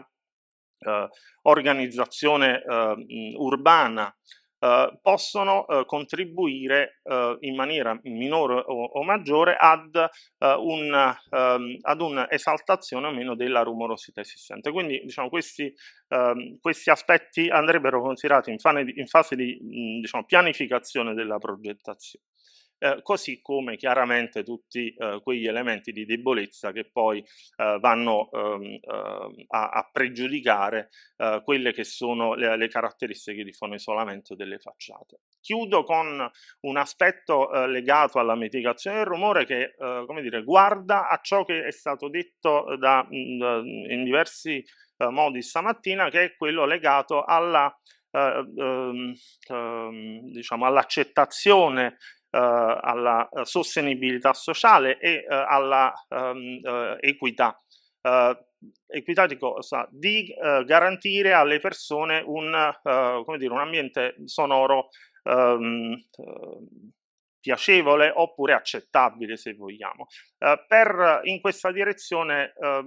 eh, organizzazione eh, urbana, eh, possono eh, contribuire eh, in maniera minore o, o maggiore ad, eh, un, ehm, ad un'esaltazione o meno della rumorosità esistente. Quindi diciamo, questi, ehm, questi aspetti andrebbero considerati in, fane, in fase di mh, diciamo, pianificazione della progettazione eh, così come chiaramente tutti eh, quegli elementi di debolezza che poi eh, vanno ehm, ehm a, a, pregiudicare eh, quelle che sono le, le, caratteristiche di fonoisolamento delle facciate. Chiudo con un aspetto eh, legato alla mitigazione del rumore che eh, come dire, guarda a ciò che è stato detto da, mm, mm, in diversi modi stamattina, che è quello legato alla, ehm, ehm, diciamo, all'accettazione eh, alla sostenibilità sociale e eh, alla um, equità. equità di cosa? Di garantire alle persone un, dire, un ambiente sonoro um, piacevole oppure accettabile se vogliamo. Eh, per, in questa direzione ehm,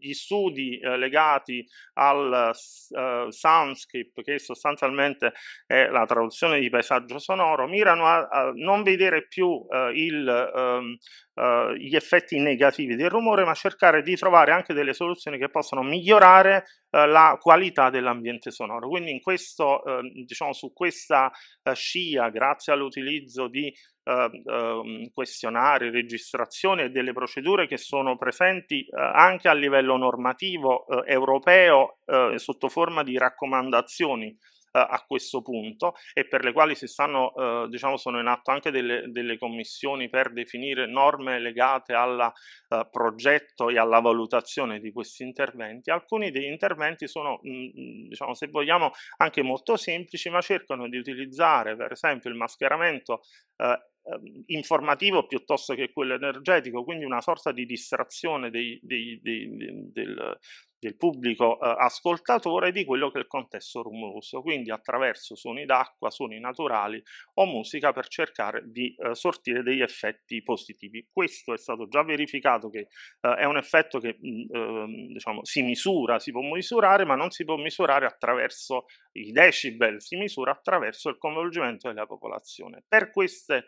gli studi eh, legati al eh, soundscape, che sostanzialmente è la traduzione di paesaggio sonoro, mirano a, a non vedere più eh, il ehm, eh, gli effetti negativi del rumore, ma cercare di trovare anche delle soluzioni che possano migliorare eh, la qualità dell'ambiente sonoro. Quindi questo, ehm, diciamo, su questa eh, scia, grazie all'utilizzo di ehm, ehm, questionari, registrazioni e delle procedure che sono presenti eh, anche a livello normativo europeo sotto forma di raccomandazioni eh, a questo punto e per le quali si stanno, eh, diciamo, sono in atto anche delle, delle, commissioni per definire norme legate al eh, progetto e alla valutazione di questi interventi. Alcuni degli interventi sono, mh, mm, mm, diciamo, se vogliamo, anche molto semplici, ma cercano di utilizzare, per esempio, il mascheramento ehm, informativo piuttosto che quello energetico, quindi una sorta di distrazione dei, dei, dei, del, del pubblico eh, ascoltatore di quello che è il contesto rumoroso, quindi attraverso suoni d'acqua, suoni naturali o musica per cercare di eh, sortire degli effetti positivi. Questo è stato già verificato che eh, è un effetto che mh, mm, ehm, diciamo, si misura, si può misurare, ma non si può misurare attraverso i decibel, si misura attraverso il coinvolgimento della popolazione. Per queste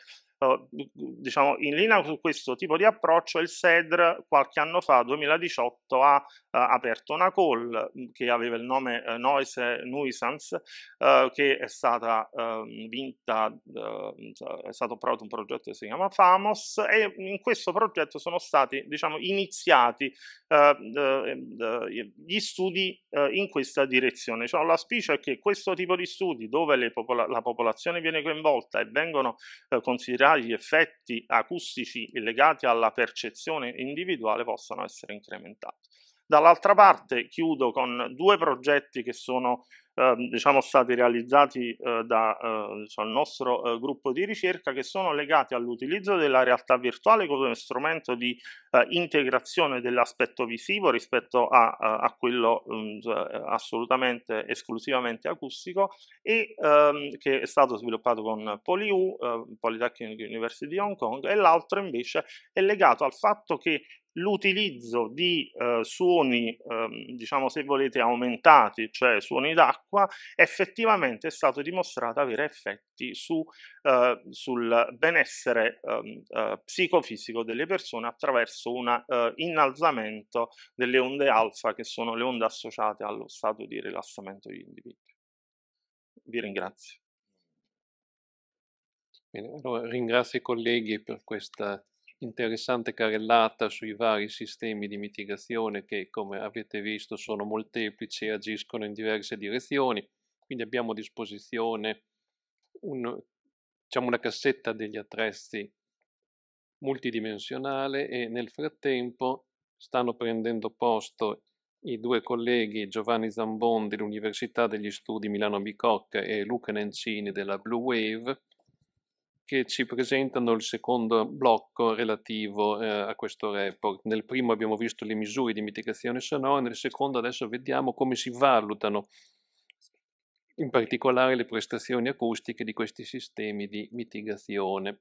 eh, diciamo, in linea con questo tipo di approccio il SEDR qualche anno fa, 2018, ha eh, aperto una call mm, che aveva il nome eh, Noise Nuisance, che è stata ehm, vinta, ehm, cioè, è stato approvato un progetto che si chiama FAMOS e in questo progetto sono stati diciamo, iniziati gli studi in questa direzione. Cioè, l'auspicio è che questo tipo di studi dove popol la popolazione viene coinvolta e vengono considerati dagli effetti acustici legati alla percezione individuale possono essere incrementati. Dall'altra parte chiudo con due progetti che sono Ehm, diciamo, stati realizzati eh, da, diciamo, il nostro eh, gruppo di ricerca che sono legati all'utilizzo della realtà virtuale come strumento di integrazione dell'aspetto visivo rispetto a, a quello mm, cioè, assolutamente esclusivamente acustico e ehm, che è stato sviluppato con PolyU, eh, Polytechnic University di Hong Kong, e l'altro invece è legato al fatto che l'utilizzo di eh, suoni, ehm, diciamo se volete, aumentati, cioè suoni d'acqua, effettivamente è stato dimostrato avere effetti su, eh, sul benessere ehm, eh, psicofisico delle persone attraverso un eh, innalzamento delle onde alfa, che sono le onde associate allo stato di rilassamento degli individui. Vi ringrazio. Bene, allora ringrazio i colleghi per questa interessante carrellata sui vari sistemi di mitigazione che, come avete visto, sono molteplici e agiscono in diverse direzioni. Quindi abbiamo a disposizione un, diciamo una cassetta degli attrezzi multidimensionale e nel frattempo stanno prendendo posto i due colleghi Giovanni Zambon dell'Università degli Studi Milano Bicocca e Luca Nencini della Blue Wave che ci presentano il secondo blocco relativo eh, a questo report. Nel primo abbiamo visto le misure di mitigazione sonora, nel secondo adesso vediamo come si valutano in particolare le prestazioni acustiche di questi sistemi di mitigazione.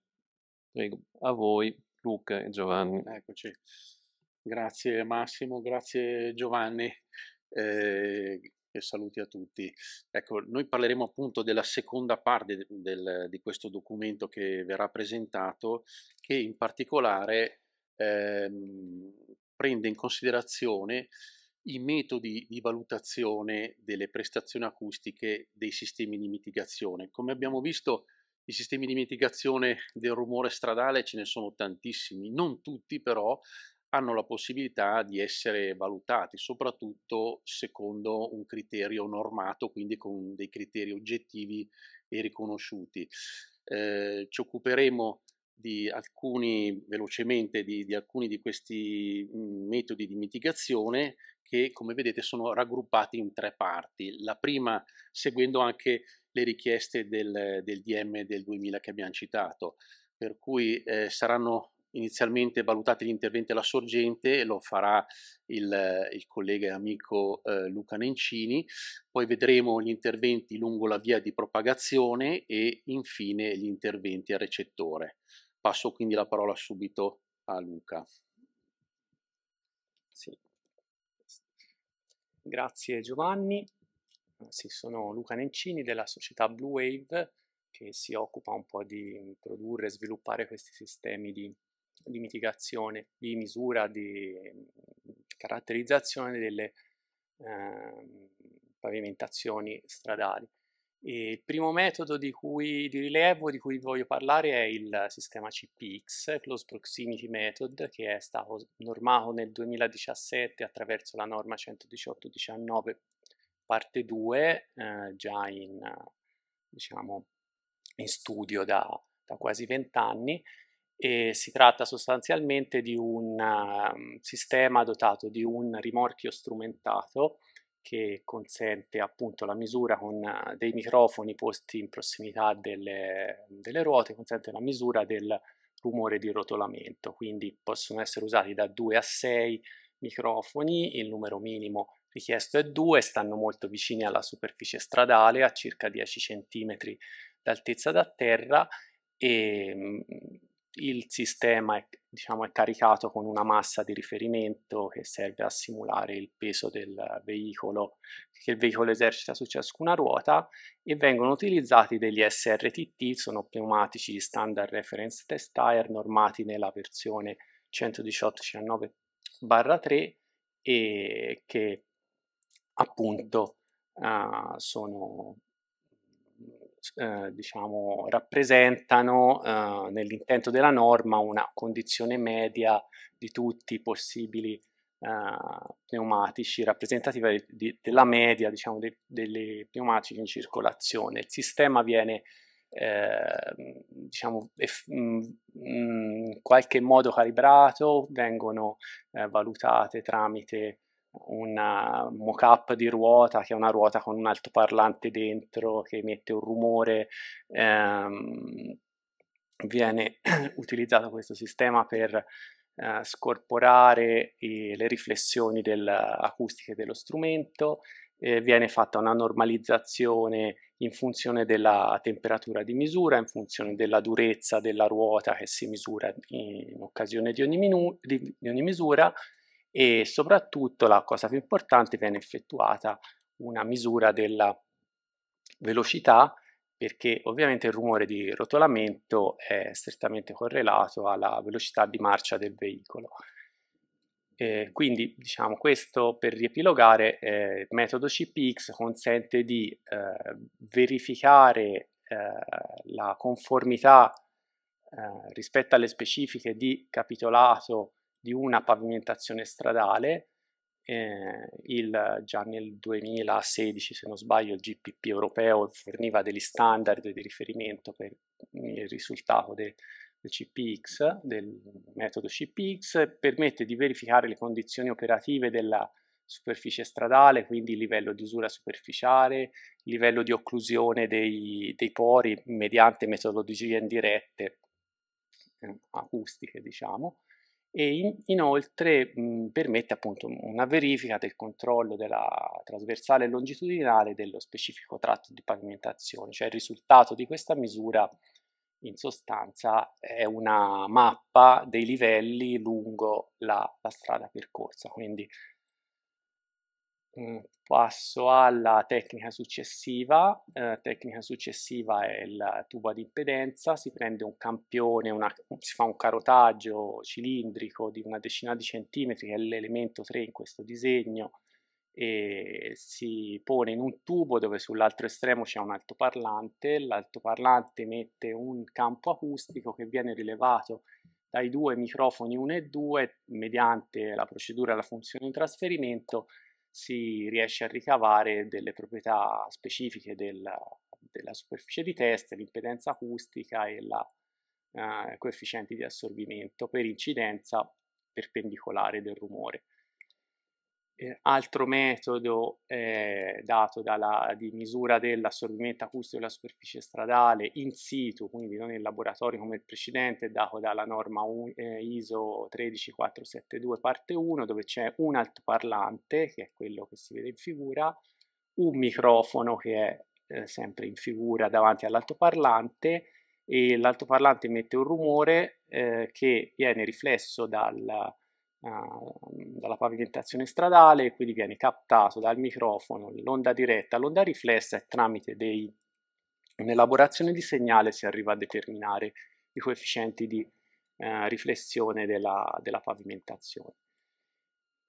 Prego, a voi Luca e Giovanni. Eccoci. Grazie Massimo, grazie Giovanni. Eh, e saluti a tutti. Ecco, noi parleremo appunto della seconda parte del, del, di questo documento che verrà presentato, che in particolare ehm, prende in considerazione i metodi di valutazione delle prestazioni acustiche dei sistemi di mitigazione. Come abbiamo visto, i sistemi di mitigazione del rumore stradale ce ne sono tantissimi, non tutti però hanno la possibilità di essere valutati, soprattutto secondo un criterio normato, quindi con dei criteri oggettivi e riconosciuti. Eh, ci occuperemo di alcuni, velocemente di, di alcuni di questi metodi di mitigazione che come vedete sono raggruppati in tre parti. La prima seguendo anche le richieste del, del DM del 2000 che abbiamo citato, per cui eh, saranno inizialmente valutate gli interventi alla sorgente, lo farà il, il collega e amico eh, Luca Nencini, poi vedremo gli interventi lungo la via di propagazione e infine gli interventi al recettore. Passo quindi la parola subito a Luca. Sì. Grazie Giovanni, sì, sono Luca Nencini della società Blue Wave che si occupa un po' di produrre e sviluppare questi sistemi di di mitigazione, di misura, di mhmm, caratterizzazione delle eh, pavimentazioni stradali. E il primo metodo di, cui, di rilevo di cui voglio parlare è il sistema CPX, Close Proximity Method, che è stato normato nel 2017 attraverso la norma 118-19 parte 2, eh, già in, diciamo, in studio da, da quasi vent'anni e si tratta sostanzialmente di un um, sistema dotato di un rimorchio strumentato che consente appunto la misura con uh, dei microfoni posti in prossimità delle, delle ruote, consente la misura del rumore di rotolamento, quindi possono essere usati da 2 a 6 microfoni, il numero minimo richiesto è 2, stanno molto vicini alla superficie stradale a circa 10 cm d'altezza da terra e mm, il sistema è, diciamo, è, caricato con una massa di riferimento che serve a simulare il peso del veicolo che il veicolo esercita su ciascuna ruota e vengono utilizzati degli SRTT, sono pneumatici standard reference test tire normati nella versione 118-19-3 e che appunto uh, sono eh, diciamo, rappresentano eh, nell'intento della norma una condizione media di tutti i possibili eh, pneumatici, rappresentativa di, di, della media diciamo, de, delle pneumatici in circolazione. Il sistema viene ehm, diciamo, eff, mh, mm, mh, mm, in qualche modo calibrato, vengono eh, valutate tramite un mock-up di ruota che è una ruota con un altoparlante dentro che emette un rumore. Ehm, viene utilizzato questo sistema per eh, scorporare i, le riflessioni del, acustiche dello strumento, eh, viene fatta una normalizzazione in funzione della temperatura di misura, in funzione della durezza della ruota che si misura in, in occasione di ogni, minu- di, di ogni misura, e soprattutto la cosa più importante viene effettuata una misura della velocità perché ovviamente il rumore di rotolamento è strettamente correlato alla velocità di marcia del veicolo. Eh, quindi diciamo questo per riepilogare eh, il metodo CPX consente di eh, verificare eh, la conformità eh, rispetto alle specifiche di capitolato di una pavimentazione stradale, eh, il, già nel 2016 se non sbaglio il GPP europeo forniva degli standard di riferimento per il risultato de, del CPX, del metodo CPX, permette di verificare le condizioni operative della superficie stradale, quindi il livello di usura superficiale, il livello di occlusione dei, dei pori mediante metodologie indirette eh, acustiche diciamo e in, inoltre mh, mhmm, permette appunto una verifica del controllo della trasversale e longitudinale dello specifico tratto di pavimentazione, cioè il risultato di questa misura in sostanza è una mappa dei livelli lungo la, la strada percorsa, quindi Passo alla tecnica successiva, eh, tecnica successiva è il tubo ad impedenza, si prende un campione, una, si fa un carotaggio cilindrico di una decina di centimetri che è l'elemento 3 in questo disegno e si pone in un tubo dove sull'altro estremo c'è un altoparlante, l'altoparlante mette un campo acustico che viene rilevato dai due microfoni 1 e 2 mediante la procedura e la funzione di trasferimento si riesce a ricavare delle proprietà specifiche del, della superficie di test, l'impedenza acustica e la eh, coefficienti di assorbimento per incidenza perpendicolare del rumore. Eh, altro metodo eh, dato dalla, di misura dell'assorbimento acustico della superficie stradale in situ, quindi non in laboratorio come il precedente, dato dalla norma un, eh, ISO 13472 parte 1, dove c'è un altoparlante, che è quello che si vede in figura, un microfono che è eh, sempre in figura davanti all'altoparlante e l'altoparlante emette un rumore eh, che viene riflesso dal Ehm, dalla pavimentazione stradale e quindi viene captato dal microfono l'onda diretta, l'onda riflessa e tramite dei, un'elaborazione di segnale si arriva a determinare i coefficienti di eh, riflessione della, della pavimentazione.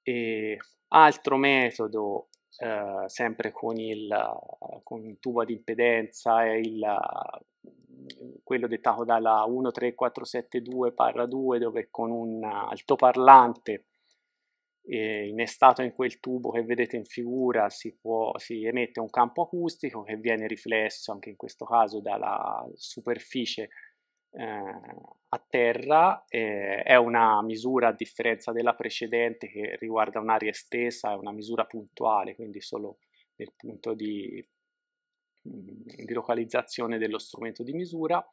E altro metodo eh, sempre con il, con il, tubo ad impedenza e il, mm, quello dettato dalla 13472-2 dove con un altoparlante eh, innestato in quel tubo che vedete in figura si, può, si emette un campo acustico che viene riflesso anche in questo caso dalla superficie eh, a terra, eh, è una misura a differenza della precedente che riguarda un'area estesa, è una misura puntuale, quindi solo nel punto di, mm, di localizzazione dello strumento di misura.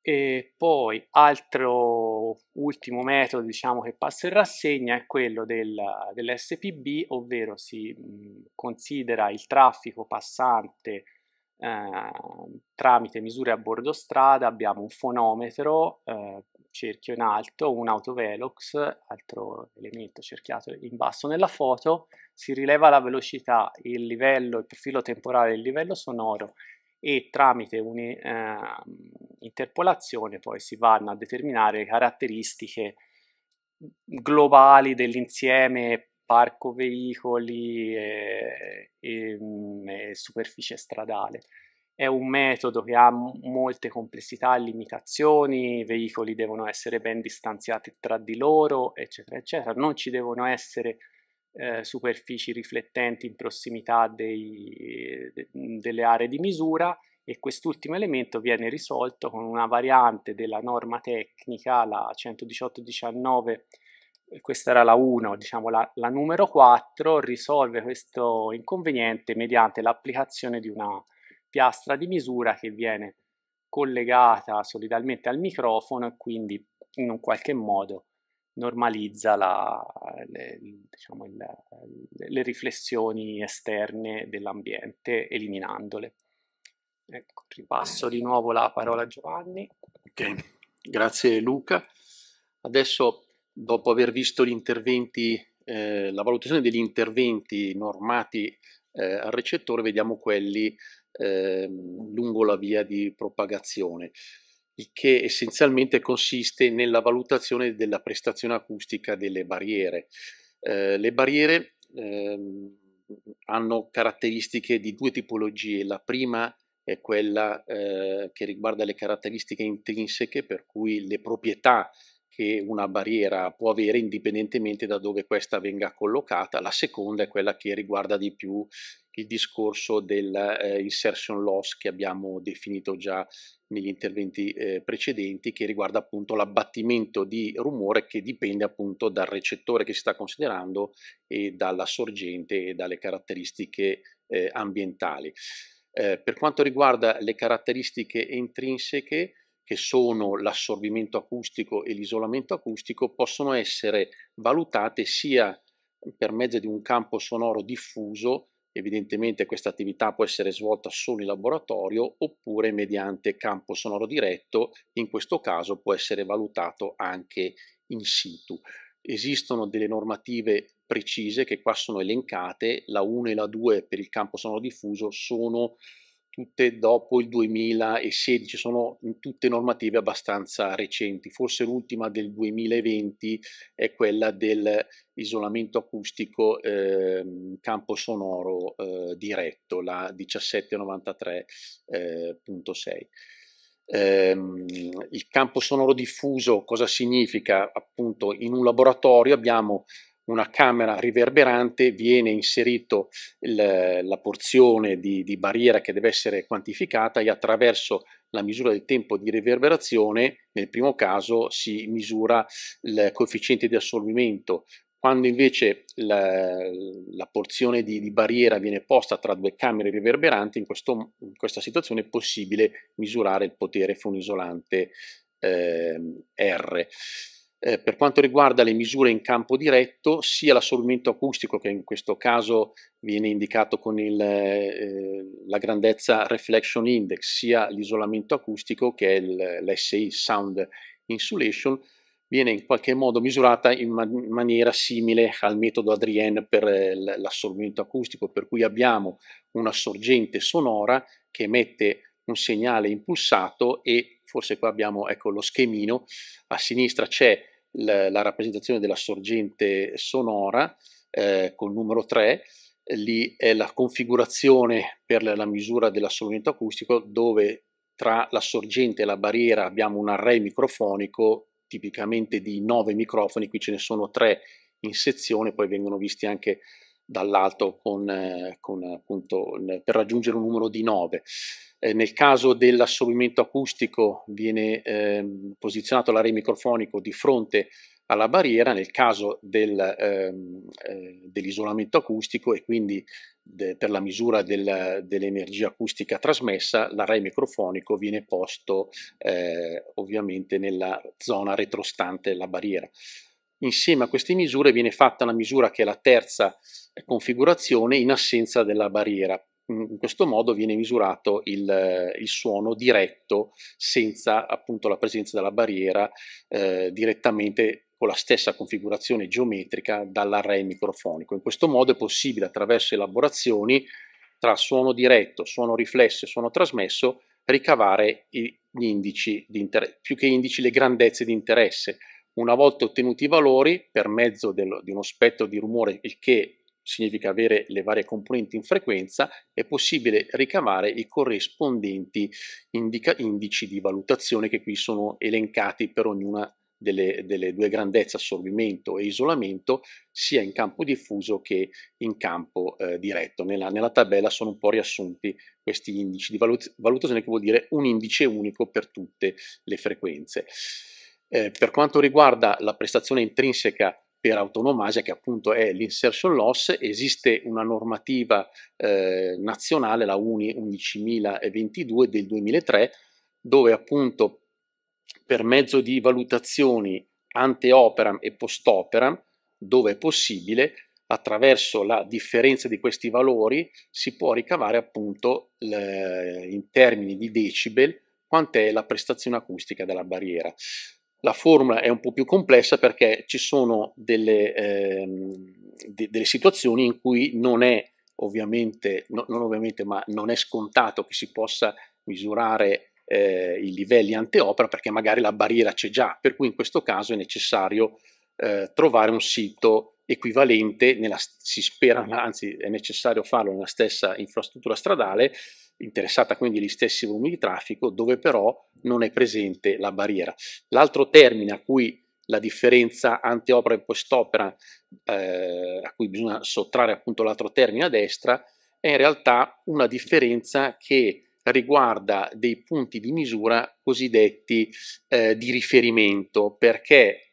E poi altro ultimo metodo diciamo, che passa in rassegna è quello del, dell'SPB, ovvero si mh, mm, considera il traffico passante Ehm, tramite misure a bordo strada abbiamo un fonometro, eh, cerchio in alto, un autovelox, altro elemento cerchiato in basso. Nella foto si rileva la velocità, il livello, il profilo temporale, il livello sonoro e tramite un'interpolazione ehm, eh, poi si vanno a determinare le caratteristiche globali dell'insieme parco veicoli e, e, mm, e superficie stradale. È un metodo che ha molte complessità e limitazioni, i veicoli devono essere ben distanziati tra di loro, eccetera, eccetera. Non ci devono essere eh, superfici riflettenti in prossimità dei, de, delle aree di misura e quest'ultimo elemento viene risolto con una variante della norma tecnica, la 118-19 questa era la 1, diciamo la, la, numero 4, risolve questo inconveniente mediante l'applicazione di una piastra di misura che viene collegata solidalmente al microfono e quindi in un qualche modo normalizza la, le, diciamo il, le, riflessioni esterne dell'ambiente eliminandole. Ecco, ripasso di nuovo la parola a Giovanni. Ok, grazie Luca. Adesso dopo aver visto gli interventi, eh, la valutazione degli interventi normati eh, al recettore, vediamo quelli eh, lungo la via di propagazione, il che essenzialmente consiste nella valutazione della prestazione acustica delle barriere. Eh, le barriere ehm, hanno caratteristiche di due tipologie. La prima è quella eh, che riguarda le caratteristiche intrinseche, per cui le proprietà che una barriera può avere indipendentemente da dove questa venga collocata, la seconda è quella che riguarda di più il discorso dell'insertion eh, loss che abbiamo definito già negli interventi eh, precedenti che riguarda appunto l'abbattimento di rumore che dipende appunto dal recettore che si sta considerando e dalla sorgente e dalle caratteristiche eh, ambientali. Eh, per quanto riguarda le caratteristiche intrinseche, che sono l'assorbimento acustico e l'isolamento acustico, possono essere valutate sia per mezzo di un campo sonoro diffuso, evidentemente questa attività può essere svolta solo in laboratorio, oppure mediante campo sonoro diretto, in questo caso può essere valutato anche in situ. Esistono delle normative precise che qua sono elencate, la 1 e la 2 per il campo sonoro diffuso sono tutte dopo il 2016, sono mhmm, tutte normative abbastanza recenti, forse l'ultima del 2020 è quella dell'isolamento acustico eh, campo sonoro eh, diretto, la 1793.6. Eh, ehm, il campo sonoro diffuso cosa significa? Appunto in un laboratorio abbiamo una camera riverberante viene inserito il, la porzione di, di barriera che deve essere quantificata e attraverso la misura del tempo di riverberazione, nel primo caso si misura il coefficiente di assorbimento, quando invece la, la porzione di, di, barriera viene posta tra due camere riverberanti, in, questo, in questa situazione è possibile misurare il potere fonisolante eh, R. Eh, per quanto riguarda le misure in campo diretto, sia l'assorbimento acustico, che in questo caso viene indicato con il, eh, la grandezza Reflection Index, sia l'isolamento acustico, che è l'SI, Sound Insulation, viene in qualche modo misurata in man maniera simile al metodo Adrienne per eh, l'assorbimento acustico, per cui abbiamo una sorgente sonora che emette un segnale impulsato e forse qua abbiamo ecco, lo schemino, a sinistra c'è la, la rappresentazione della sorgente sonora eh, con numero 3, lì è la configurazione per la misura dell'assolvimento acustico dove tra la sorgente e la barriera abbiamo un array microfonico tipicamente di 9 microfoni, qui ce ne sono 3 in sezione, poi vengono visti anche dall'alto con, eh, con appunto, per raggiungere un numero di 9. Eh, nel caso dell'assorbimento acustico viene ehm, posizionato l'array microfonico di fronte alla barriera, nel caso del, ehm, eh, dell'isolamento acustico e quindi de, per la misura del, dell'energia acustica trasmessa, l'array microfonico viene posto eh, ovviamente nella zona retrostante la barriera. Insieme a queste misure viene fatta una misura che è la terza eh, configurazione in assenza della barriera, in questo modo viene misurato il, eh, il suono diretto senza appunto la presenza della barriera eh, direttamente con la stessa configurazione geometrica dall'array microfonico. In questo modo è possibile attraverso elaborazioni tra suono diretto, suono riflesso e suono trasmesso ricavare gli indici di interesse, più che indici le grandezze di interesse. Una volta ottenuti i valori per mezzo dello, di uno spettro di rumore che significa avere le varie componenti in frequenza, è possibile ricavare i corrispondenti indici di valutazione che qui sono elencati per ognuna delle, delle, due grandezze, assorbimento e isolamento, sia in campo diffuso che in campo eh, diretto. Nella, nella, tabella sono un po' riassunti questi indici di valut valutazione, che vuol dire un indice unico per tutte le frequenze. Eh, per quanto riguarda la prestazione intrinseca per autonomasia che appunto è l'insertion loss, esiste una normativa eh, nazionale, la UNI 11022 del 2003, dove appunto per mezzo di valutazioni ante operam e post operam, dove è possibile, attraverso la differenza di questi valori si può ricavare appunto le, in termini di decibel quant'è la prestazione acustica della barriera. La formula è un po' più complessa perché ci sono delle, ehm, de- delle situazioni in cui non è ovviamente, no, non ovviamente, ma non è scontato che si possa misurare eh, i livelli anteopera perché magari la barriera c'è già, per cui in questo caso è necessario eh, trovare un sito equivalente, nella, si spera, anzi è necessario farlo nella stessa infrastruttura stradale, interessata quindi agli stessi volumi di traffico, dove però non è presente la barriera. L'altro termine a cui la differenza anteopera e postopera, eh, a cui bisogna sottrarre appunto l'altro termine a destra, è in realtà una differenza che riguarda dei punti di misura cosiddetti eh, di riferimento, perché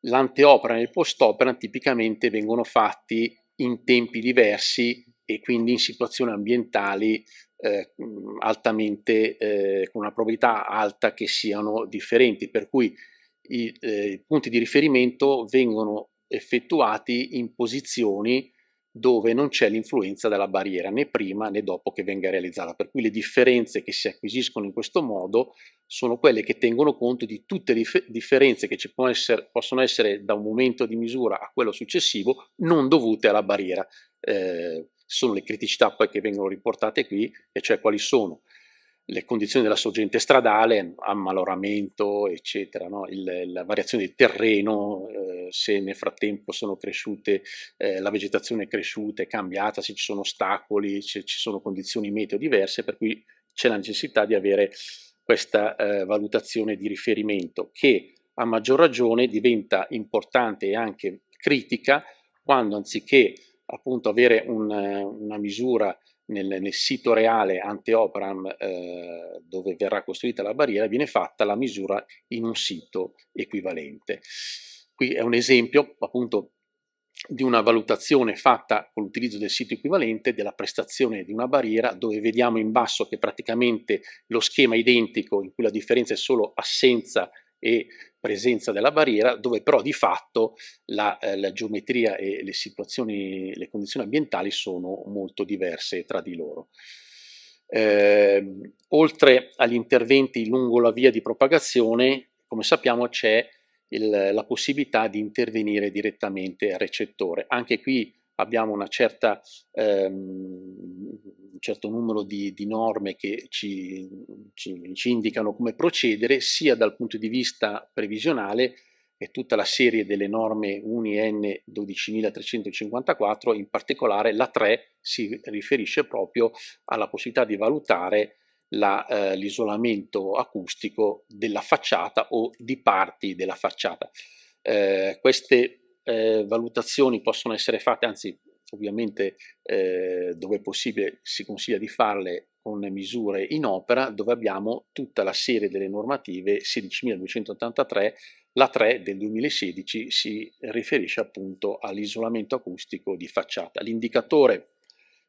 l'anteopera e il postopera tipicamente vengono fatti in tempi diversi e quindi in situazioni ambientali eh, altamente, eh, con una probabilità alta che siano differenti, per cui i, eh, i punti di riferimento vengono effettuati in posizioni dove non c'è l'influenza della barriera né prima né dopo che venga realizzata, per cui le differenze che si acquisiscono in questo modo sono quelle che tengono conto di tutte le differenze che ci possono essere, possono essere da un momento di misura a quello successivo non dovute alla barriera eh, sono le criticità poi che vengono riportate qui, e cioè quali sono le condizioni della sorgente stradale, ammaloramento, eccetera, no? il, la variazione del terreno, eh, se nel frattempo sono cresciute, eh, la vegetazione è cresciuta, è cambiata, se ci sono ostacoli, se ci sono condizioni meteo diverse, per cui c'è la necessità di avere questa eh, valutazione di riferimento che a maggior ragione diventa importante e anche critica quando anziché appunto avere un, una misura nel, nel, sito reale Anteopram eh, dove verrà costruita la barriera viene fatta la misura in un sito equivalente. Qui è un esempio appunto di una valutazione fatta con l'utilizzo del sito equivalente della prestazione di una barriera dove vediamo in basso che praticamente lo schema identico in cui la differenza è solo assenza e presenza della barriera, dove però di fatto la, eh, la geometria e le situazioni, le condizioni ambientali sono molto diverse tra di loro. Eh, oltre agli interventi lungo la via di propagazione, come sappiamo c'è la possibilità di intervenire direttamente al recettore. Anche qui abbiamo una certa ehm, certo numero di, di norme che ci, ci, ci, indicano come procedere, sia dal punto di vista previsionale, e tutta la serie delle norme UNIN 12354, in particolare la 3 si riferisce proprio alla possibilità di valutare eh, l'isolamento eh, acustico della facciata o di parti della facciata. Eh, queste eh, valutazioni possono essere fatte, anzi ovviamente eh, dove è possibile si consiglia di farle con misure in opera dove abbiamo tutta la serie delle normative 16.283, la 3 del 2016 si riferisce appunto all'isolamento acustico di facciata. L'indicatore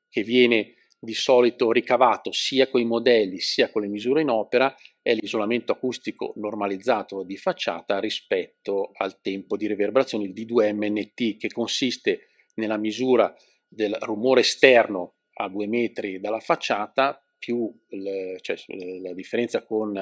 che viene di solito ricavato sia con i modelli sia con le misure in opera è l'isolamento acustico normalizzato di facciata rispetto al tempo di reverberazione, il D2MNT, che consiste nella misura del rumore esterno a due metri dalla facciata più le, cioè, la differenza con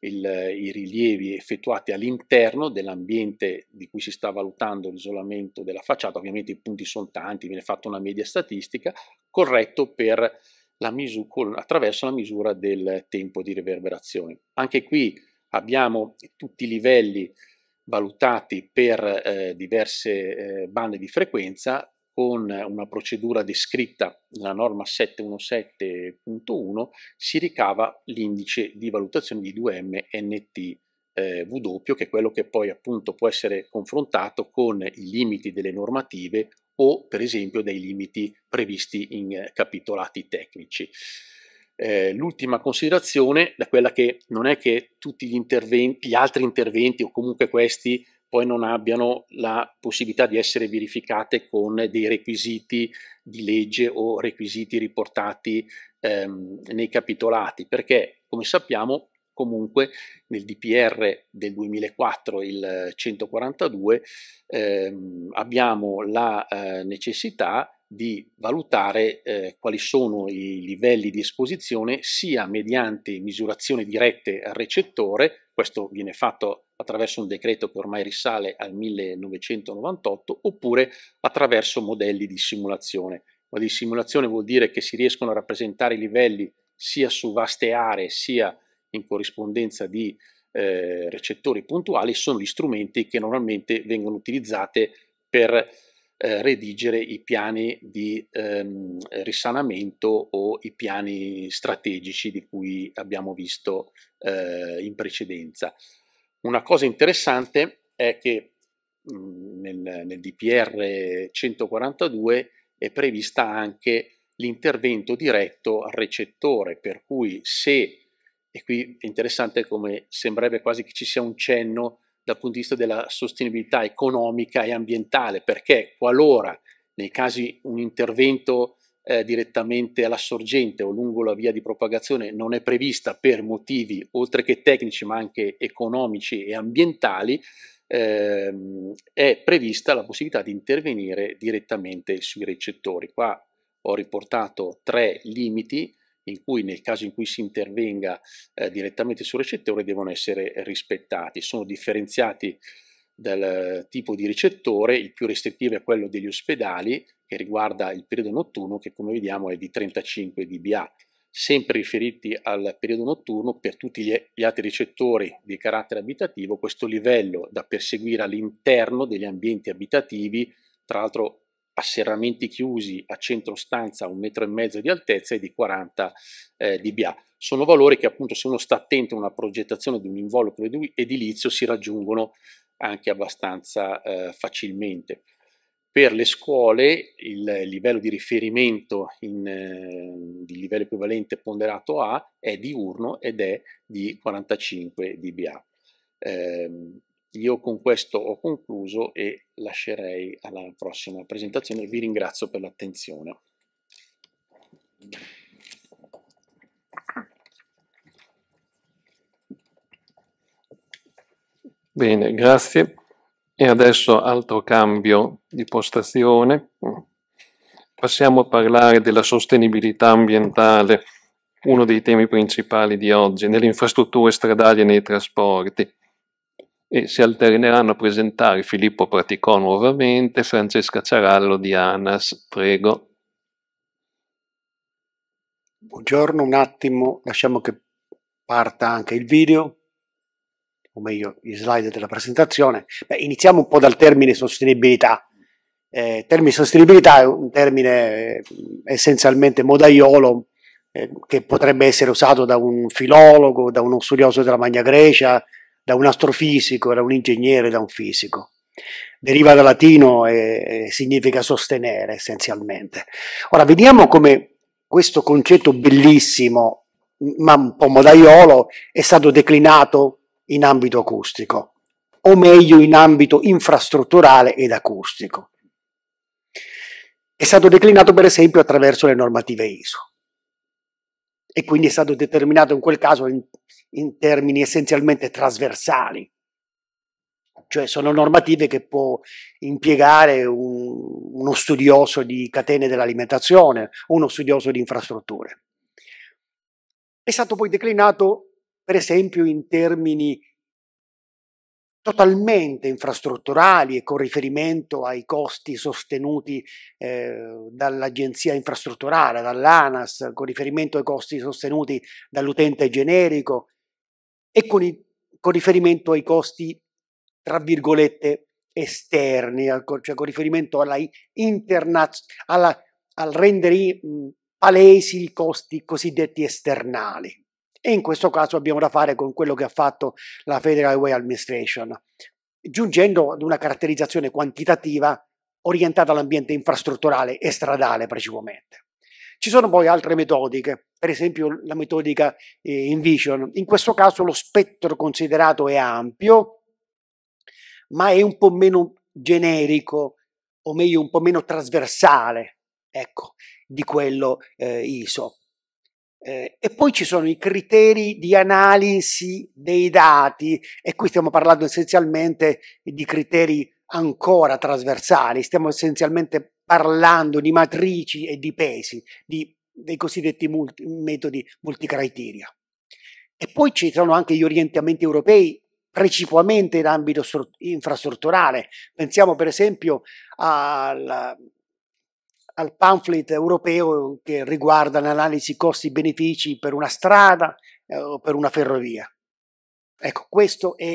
il, i rilievi effettuati all'interno dell'ambiente di cui si sta valutando l'isolamento della facciata, ovviamente i punti sono tanti, viene fatta una media statistica, corretto per la misura, attraverso la misura del tempo di riverberazione. Anche qui abbiamo tutti i livelli valutati per eh, diverse eh, bande di frequenza con una procedura descritta nella norma 717.1 si ricava l'indice di valutazione di 2M NT eh, W, che è quello che poi appunto può essere confrontato con i limiti delle normative o per esempio dei limiti previsti in eh, capitolati tecnici. Eh, l'ultima considerazione da quella che non è che tutti gli, gli altri interventi o comunque questi poi non abbiano la possibilità di essere verificate con dei requisiti di legge o requisiti riportati ehm, nei capitolati, perché come sappiamo comunque nel DPR del 2004, il 142, ehm, abbiamo la eh, necessità di valutare eh, quali sono i livelli di esposizione sia mediante misurazioni dirette al recettore, questo viene fatto attraverso un decreto che ormai risale al 1998, oppure attraverso modelli di simulazione. Ma di simulazione vuol dire che si riescono a rappresentare i livelli sia su vaste aree sia in corrispondenza di eh, recettori puntuali, sono gli strumenti che normalmente vengono utilizzati per eh, redigere i piani di ehm, risanamento o i piani strategici di cui abbiamo visto eh, in precedenza. Una cosa interessante è che mh, mm, nel, nel DPR 142 è prevista anche l'intervento diretto al recettore, per cui se, e qui è interessante come sembrerebbe quasi che ci sia un cenno dal punto di vista della sostenibilità economica e ambientale, perché qualora nei casi un intervento eh, direttamente alla sorgente o lungo la via di propagazione non è prevista per motivi oltre che tecnici ma anche economici e ambientali, ehm, è prevista la possibilità di intervenire direttamente sui recettori. Qua ho riportato tre limiti in cui nel caso in cui si intervenga eh, direttamente sul recettore devono essere rispettati, sono differenziati dal tipo di ricettore, il più restrittivo è quello degli ospedali che riguarda il periodo notturno che come vediamo è di 35 dBA, sempre riferiti al periodo notturno per tutti gli altri ricettori di carattere abitativo questo livello da perseguire all'interno degli ambienti abitativi, tra l'altro a serramenti chiusi a centro stanza a un metro e mezzo di altezza e di 40 eh, dBA. Sono valori che appunto se uno sta attento a una progettazione di un involucro edilizio si raggiungono anche abbastanza eh, facilmente. Per le scuole il livello di riferimento in, eh, di livello equivalente ponderato A è diurno ed è di 45 dBA. Io con questo ho concluso e lascerei alla prossima presentazione. Vi ringrazio per l'attenzione. Bene, grazie. E adesso altro cambio di postazione. Passiamo a parlare della sostenibilità ambientale, uno dei temi principali di oggi, nelle infrastrutture stradali e nei trasporti e si alterneranno a presentare Filippo Praticò nuovamente, Francesca Ciarallo di ANAS. Prego. Buongiorno, un attimo, lasciamo che parta anche il video, o meglio gli slide della presentazione. Beh, iniziamo un po' dal termine sostenibilità. Eh, termine sostenibilità è un termine eh, essenzialmente modaiolo eh, che potrebbe essere usato da un filologo, da uno studioso della Magna Grecia, da un astrofisico, da un ingegnere, da un fisico. Deriva dal latino e significa sostenere essenzialmente. Ora vediamo come questo concetto bellissimo, ma un po' modaiolo, è stato declinato in ambito acustico, o meglio in ambito infrastrutturale ed acustico. È stato declinato per esempio attraverso le normative ISO e quindi è stato determinato in quel caso in, in termini essenzialmente trasversali, cioè sono normative che può impiegare un, uno studioso di catene dell'alimentazione, uno studioso di infrastrutture. È stato poi declinato per esempio in termini totalmente infrastrutturali e con riferimento ai costi sostenuti eh, dall'agenzia infrastrutturale, dall'ANAS, con riferimento ai costi sostenuti dall'utente generico e con, i, con riferimento ai costi, tra virgolette, esterni, cioè con riferimento alla internaz- alla, al rendere palesi i costi cosiddetti esternali e in questo caso abbiamo da fare con quello che ha fatto la Federal Highway Administration, giungendo ad una caratterizzazione quantitativa orientata all'ambiente infrastrutturale e stradale principalmente. Ci sono poi altre metodiche, per esempio la metodica eh, InVision. In questo caso lo spettro considerato è ampio, ma è un po' meno generico, o meglio un po' meno trasversale, ecco, di quello eh, ISO. Eh, e poi ci sono i criteri di analisi dei dati e qui stiamo parlando essenzialmente di criteri ancora trasversali, stiamo essenzialmente parlando di matrici e di pesi, di, dei cosiddetti multi, metodi multicriteria. E poi ci sono anche gli orientamenti europei principalmente in ambito infrastrutturale. Pensiamo per esempio al al pamphlet europeo che riguarda l'analisi costi-benefici per una strada eh, o per una ferrovia. Ecco, questo è,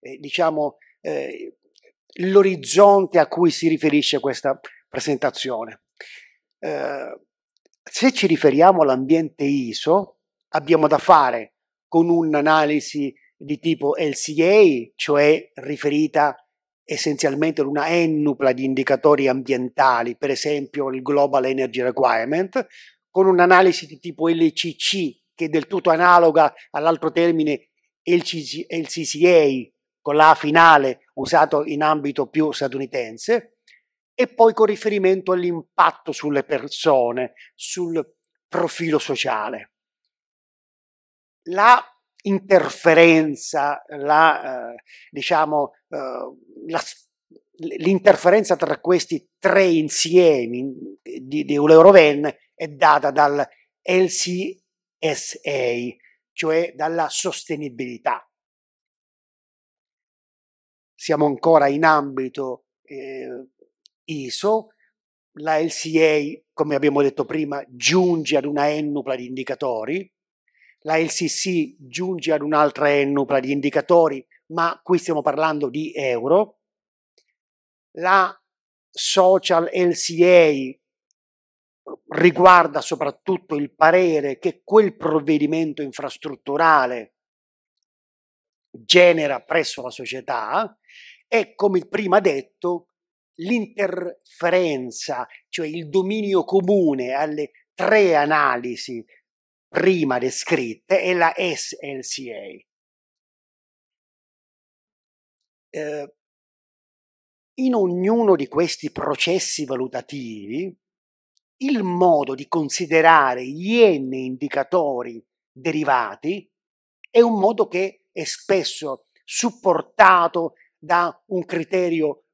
eh, diciamo, eh, l'orizzonte a cui si riferisce questa presentazione. Eh, se ci riferiamo all'ambiente ISO, abbiamo da fare con un'analisi di tipo LCA, cioè riferita a essenzialmente una ennupla di indicatori ambientali, per esempio il Global Energy Requirement, con un'analisi di tipo LCC che è del tutto analoga all'altro termine LCC, LCCA, con la finale usato in ambito più statunitense, e poi con riferimento all'impatto sulle persone, sul profilo sociale. La interferenza, la, eh, diciamo, eh, l'interferenza tra questi tre insiemi di, di Eurovene è data dal LCSA, cioè dalla sostenibilità. Siamo ancora in ambito eh, ISO, la LCA, come abbiamo detto prima, giunge ad una ennupla di indicatori, la LCC giunge ad un'altra nupla di indicatori, ma qui stiamo parlando di euro. La social LCA riguarda soprattutto il parere che quel provvedimento infrastrutturale genera presso la società e come prima detto l'interferenza, cioè il dominio comune alle tre analisi prima descritte è la SLCA. Eh, in ognuno di questi processi valutativi, il modo di considerare gli n indicatori derivati è un modo che è spesso supportato da un criterio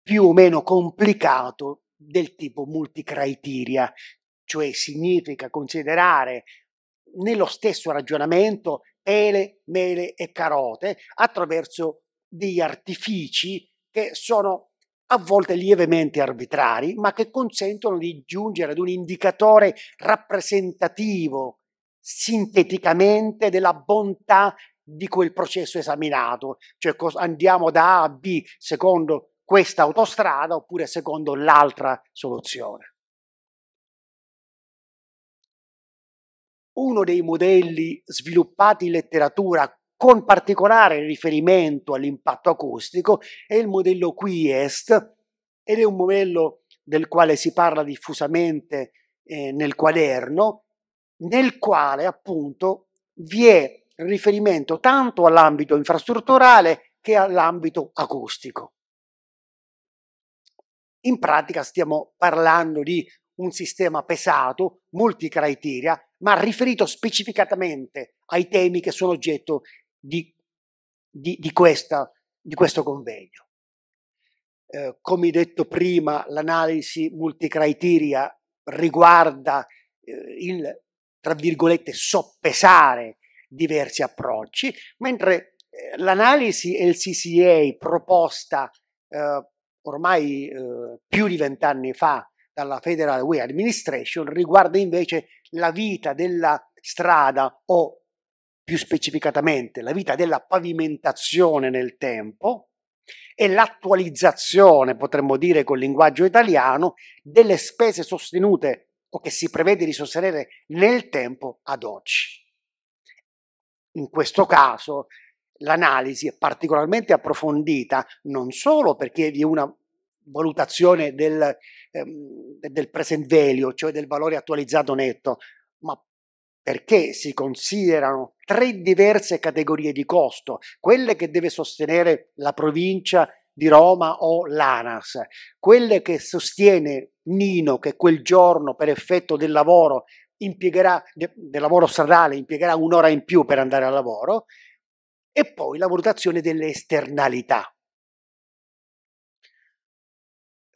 più o meno complicato del tipo multicriteria, cioè significa considerare nello stesso ragionamento ele, mele e carote attraverso degli artifici che sono a volte lievemente arbitrari, ma che consentono di giungere ad un indicatore rappresentativo sinteticamente della bontà di quel processo esaminato, cioè andiamo da A a B secondo questa autostrada oppure secondo l'altra soluzione. uno dei modelli sviluppati in letteratura con particolare riferimento all'impatto acustico è il modello QIEST ed è un modello del quale si parla diffusamente eh, nel quaderno, nel quale appunto vi è riferimento tanto all'ambito infrastrutturale che all'ambito acustico. In pratica stiamo parlando di un sistema pesato, multi criteria, ma riferito specificatamente ai temi che sono oggetto di, di, di, questa, di questo convegno. Eh, come detto prima, l'analisi multicriteria riguarda eh, il, tra virgolette, soppesare diversi approcci, mentre eh, l'analisi LCCA proposta eh, ormai eh, più di vent'anni fa dalla Federal Way Administration riguarda invece la vita della strada o più specificatamente la vita della pavimentazione nel tempo e l'attualizzazione, potremmo dire col linguaggio italiano, delle spese sostenute o che si prevede di sostenere nel tempo ad oggi. In questo caso l'analisi è particolarmente approfondita non solo perché vi è una valutazione del, ehm, del present value, cioè del valore attualizzato netto, ma perché si considerano tre diverse categorie di costo, quelle che deve sostenere la provincia di Roma o l'ANAS, quelle che sostiene Nino che quel giorno per effetto del lavoro impiegherà, del lavoro stradale impiegherà un'ora in più per andare al lavoro e poi la valutazione delle esternalità.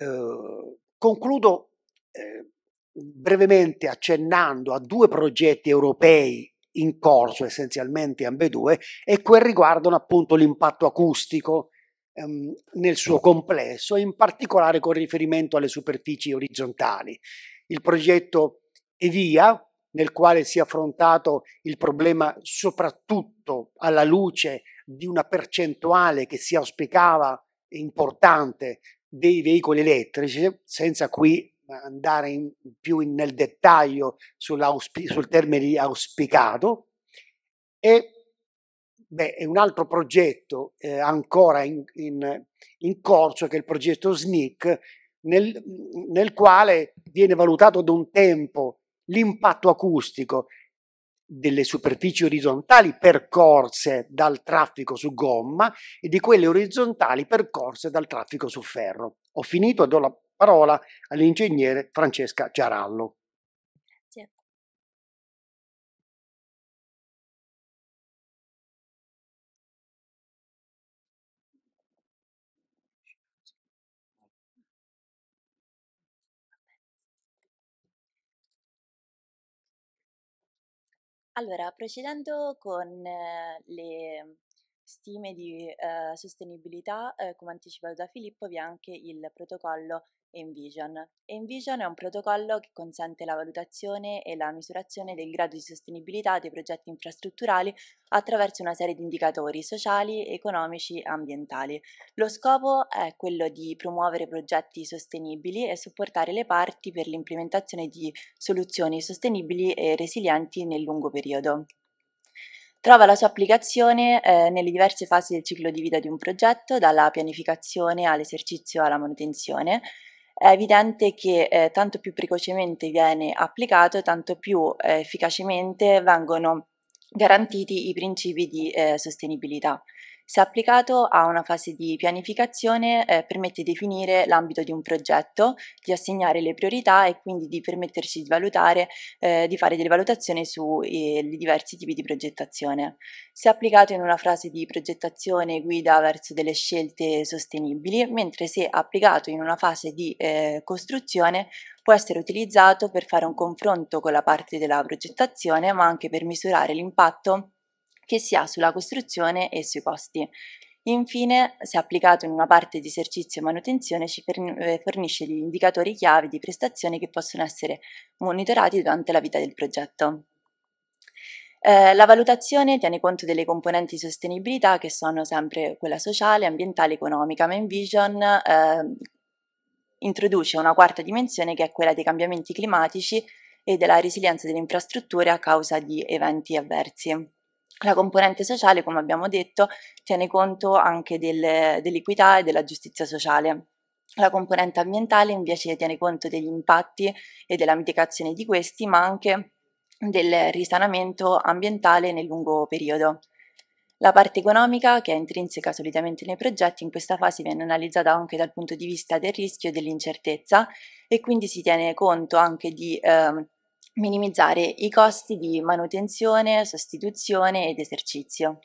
Ehm, concludo eh, brevemente accennando a due progetti europei in corso, essenzialmente ambedue, e che riguardano appunto l'impatto acustico ehm, nel suo complesso, in particolare con riferimento alle superfici orizzontali. Il progetto EVIA, nel quale si è affrontato il problema soprattutto alla luce di una percentuale che si auspicava importante dei veicoli elettrici, senza qui andare in, più in, nel dettaglio sul termine di auspicato. E beh, un altro progetto eh, ancora in, in, in, corso, che è il progetto SNIC, nel, nel quale viene valutato ad un tempo l'impatto acustico delle superfici orizzontali percorse dal traffico su gomma e di quelle orizzontali percorse dal traffico su ferro. Ho finito e do la parola all'ingegnere Francesca Ciarallo. Grazie. Allora, procedendo con ehm, le stime di eh, sostenibilità, eh, come anticipato da Filippo, vi è anche il protocollo Envision. Envision è un protocollo che consente la valutazione e la misurazione del grado di sostenibilità dei progetti infrastrutturali attraverso una serie di indicatori sociali, economici e ambientali. Lo scopo è quello di promuovere progetti sostenibili e supportare le parti per l'implementazione di soluzioni sostenibili e resilienti nel lungo periodo. Trova la sua applicazione eh, nelle diverse fasi del ciclo di vita di un progetto, dalla pianificazione all'esercizio alla manutenzione. È evidente che eh, tanto più precocemente viene applicato, tanto più eh, efficacemente vengono garantiti i principi di eh, sostenibilità. Se applicato a una fase di pianificazione eh, permette di definire l'ambito di un progetto, di assegnare le priorità e quindi di permetterci di valutare, eh, di fare delle valutazioni sui eh, diversi tipi di progettazione. Se applicato in una fase di progettazione guida verso delle scelte sostenibili, mentre se applicato in una fase di eh, costruzione può essere utilizzato per fare un confronto con la parte della progettazione ma anche per misurare l'impatto che si ha sulla costruzione e sui costi. Infine, se applicato in una parte di esercizio e manutenzione, ci eh, fornisce gli indicatori chiave di prestazione che possono essere monitorati durante la vita del progetto. Eh, la valutazione tiene conto delle componenti di sostenibilità che sono sempre quella sociale, ambientale, economica, ma Envision eh, introduce una quarta dimensione che è quella dei cambiamenti climatici e della resilienza delle infrastrutture a causa di eventi avversi. La componente sociale, come abbiamo detto, tiene conto anche del, dell'equità e della giustizia sociale. La componente ambientale invece tiene conto degli impatti e della mitigazione di questi, ma anche del risanamento ambientale nel lungo periodo. La parte economica, che è intrinseca solitamente nei progetti, in questa fase viene analizzata anche dal punto di vista del rischio e dell'incertezza e quindi si tiene conto anche di eh, minimizzare i costi di manutenzione, sostituzione ed esercizio.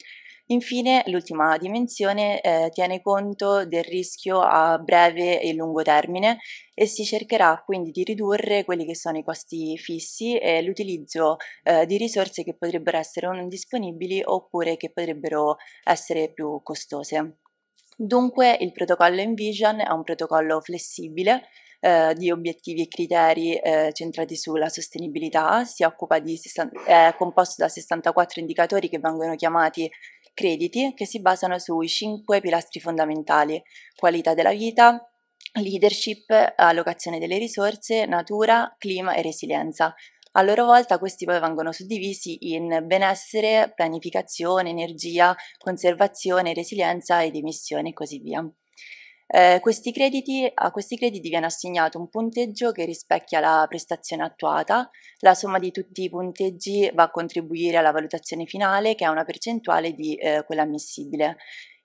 Infine, l'ultima dimensione eh, tiene conto del rischio a breve e lungo termine e si cercherà quindi di ridurre quelli che sono i costi fissi e l'utilizzo eh, di risorse che potrebbero essere non disponibili oppure che potrebbero essere più costose. Dunque, il protocollo Envision è un protocollo flessibile eh, di obiettivi e criteri eh, centrati sulla sostenibilità, si occupa di, è composto da 64 indicatori che vengono chiamati crediti che si basano sui cinque pilastri fondamentali, qualità della vita, leadership, allocazione delle risorse, natura, clima e resilienza. A loro volta questi poi vengono suddivisi in benessere, pianificazione, energia, conservazione, resilienza ed emissione e così via. Eh, questi crediti, a questi crediti viene assegnato un punteggio che rispecchia la prestazione attuata, la somma di tutti i punteggi va a contribuire alla valutazione finale che è una percentuale di eh, quella ammissibile.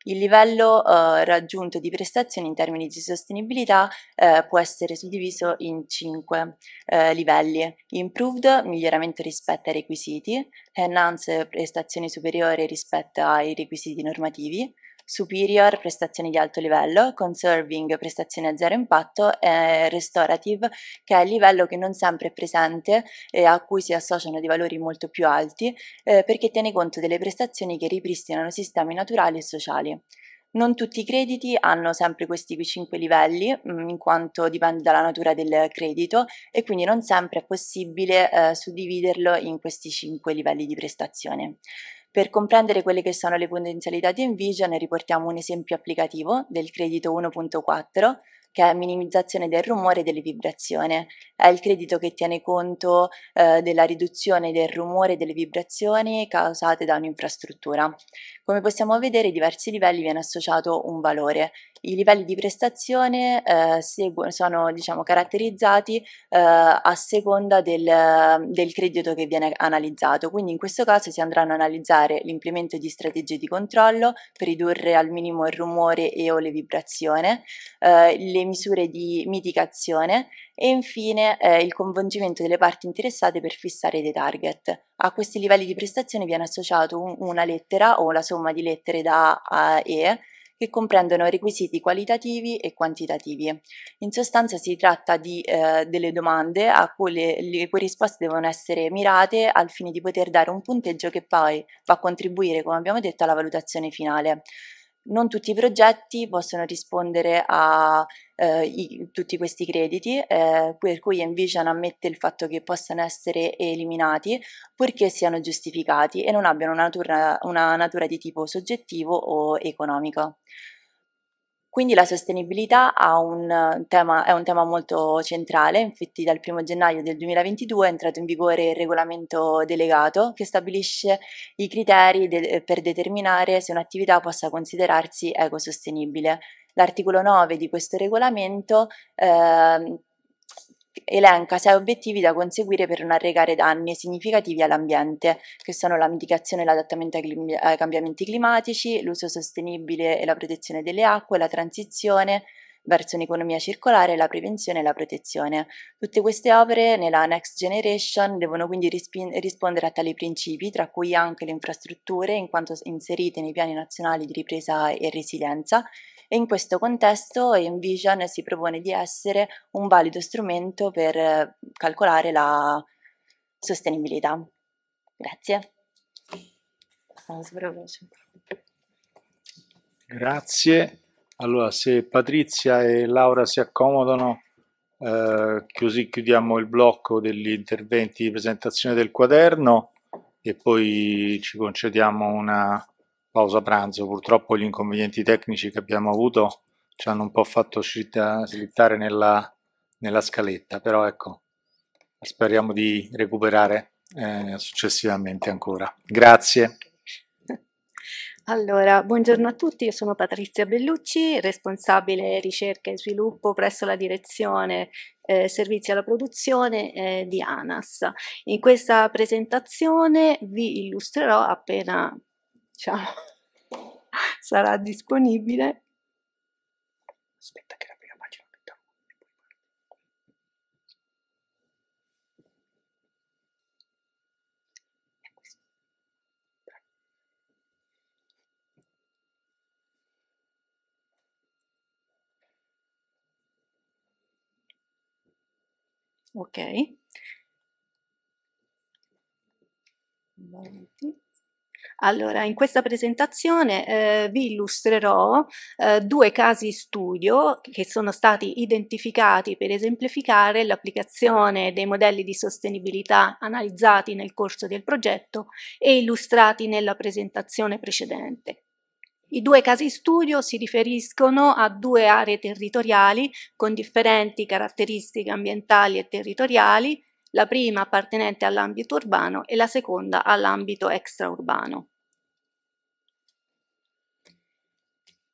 Il livello eh, raggiunto di prestazioni in termini di sostenibilità eh, può essere suddiviso in 5 eh, livelli. Improved, miglioramento rispetto ai requisiti, enhance, prestazioni superiori rispetto ai requisiti normativi, Superior prestazioni di alto livello, Conserving prestazioni a zero impatto e Restorative che è il livello che non sempre è presente e a cui si associano dei valori molto più alti eh, perché tiene conto delle prestazioni che ripristinano sistemi naturali e sociali. Non tutti i crediti hanno sempre questi 5 livelli, mm, in quanto dipende dalla natura del credito e quindi non sempre è possibile eh, suddividerlo in questi 5 livelli di prestazione. Per comprendere quelle che sono le potenzialità di Envision riportiamo un esempio applicativo del credito 1.4 che è minimizzazione del rumore e delle vibrazioni. È il credito che tiene conto eh, della riduzione del rumore e delle vibrazioni causate da un'infrastruttura. Come possiamo vedere, ai diversi livelli viene associato un valore. I livelli di prestazione eh, seguono, sono diciamo, caratterizzati eh, a seconda del, del credito che viene analizzato. Quindi in questo caso si andranno ad analizzare l'implemento di strategie di controllo per ridurre al minimo il rumore e o le vibrazioni, eh, le delle misure di mitigazione e infine eh, il coinvolgimento delle parti interessate per fissare dei target. A questi livelli di prestazione viene associato un, una lettera o la somma di lettere da A a E che comprendono requisiti qualitativi e quantitativi. In sostanza si tratta di eh, delle domande a cui le, le cui risposte devono essere mirate al fine di poter dare un punteggio che poi va a contribuire, come abbiamo detto, alla valutazione finale non tutti i progetti possono rispondere a eh, i, tutti questi crediti, eh, per cui Envision ammette il fatto che possano essere eliminati purché siano giustificati e non abbiano una natura, una natura di tipo soggettivo o economico. Quindi la sostenibilità un tema, è un tema molto centrale, infatti dal 1 gennaio del 2022 è entrato in vigore il regolamento delegato che stabilisce i criteri de per determinare se un'attività possa considerarsi ecosostenibile. L'articolo 9 di questo regolamento eh, elenca sei obiettivi da conseguire per non arrecare danni significativi all'ambiente, che sono la mitigazione e l'adattamento ai, clim- ai, cambiamenti climatici, l'uso sostenibile e la protezione delle acque, la transizione verso un'economia circolare, la prevenzione e la protezione. Tutte queste opere nella Next Generation devono quindi risp- rispondere a tali principi, tra cui anche le infrastrutture, in quanto inserite nei piani nazionali di ripresa e resilienza, e in questo contesto Envision si propone di essere un valido strumento per eh, calcolare la sostenibilità. Grazie. Grazie. Allora, se Patrizia e Laura si accomodano, eh, così chiudiamo il blocco degli interventi di presentazione del quaderno e poi ci concediamo una pausa pranzo. Purtroppo gli inconvenienti tecnici che abbiamo avuto ci hanno un po' fatto slittare nella, nella scaletta, però ecco, speriamo di recuperare eh, successivamente ancora. Grazie. Allora, buongiorno a tutti, io sono Patrizia Bellucci, responsabile ricerca e sviluppo presso la direzione eh, servizi alla produzione eh, di ANAS. In questa presentazione vi illustrerò appena diciamo, sarà disponibile. Aspetta che la prima pagina metta è questo. Ok. Allora, in questa presentazione eh, vi illustrerò eh, due casi studio che sono stati identificati per esemplificare l'applicazione dei modelli di sostenibilità analizzati nel corso del progetto e illustrati nella presentazione precedente. I due casi studio si riferiscono a due aree territoriali con differenti caratteristiche ambientali e territoriali, la prima appartenente all'ambito urbano e la seconda all'ambito extraurbano.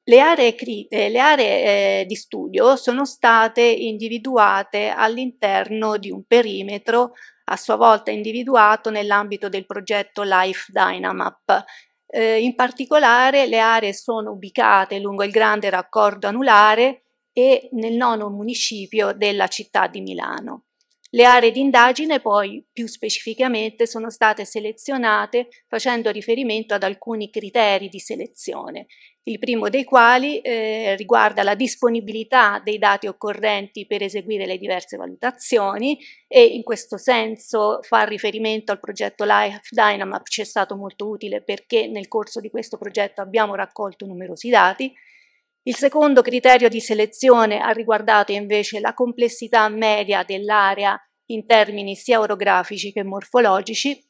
Le aree, eh, le aree eh, di studio sono state individuate all'interno di un perimetro a sua volta individuato nell'ambito del progetto Life Dynamap. Eh, in particolare le aree sono ubicate lungo il grande raccordo anulare e nel nono municipio della città di Milano. Le aree di indagine poi più specificamente sono state selezionate facendo riferimento ad alcuni criteri di selezione il primo dei quali eh, riguarda la disponibilità dei dati occorrenti per eseguire le diverse valutazioni e in questo senso fa riferimento al progetto Life Dynamap, ci è stato molto utile perché nel corso di questo progetto abbiamo raccolto numerosi dati. Il secondo criterio di selezione ha riguardato invece la complessità media dell'area in termini sia orografici che morfologici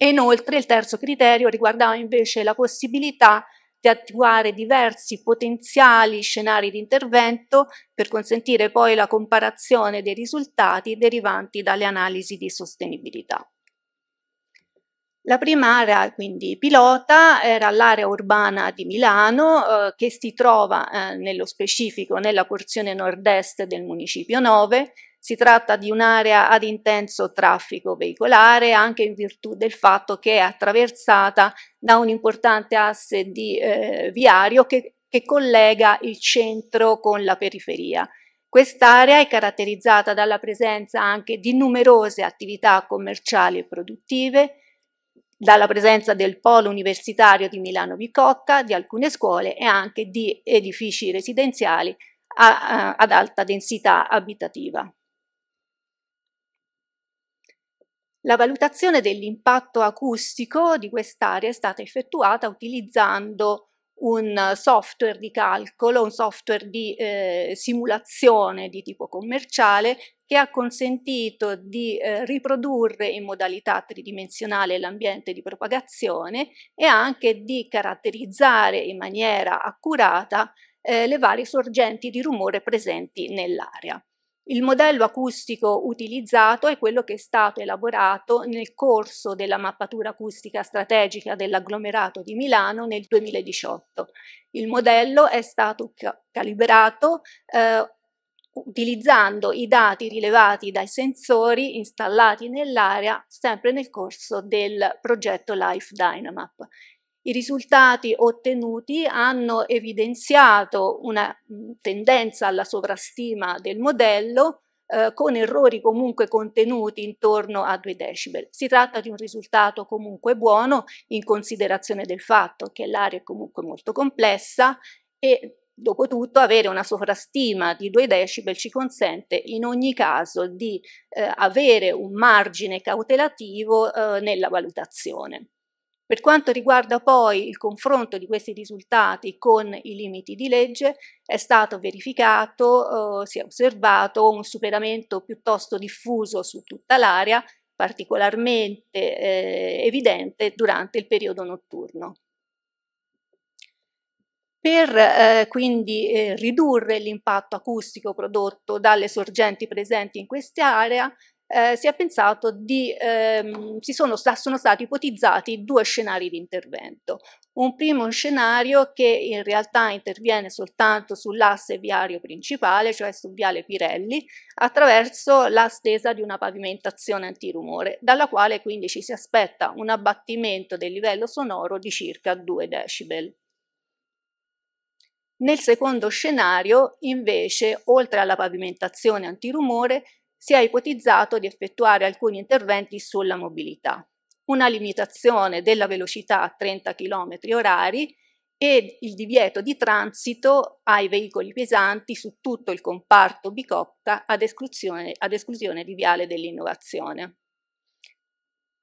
e inoltre il terzo criterio riguardava invece la possibilità di attuare diversi potenziali scenari di intervento per consentire poi la comparazione dei risultati derivanti dalle analisi di sostenibilità. La prima area, quindi pilota, era l'area urbana di Milano eh, che si trova eh, nello specifico nella porzione nord-est del municipio 9 si tratta di un'area ad intenso traffico veicolare anche in virtù del fatto che è attraversata da un importante asse di, eh, viario che, che collega il centro con la periferia. Quest'area è caratterizzata dalla presenza anche di numerose attività commerciali e produttive, dalla presenza del polo universitario di Milano Bicocca, di alcune scuole e anche di edifici residenziali a, a, ad alta densità abitativa. La valutazione dell'impatto acustico di quest'area è stata effettuata utilizzando un software di calcolo, un software di eh, simulazione di tipo commerciale che ha consentito di eh, riprodurre in modalità tridimensionale l'ambiente di propagazione e anche di caratterizzare in maniera accurata eh, le varie sorgenti di rumore presenti nell'area. Il modello acustico utilizzato è quello che è stato elaborato nel corso della mappatura acustica strategica dell'agglomerato di Milano nel 2018. Il modello è stato calibrato eh, utilizzando i dati rilevati dai sensori installati nell'area sempre nel corso del progetto Life Dynamap. I risultati ottenuti hanno evidenziato una mm, tendenza alla sovrastima del modello eh, con errori comunque contenuti intorno a 2 decibel. Si tratta di un risultato comunque buono in considerazione del fatto che l'area è comunque molto complessa e Dopotutto avere una sovrastima di 2 decibel ci consente in ogni caso di eh, avere un margine cautelativo eh, nella valutazione. Per quanto riguarda poi il confronto di questi risultati con i limiti di legge, è stato verificato, eh, si è osservato un superamento piuttosto diffuso su tutta l'area, particolarmente eh, evidente durante il periodo notturno. Per eh, quindi eh, ridurre l'impatto acustico prodotto dalle sorgenti presenti in quest'area, eh, si è pensato di, ehm, si sono, sono stati ipotizzati due scenari di intervento. Un primo scenario che in realtà interviene soltanto sull'asse viario principale, cioè su viale Pirelli, attraverso la stesa di una pavimentazione antirumore, dalla quale quindi ci si aspetta un abbattimento del livello sonoro di circa 2 decibel. Nel secondo scenario, invece, oltre alla pavimentazione antirumore, si è ipotizzato di effettuare alcuni interventi sulla mobilità, una limitazione della velocità a 30 km h e il divieto di transito ai veicoli pesanti su tutto il comparto bicocca ad esclusione, ad esclusione di Viale dell'Innovazione.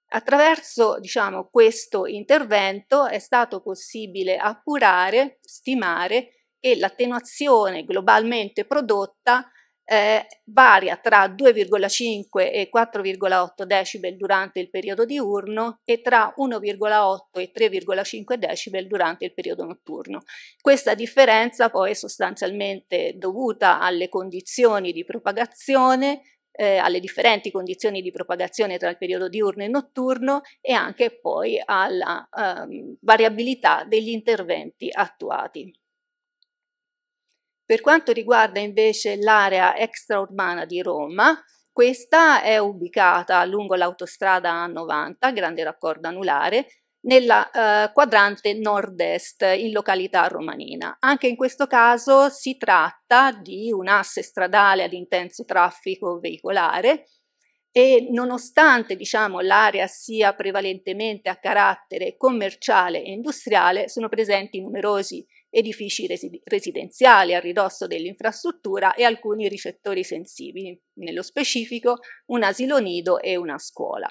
Attraverso diciamo, questo intervento è stato possibile appurare, stimare che l'attenuazione globalmente prodotta eh, varia tra 2,5 e 4,8 decibel durante il periodo diurno e tra 1,8 e 3,5 decibel durante il periodo notturno. Questa differenza poi è sostanzialmente dovuta alle condizioni di propagazione, eh, alle differenti condizioni di propagazione tra il periodo diurno e notturno e anche poi alla ehm, variabilità degli interventi attuati. Per quanto riguarda invece l'area extraurbana di Roma, questa è ubicata lungo l'autostrada A90, grande raccordo anulare, nella eh, quadrante nord-est in località romanina. Anche in questo caso si tratta di un asse stradale ad intenso traffico veicolare e nonostante diciamo, l'area sia prevalentemente a carattere commerciale e industriale, sono presenti numerosi edifici resi- residenziali a ridosso dell'infrastruttura e alcuni ricettori sensibili, nello specifico un asilo nido e una scuola.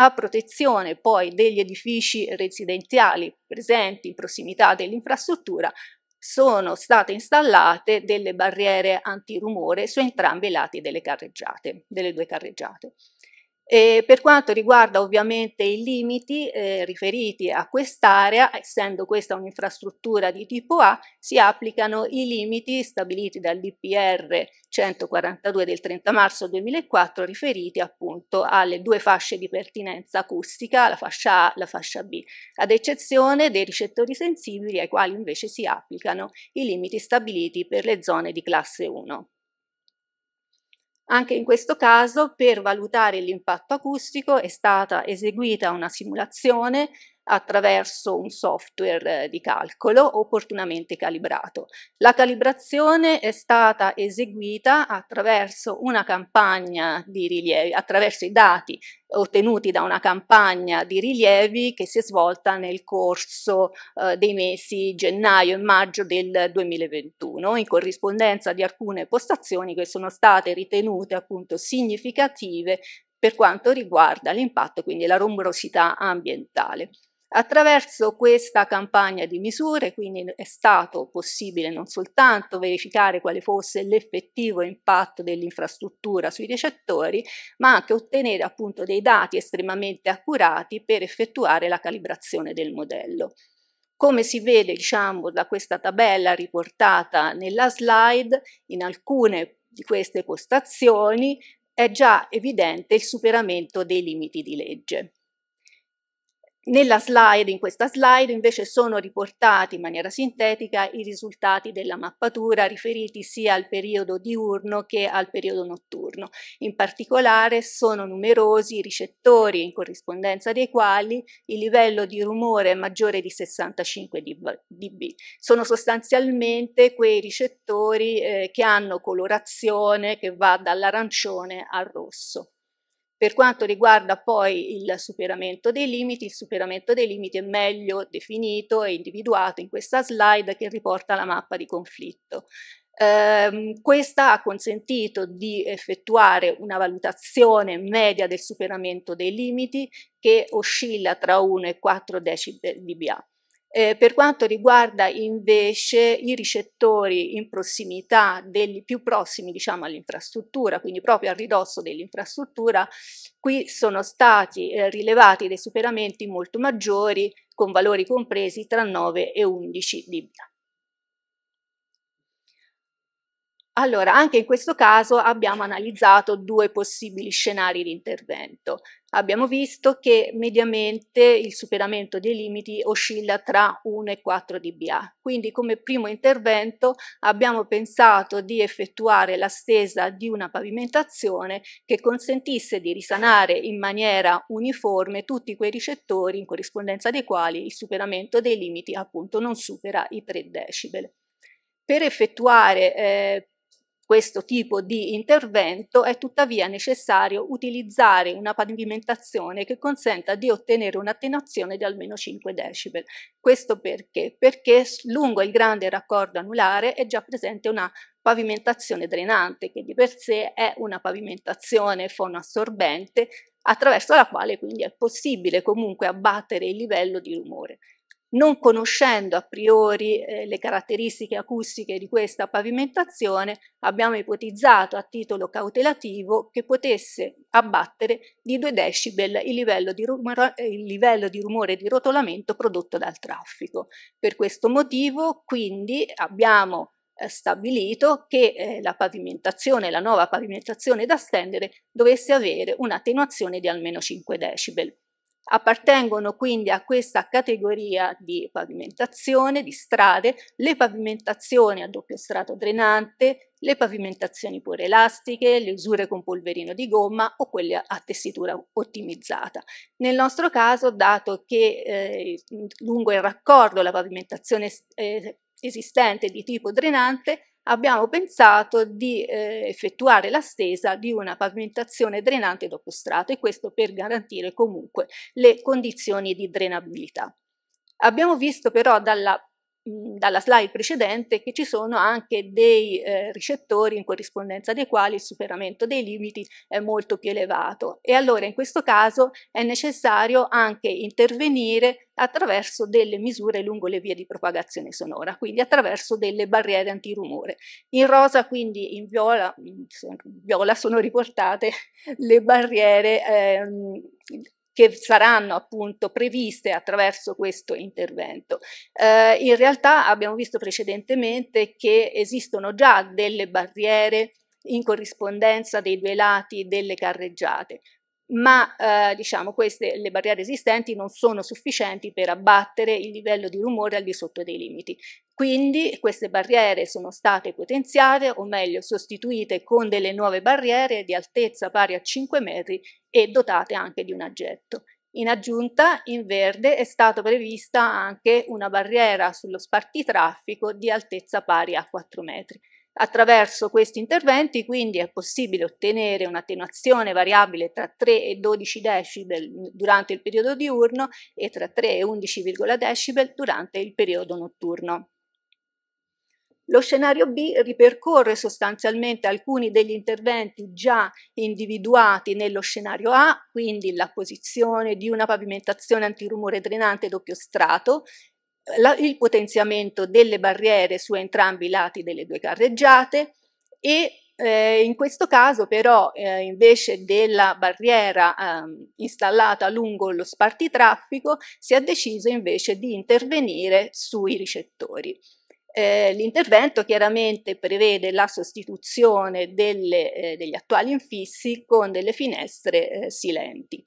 A protezione poi degli edifici residenziali presenti in prossimità dell'infrastruttura sono state installate delle barriere antirumore su entrambi i lati delle, delle due carreggiate. E per quanto riguarda ovviamente i limiti eh, riferiti a quest'area, essendo questa un'infrastruttura di tipo A, si applicano i limiti stabiliti dal DPR 142 del 30 marzo 2004 riferiti appunto alle due fasce di pertinenza acustica, la fascia A e la fascia B, ad eccezione dei ricettori sensibili ai quali invece si applicano i limiti stabiliti per le zone di classe 1. Anche in questo caso, per valutare l'impatto acustico, è stata eseguita una simulazione attraverso un software eh, di calcolo opportunamente calibrato. La calibrazione è stata eseguita attraverso una campagna di rilievi, attraverso i dati ottenuti da una campagna di rilievi che si è svolta nel corso eh, dei mesi gennaio e maggio del 2021 in corrispondenza di alcune postazioni che sono state ritenute appunto significative per quanto riguarda l'impatto, quindi la rumorosità ambientale. Attraverso questa campagna di misure quindi è stato possibile non soltanto verificare quale fosse l'effettivo impatto dell'infrastruttura sui recettori, ma anche ottenere appunto dei dati estremamente accurati per effettuare la calibrazione del modello. Come si vede diciamo, da questa tabella riportata nella slide, in alcune di queste postazioni è già evidente il superamento dei limiti di legge. Nella slide, in questa slide, invece sono riportati in maniera sintetica i risultati della mappatura riferiti sia al periodo diurno che al periodo notturno. In particolare sono numerosi i ricettori in corrispondenza dei quali il livello di rumore è maggiore di 65 dB. Sono sostanzialmente quei ricettori eh, che hanno colorazione che va dall'arancione al rosso. Per quanto riguarda poi il superamento dei limiti, il superamento dei limiti è meglio definito e individuato in questa slide che riporta la mappa di conflitto. Eh, questa ha consentito di effettuare una valutazione media del superamento dei limiti che oscilla tra 1 e 4 decibel dBA. Eh, per quanto riguarda invece i ricettori in prossimità, degli, più prossimi diciamo, all'infrastruttura, quindi proprio a ridosso dell'infrastruttura, qui sono stati eh, rilevati dei superamenti molto maggiori, con valori compresi tra 9 e 11 dBA. Allora, anche in questo caso abbiamo analizzato due possibili scenari di intervento. Abbiamo visto che mediamente il superamento dei limiti oscilla tra 1 e 4 dBA. Quindi come primo intervento abbiamo pensato di effettuare la stesa di una pavimentazione che consentisse di risanare in maniera uniforme tutti quei ricettori in corrispondenza dei quali il superamento dei limiti appunto non supera i 3 decibel. Per effettuare eh, questo tipo di intervento è tuttavia necessario utilizzare una pavimentazione che consenta di ottenere un'attenuazione di almeno 5 decibel. Questo perché? Perché lungo il grande raccordo anulare è già presente una pavimentazione drenante che di per sé è una pavimentazione fonoassorbente attraverso la quale quindi è possibile comunque abbattere il livello di rumore non conoscendo a priori eh, le caratteristiche acustiche di questa pavimentazione, abbiamo ipotizzato a titolo cautelativo che potesse abbattere di 2 decibel il livello di, rumore, eh, il livello di rumore di rotolamento prodotto dal traffico. Per questo motivo, quindi, abbiamo eh, stabilito che eh, la pavimentazione, la nuova pavimentazione da stendere dovesse avere un'attenuazione di almeno 5 decibel. Appartengono quindi a questa categoria di pavimentazione, di strade, le pavimentazioni a doppio strato drenante, le pavimentazioni pure elastiche, le usure con polverino di gomma o quelle a tessitura ottimizzata. Nel nostro caso, dato che eh, lungo il raccordo la pavimentazione eh, esistente di tipo drenante abbiamo pensato di eh, effettuare la stesa di una pavimentazione drenante dopo strato e questo per garantire comunque le condizioni di drenabilità. Abbiamo visto però dalla dalla slide precedente che ci sono anche dei eh, ricettori in corrispondenza dei quali il superamento dei limiti è molto più elevato e allora in questo caso è necessario anche intervenire attraverso delle misure lungo le vie di propagazione sonora, quindi attraverso delle barriere antirumore. In rosa quindi in viola, in viola sono riportate le barriere ehm, che saranno appunto previste attraverso questo intervento. Eh, in realtà abbiamo visto precedentemente che esistono già delle barriere in corrispondenza dei due lati delle carreggiate, ma eh, diciamo queste le barriere esistenti non sono sufficienti per abbattere il livello di rumore al di sotto dei limiti. Quindi queste barriere sono state potenziate, o meglio sostituite con delle nuove barriere di altezza pari a 5 metri e dotate anche di un aggetto. In aggiunta, in verde, è stata prevista anche una barriera sullo spartitraffico di altezza pari a 4 metri. Attraverso questi interventi quindi è possibile ottenere un'attenuazione variabile tra 3 e 12 decibel durante il periodo diurno e tra 3 e 11,10 decibel durante il periodo notturno. Lo scenario B ripercorre sostanzialmente alcuni degli interventi già individuati nello scenario A, quindi la posizione di una pavimentazione antirumore drenante doppio strato, la, il potenziamento delle barriere su entrambi i lati delle due carreggiate e eh, in questo caso però eh, invece della barriera eh, installata lungo lo spartitraffico si è deciso invece di intervenire sui ricettori. Eh, l'intervento chiaramente prevede la sostituzione delle, eh, degli attuali infissi con delle finestre eh, silenti.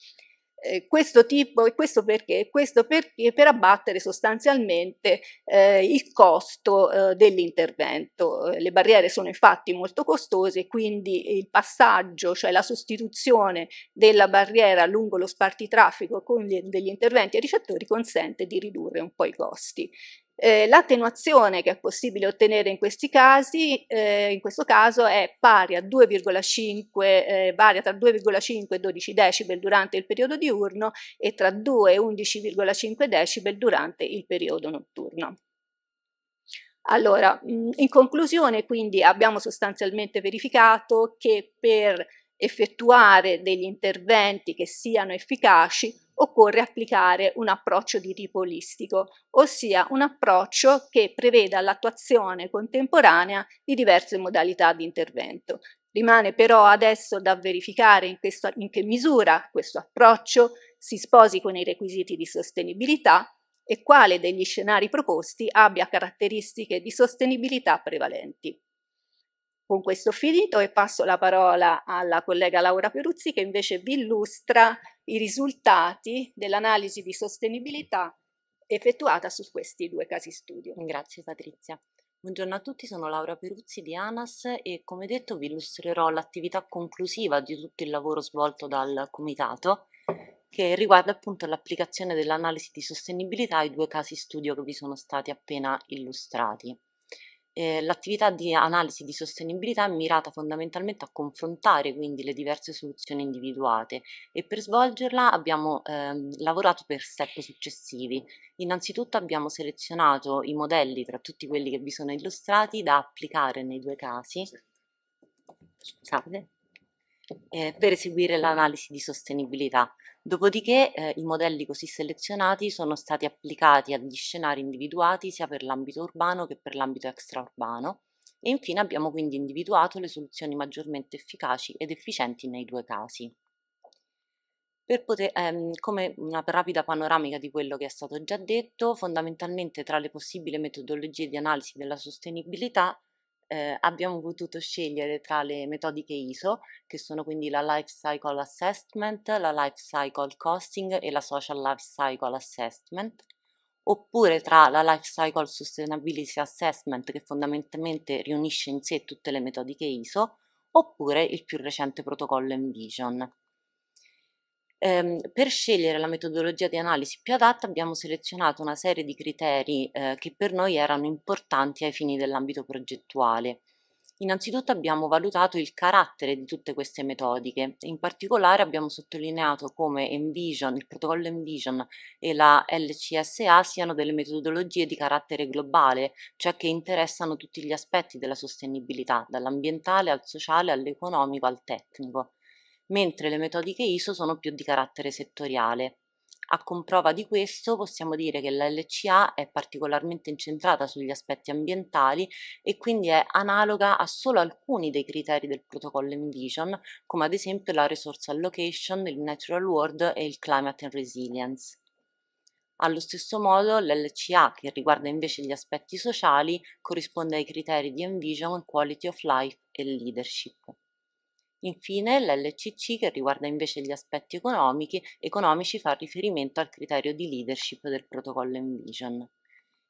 Eh, questo tipo, e questo perché? Questo perché per abbattere sostanzialmente eh, il costo eh, dell'intervento. Le barriere sono infatti molto costose, quindi il passaggio, cioè la sostituzione della barriera lungo lo spartitraffico con gli, degli interventi ai ricettori consente di ridurre un po' i costi. Eh, l'attenuazione che è possibile ottenere in questi casi, eh, in questo caso, è pari a 2,5, eh, varia tra 2,5 e 12 decibel durante il periodo diurno e tra 2 e 11,5 decibel durante il periodo notturno. Allora, mm, in conclusione quindi abbiamo sostanzialmente verificato che per effettuare degli interventi che siano efficaci occorre applicare un approccio di tipo olistico, ossia un approccio che preveda l'attuazione contemporanea di diverse modalità di intervento. Rimane però adesso da verificare in, questo, in che misura questo approccio si sposi con i requisiti di sostenibilità e quale degli scenari proposti abbia caratteristiche di sostenibilità prevalenti. Con questo finito e passo la parola alla collega Laura Peruzzi che invece vi illustra i risultati dell'analisi di sostenibilità effettuata su questi due casi studio. Grazie Patrizia. Buongiorno a tutti, sono Laura Peruzzi di ANAS e come detto vi illustrerò l'attività conclusiva di tutto il lavoro svolto dal Comitato che riguarda appunto l'applicazione dell'analisi di sostenibilità ai due casi studio che vi sono stati appena illustrati. Eh, l'attività di analisi di sostenibilità è mirata fondamentalmente a confrontare quindi le diverse soluzioni individuate e per svolgerla abbiamo eh, lavorato per step successivi. Innanzitutto abbiamo selezionato i modelli tra tutti quelli che vi sono illustrati da applicare nei due casi. Scusate. Eh, per eseguire l'analisi di sostenibilità. Dopodiché eh, i modelli così selezionati sono stati applicati agli scenari individuati sia per l'ambito urbano che per l'ambito extraurbano e infine abbiamo quindi individuato le soluzioni maggiormente efficaci ed efficienti nei due casi. Poter, ehm, come una rapida panoramica di quello che è stato già detto, fondamentalmente tra le possibili metodologie di analisi della sostenibilità eh, abbiamo potuto scegliere tra le metodiche ISO, che sono quindi la Life Cycle Assessment, la Life Cycle Costing e la Social Life Cycle Assessment, oppure tra la Life Cycle Sustainability Assessment, che fondamentalmente riunisce in sé tutte le metodiche ISO, oppure il più recente protocollo Envision. Ehm, per scegliere la metodologia di analisi più adatta abbiamo selezionato una serie di criteri eh, che per noi erano importanti ai fini dell'ambito progettuale. Innanzitutto abbiamo valutato il carattere di tutte queste metodiche, in particolare abbiamo sottolineato come Envision, il protocollo Envision e la LCSA siano delle metodologie di carattere globale, cioè che interessano tutti gli aspetti della sostenibilità, dall'ambientale al sociale all'economico al tecnico mentre le metodiche ISO sono più di carattere settoriale. A comprova di questo possiamo dire che la LCA è particolarmente incentrata sugli aspetti ambientali e quindi è analoga a solo alcuni dei criteri del protocollo Envision, come ad esempio la resource allocation, il natural world e il climate and resilience. Allo stesso modo l'LCA, che riguarda invece gli aspetti sociali, corrisponde ai criteri di Envision, Quality of Life e Leadership. Infine l'LCC che riguarda invece gli aspetti economici, economici fa riferimento al criterio di leadership del protocollo Envision.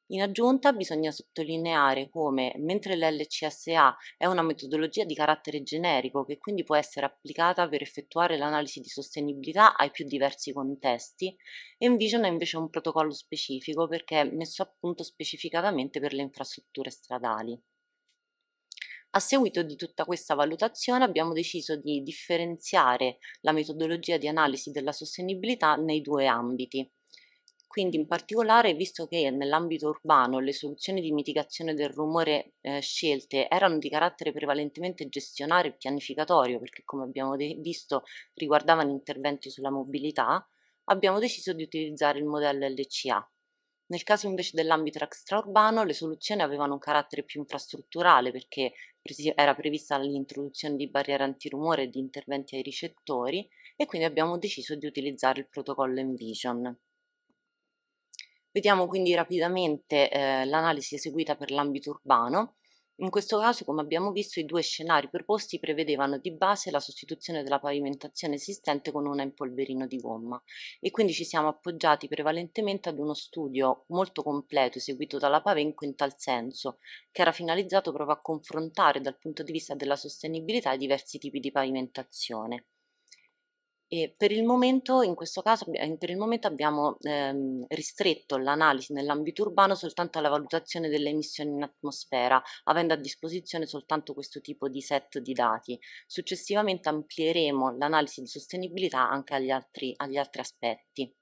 In aggiunta bisogna sottolineare come, mentre l'LCSA è una metodologia di carattere generico che quindi può essere applicata per effettuare l'analisi di sostenibilità ai più diversi contesti, Envision è invece un protocollo specifico perché è messo a punto specificatamente per le infrastrutture stradali. A seguito di tutta questa valutazione abbiamo deciso di differenziare la metodologia di analisi della sostenibilità nei due ambiti. Quindi in particolare, visto che nell'ambito urbano le soluzioni di mitigazione del rumore eh, scelte erano di carattere prevalentemente gestionale e pianificatorio, perché come abbiamo visto riguardavano interventi sulla mobilità, abbiamo deciso di utilizzare il modello LCA. Nel caso invece dell'ambito extraurbano le soluzioni avevano un carattere più infrastrutturale perché era prevista l'introduzione di barriere antirumore e di interventi ai ricettori e quindi abbiamo deciso di utilizzare il protocollo Envision. Vediamo quindi rapidamente eh, l'analisi eseguita per l'ambito urbano. In questo caso, come abbiamo visto, i due scenari proposti prevedevano di base la sostituzione della pavimentazione esistente con una in polverino di gomma e quindi ci siamo appoggiati prevalentemente ad uno studio molto completo eseguito dalla Pavenco in tal senso, che era finalizzato proprio a confrontare dal punto di vista della sostenibilità i diversi tipi di pavimentazione. E per il momento, in questo caso, eh, per il momento abbiamo ehm, ristretto l'analisi nell'ambito urbano soltanto alla valutazione delle emissioni in atmosfera, avendo a disposizione soltanto questo tipo di set di dati. Successivamente amplieremo l'analisi di sostenibilità anche agli altri, agli altri aspetti.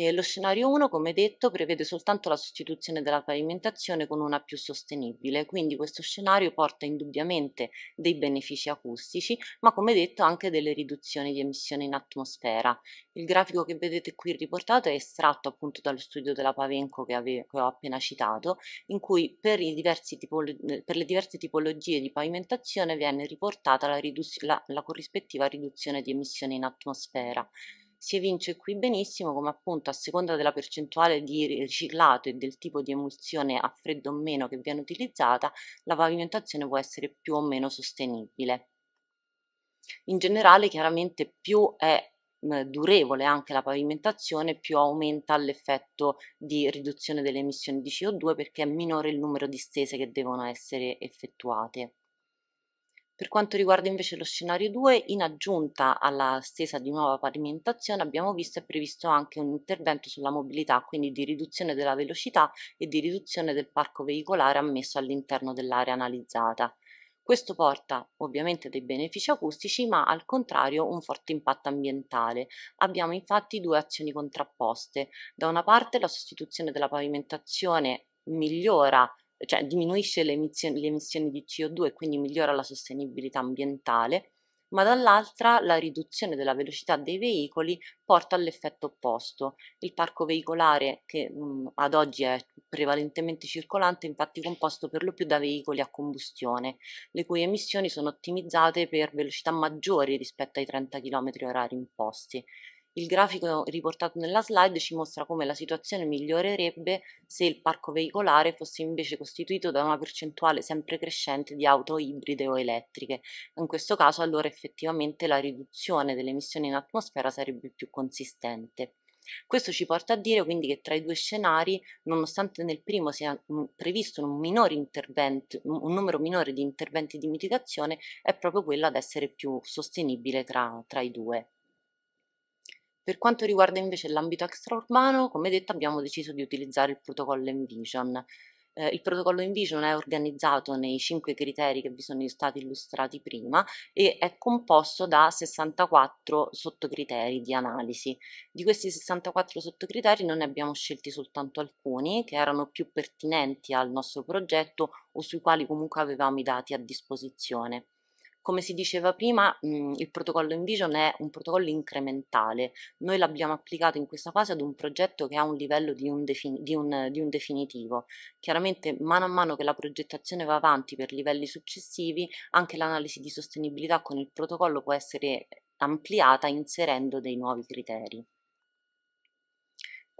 Eh, lo scenario 1, come detto, prevede soltanto la sostituzione della pavimentazione con una più sostenibile, quindi questo scenario porta indubbiamente dei benefici acustici, ma come detto anche delle riduzioni di emissioni in atmosfera. Il grafico che vedete qui riportato è estratto appunto dallo studio della Pavenco che, avevo, che ho appena citato, in cui per, per, le diverse tipologie di pavimentazione viene riportata la, la, la corrispettiva riduzione di emissioni in atmosfera. Si evince qui benissimo come appunto a seconda della percentuale di riciclato e del tipo di emulsione a freddo o meno che viene utilizzata, la pavimentazione può essere più o meno sostenibile. In generale chiaramente più è durevole anche la pavimentazione più aumenta l'effetto di riduzione delle emissioni di CO2 perché è minore il numero di stese che devono essere effettuate. Per quanto riguarda invece lo scenario 2, in aggiunta alla stesa di nuova pavimentazione abbiamo visto e previsto anche un intervento sulla mobilità, quindi di riduzione della velocità e di riduzione del parco veicolare ammesso all'interno dell'area analizzata. Questo porta ovviamente dei benefici acustici, ma al contrario un forte impatto ambientale. Abbiamo infatti due azioni contrapposte. Da una parte la sostituzione della pavimentazione migliora cioè diminuisce le emissioni, le emissioni di CO2 e quindi migliora la sostenibilità ambientale, ma dall'altra la riduzione della velocità dei veicoli porta all'effetto opposto. Il parco veicolare che mh, mm, ad oggi è prevalentemente circolante è infatti composto per lo più da veicoli a combustione, le cui emissioni sono ottimizzate per velocità maggiori rispetto ai 30 km h imposti. Il grafico riportato nella slide ci mostra come la situazione migliorerebbe se il parco veicolare fosse invece costituito da una percentuale sempre crescente di auto ibride o elettriche. In questo caso allora effettivamente la riduzione delle emissioni in atmosfera sarebbe più consistente. Questo ci porta a dire quindi che tra i due scenari, nonostante nel primo sia previsto un, un numero minore di interventi di mitigazione, è proprio quello ad essere più sostenibile tra, tra i due. Per quanto riguarda invece l'ambito extraurbano, come detto abbiamo deciso di utilizzare il protocollo Envision. Eh, il protocollo Envision è organizzato nei cinque criteri che vi sono stati illustrati prima e è composto da 64 sottocriteri di analisi. Di questi 64 sottocriteri noi ne abbiamo scelti soltanto alcuni che erano più pertinenti al nostro progetto o sui quali comunque avevamo i dati a disposizione. Come si diceva prima, mh, mhmm, il protocollo Envision è un protocollo incrementale. Noi l'abbiamo applicato in questa fase ad un progetto che ha un livello di un, di, un, di un, definitivo. Chiaramente, mano a mano che la progettazione va avanti per livelli successivi, anche l'analisi di sostenibilità con il protocollo può essere ampliata inserendo dei nuovi criteri.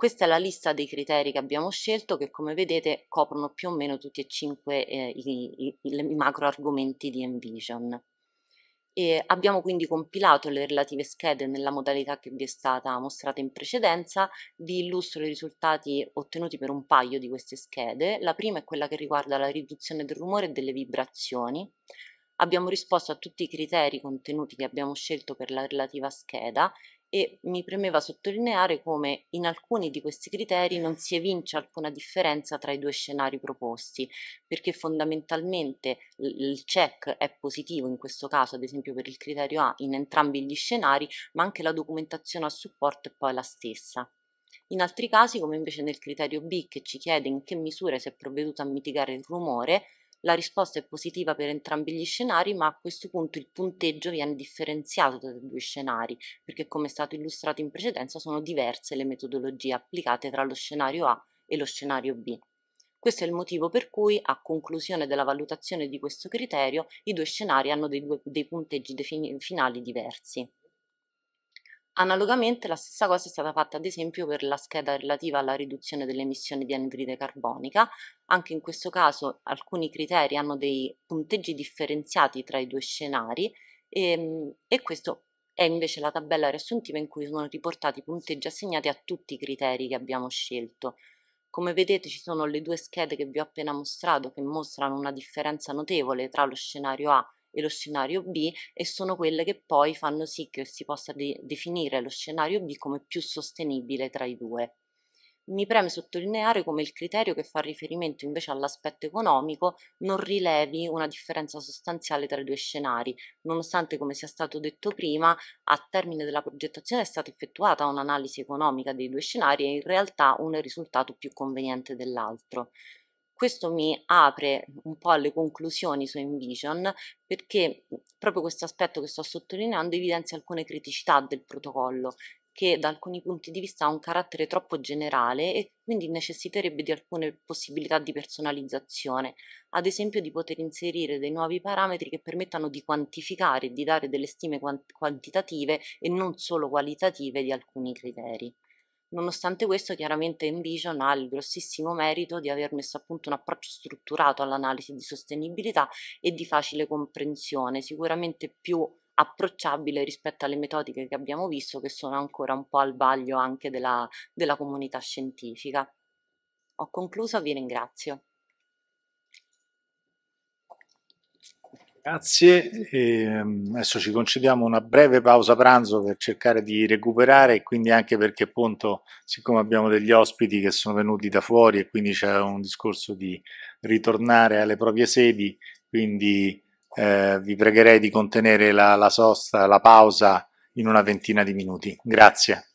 Questa è la lista dei criteri che abbiamo scelto che come vedete coprono più o meno tutti e cinque eh, i, i, i macro argomenti di Envision. E abbiamo quindi compilato le relative schede nella modalità che vi è stata mostrata in precedenza, vi illustro i risultati ottenuti per un paio di queste schede. La prima è quella che riguarda la riduzione del rumore e delle vibrazioni. Abbiamo risposto a tutti i criteri contenuti che abbiamo scelto per la relativa scheda e mi premeva sottolineare come in alcuni di questi criteri non si evince alcuna differenza tra i due scenari proposti, perché fondamentalmente il check è positivo in questo caso, ad esempio per il criterio A, in entrambi gli scenari, ma anche la documentazione a supporto è poi la stessa. In altri casi, come invece nel criterio B che ci chiede in che misura si è provveduto a mitigare il rumore, la risposta è positiva per entrambi gli scenari, ma a questo punto il punteggio viene differenziato tra i due scenari, perché come è stato illustrato in precedenza sono diverse le metodologie applicate tra lo scenario A e lo scenario B. Questo è il motivo per cui, a conclusione della valutazione di questo criterio, i due scenari hanno dei, due, dei punteggi finali diversi. Analogamente la stessa cosa è stata fatta ad esempio per la scheda relativa alla riduzione delle emissioni di anidride carbonica, anche in questo caso alcuni criteri hanno dei punteggi differenziati tra i due scenari e, ehm, e questo è invece la tabella riassuntiva in cui sono riportati i punteggi assegnati a tutti i criteri che abbiamo scelto. Come vedete ci sono le due schede che vi ho appena mostrato che mostrano una differenza notevole tra lo scenario A e lo scenario B e sono quelle che poi fanno sì che si possa de definire lo scenario B come più sostenibile tra i due. Mi preme sottolineare come il criterio che fa riferimento invece all'aspetto economico non rilevi una differenza sostanziale tra i due scenari, nonostante come sia stato detto prima, a termine della progettazione è stata effettuata un'analisi economica dei due scenari e in realtà uno è risultato più conveniente dell'altro. Questo mi apre un po' alle conclusioni su Envision perché mhmm, proprio questo aspetto che sto sottolineando evidenzia alcune criticità del protocollo che da alcuni punti di vista ha un carattere troppo generale e quindi necessiterebbe di alcune possibilità di personalizzazione, ad esempio di poter inserire dei nuovi parametri che permettano di quantificare, e di dare delle stime quantitative e non solo qualitative di alcuni criteri. Nonostante questo, chiaramente Envision ha il grossissimo merito di aver messo a punto un approccio strutturato all'analisi di sostenibilità e di facile comprensione, sicuramente più approcciabile rispetto alle metodiche che abbiamo visto che sono ancora un po' al vaglio anche della, della comunità scientifica. Ho concluso, vi ringrazio. Grazie, e ehm, adesso ci concediamo una breve pausa pranzo per cercare di recuperare e quindi anche perché appunto siccome abbiamo degli ospiti che sono venuti da fuori e quindi c'è un discorso di ritornare alle proprie sedi, quindi eh, vi pregherei di contenere la, la sosta, la pausa in una ventina di minuti. Grazie.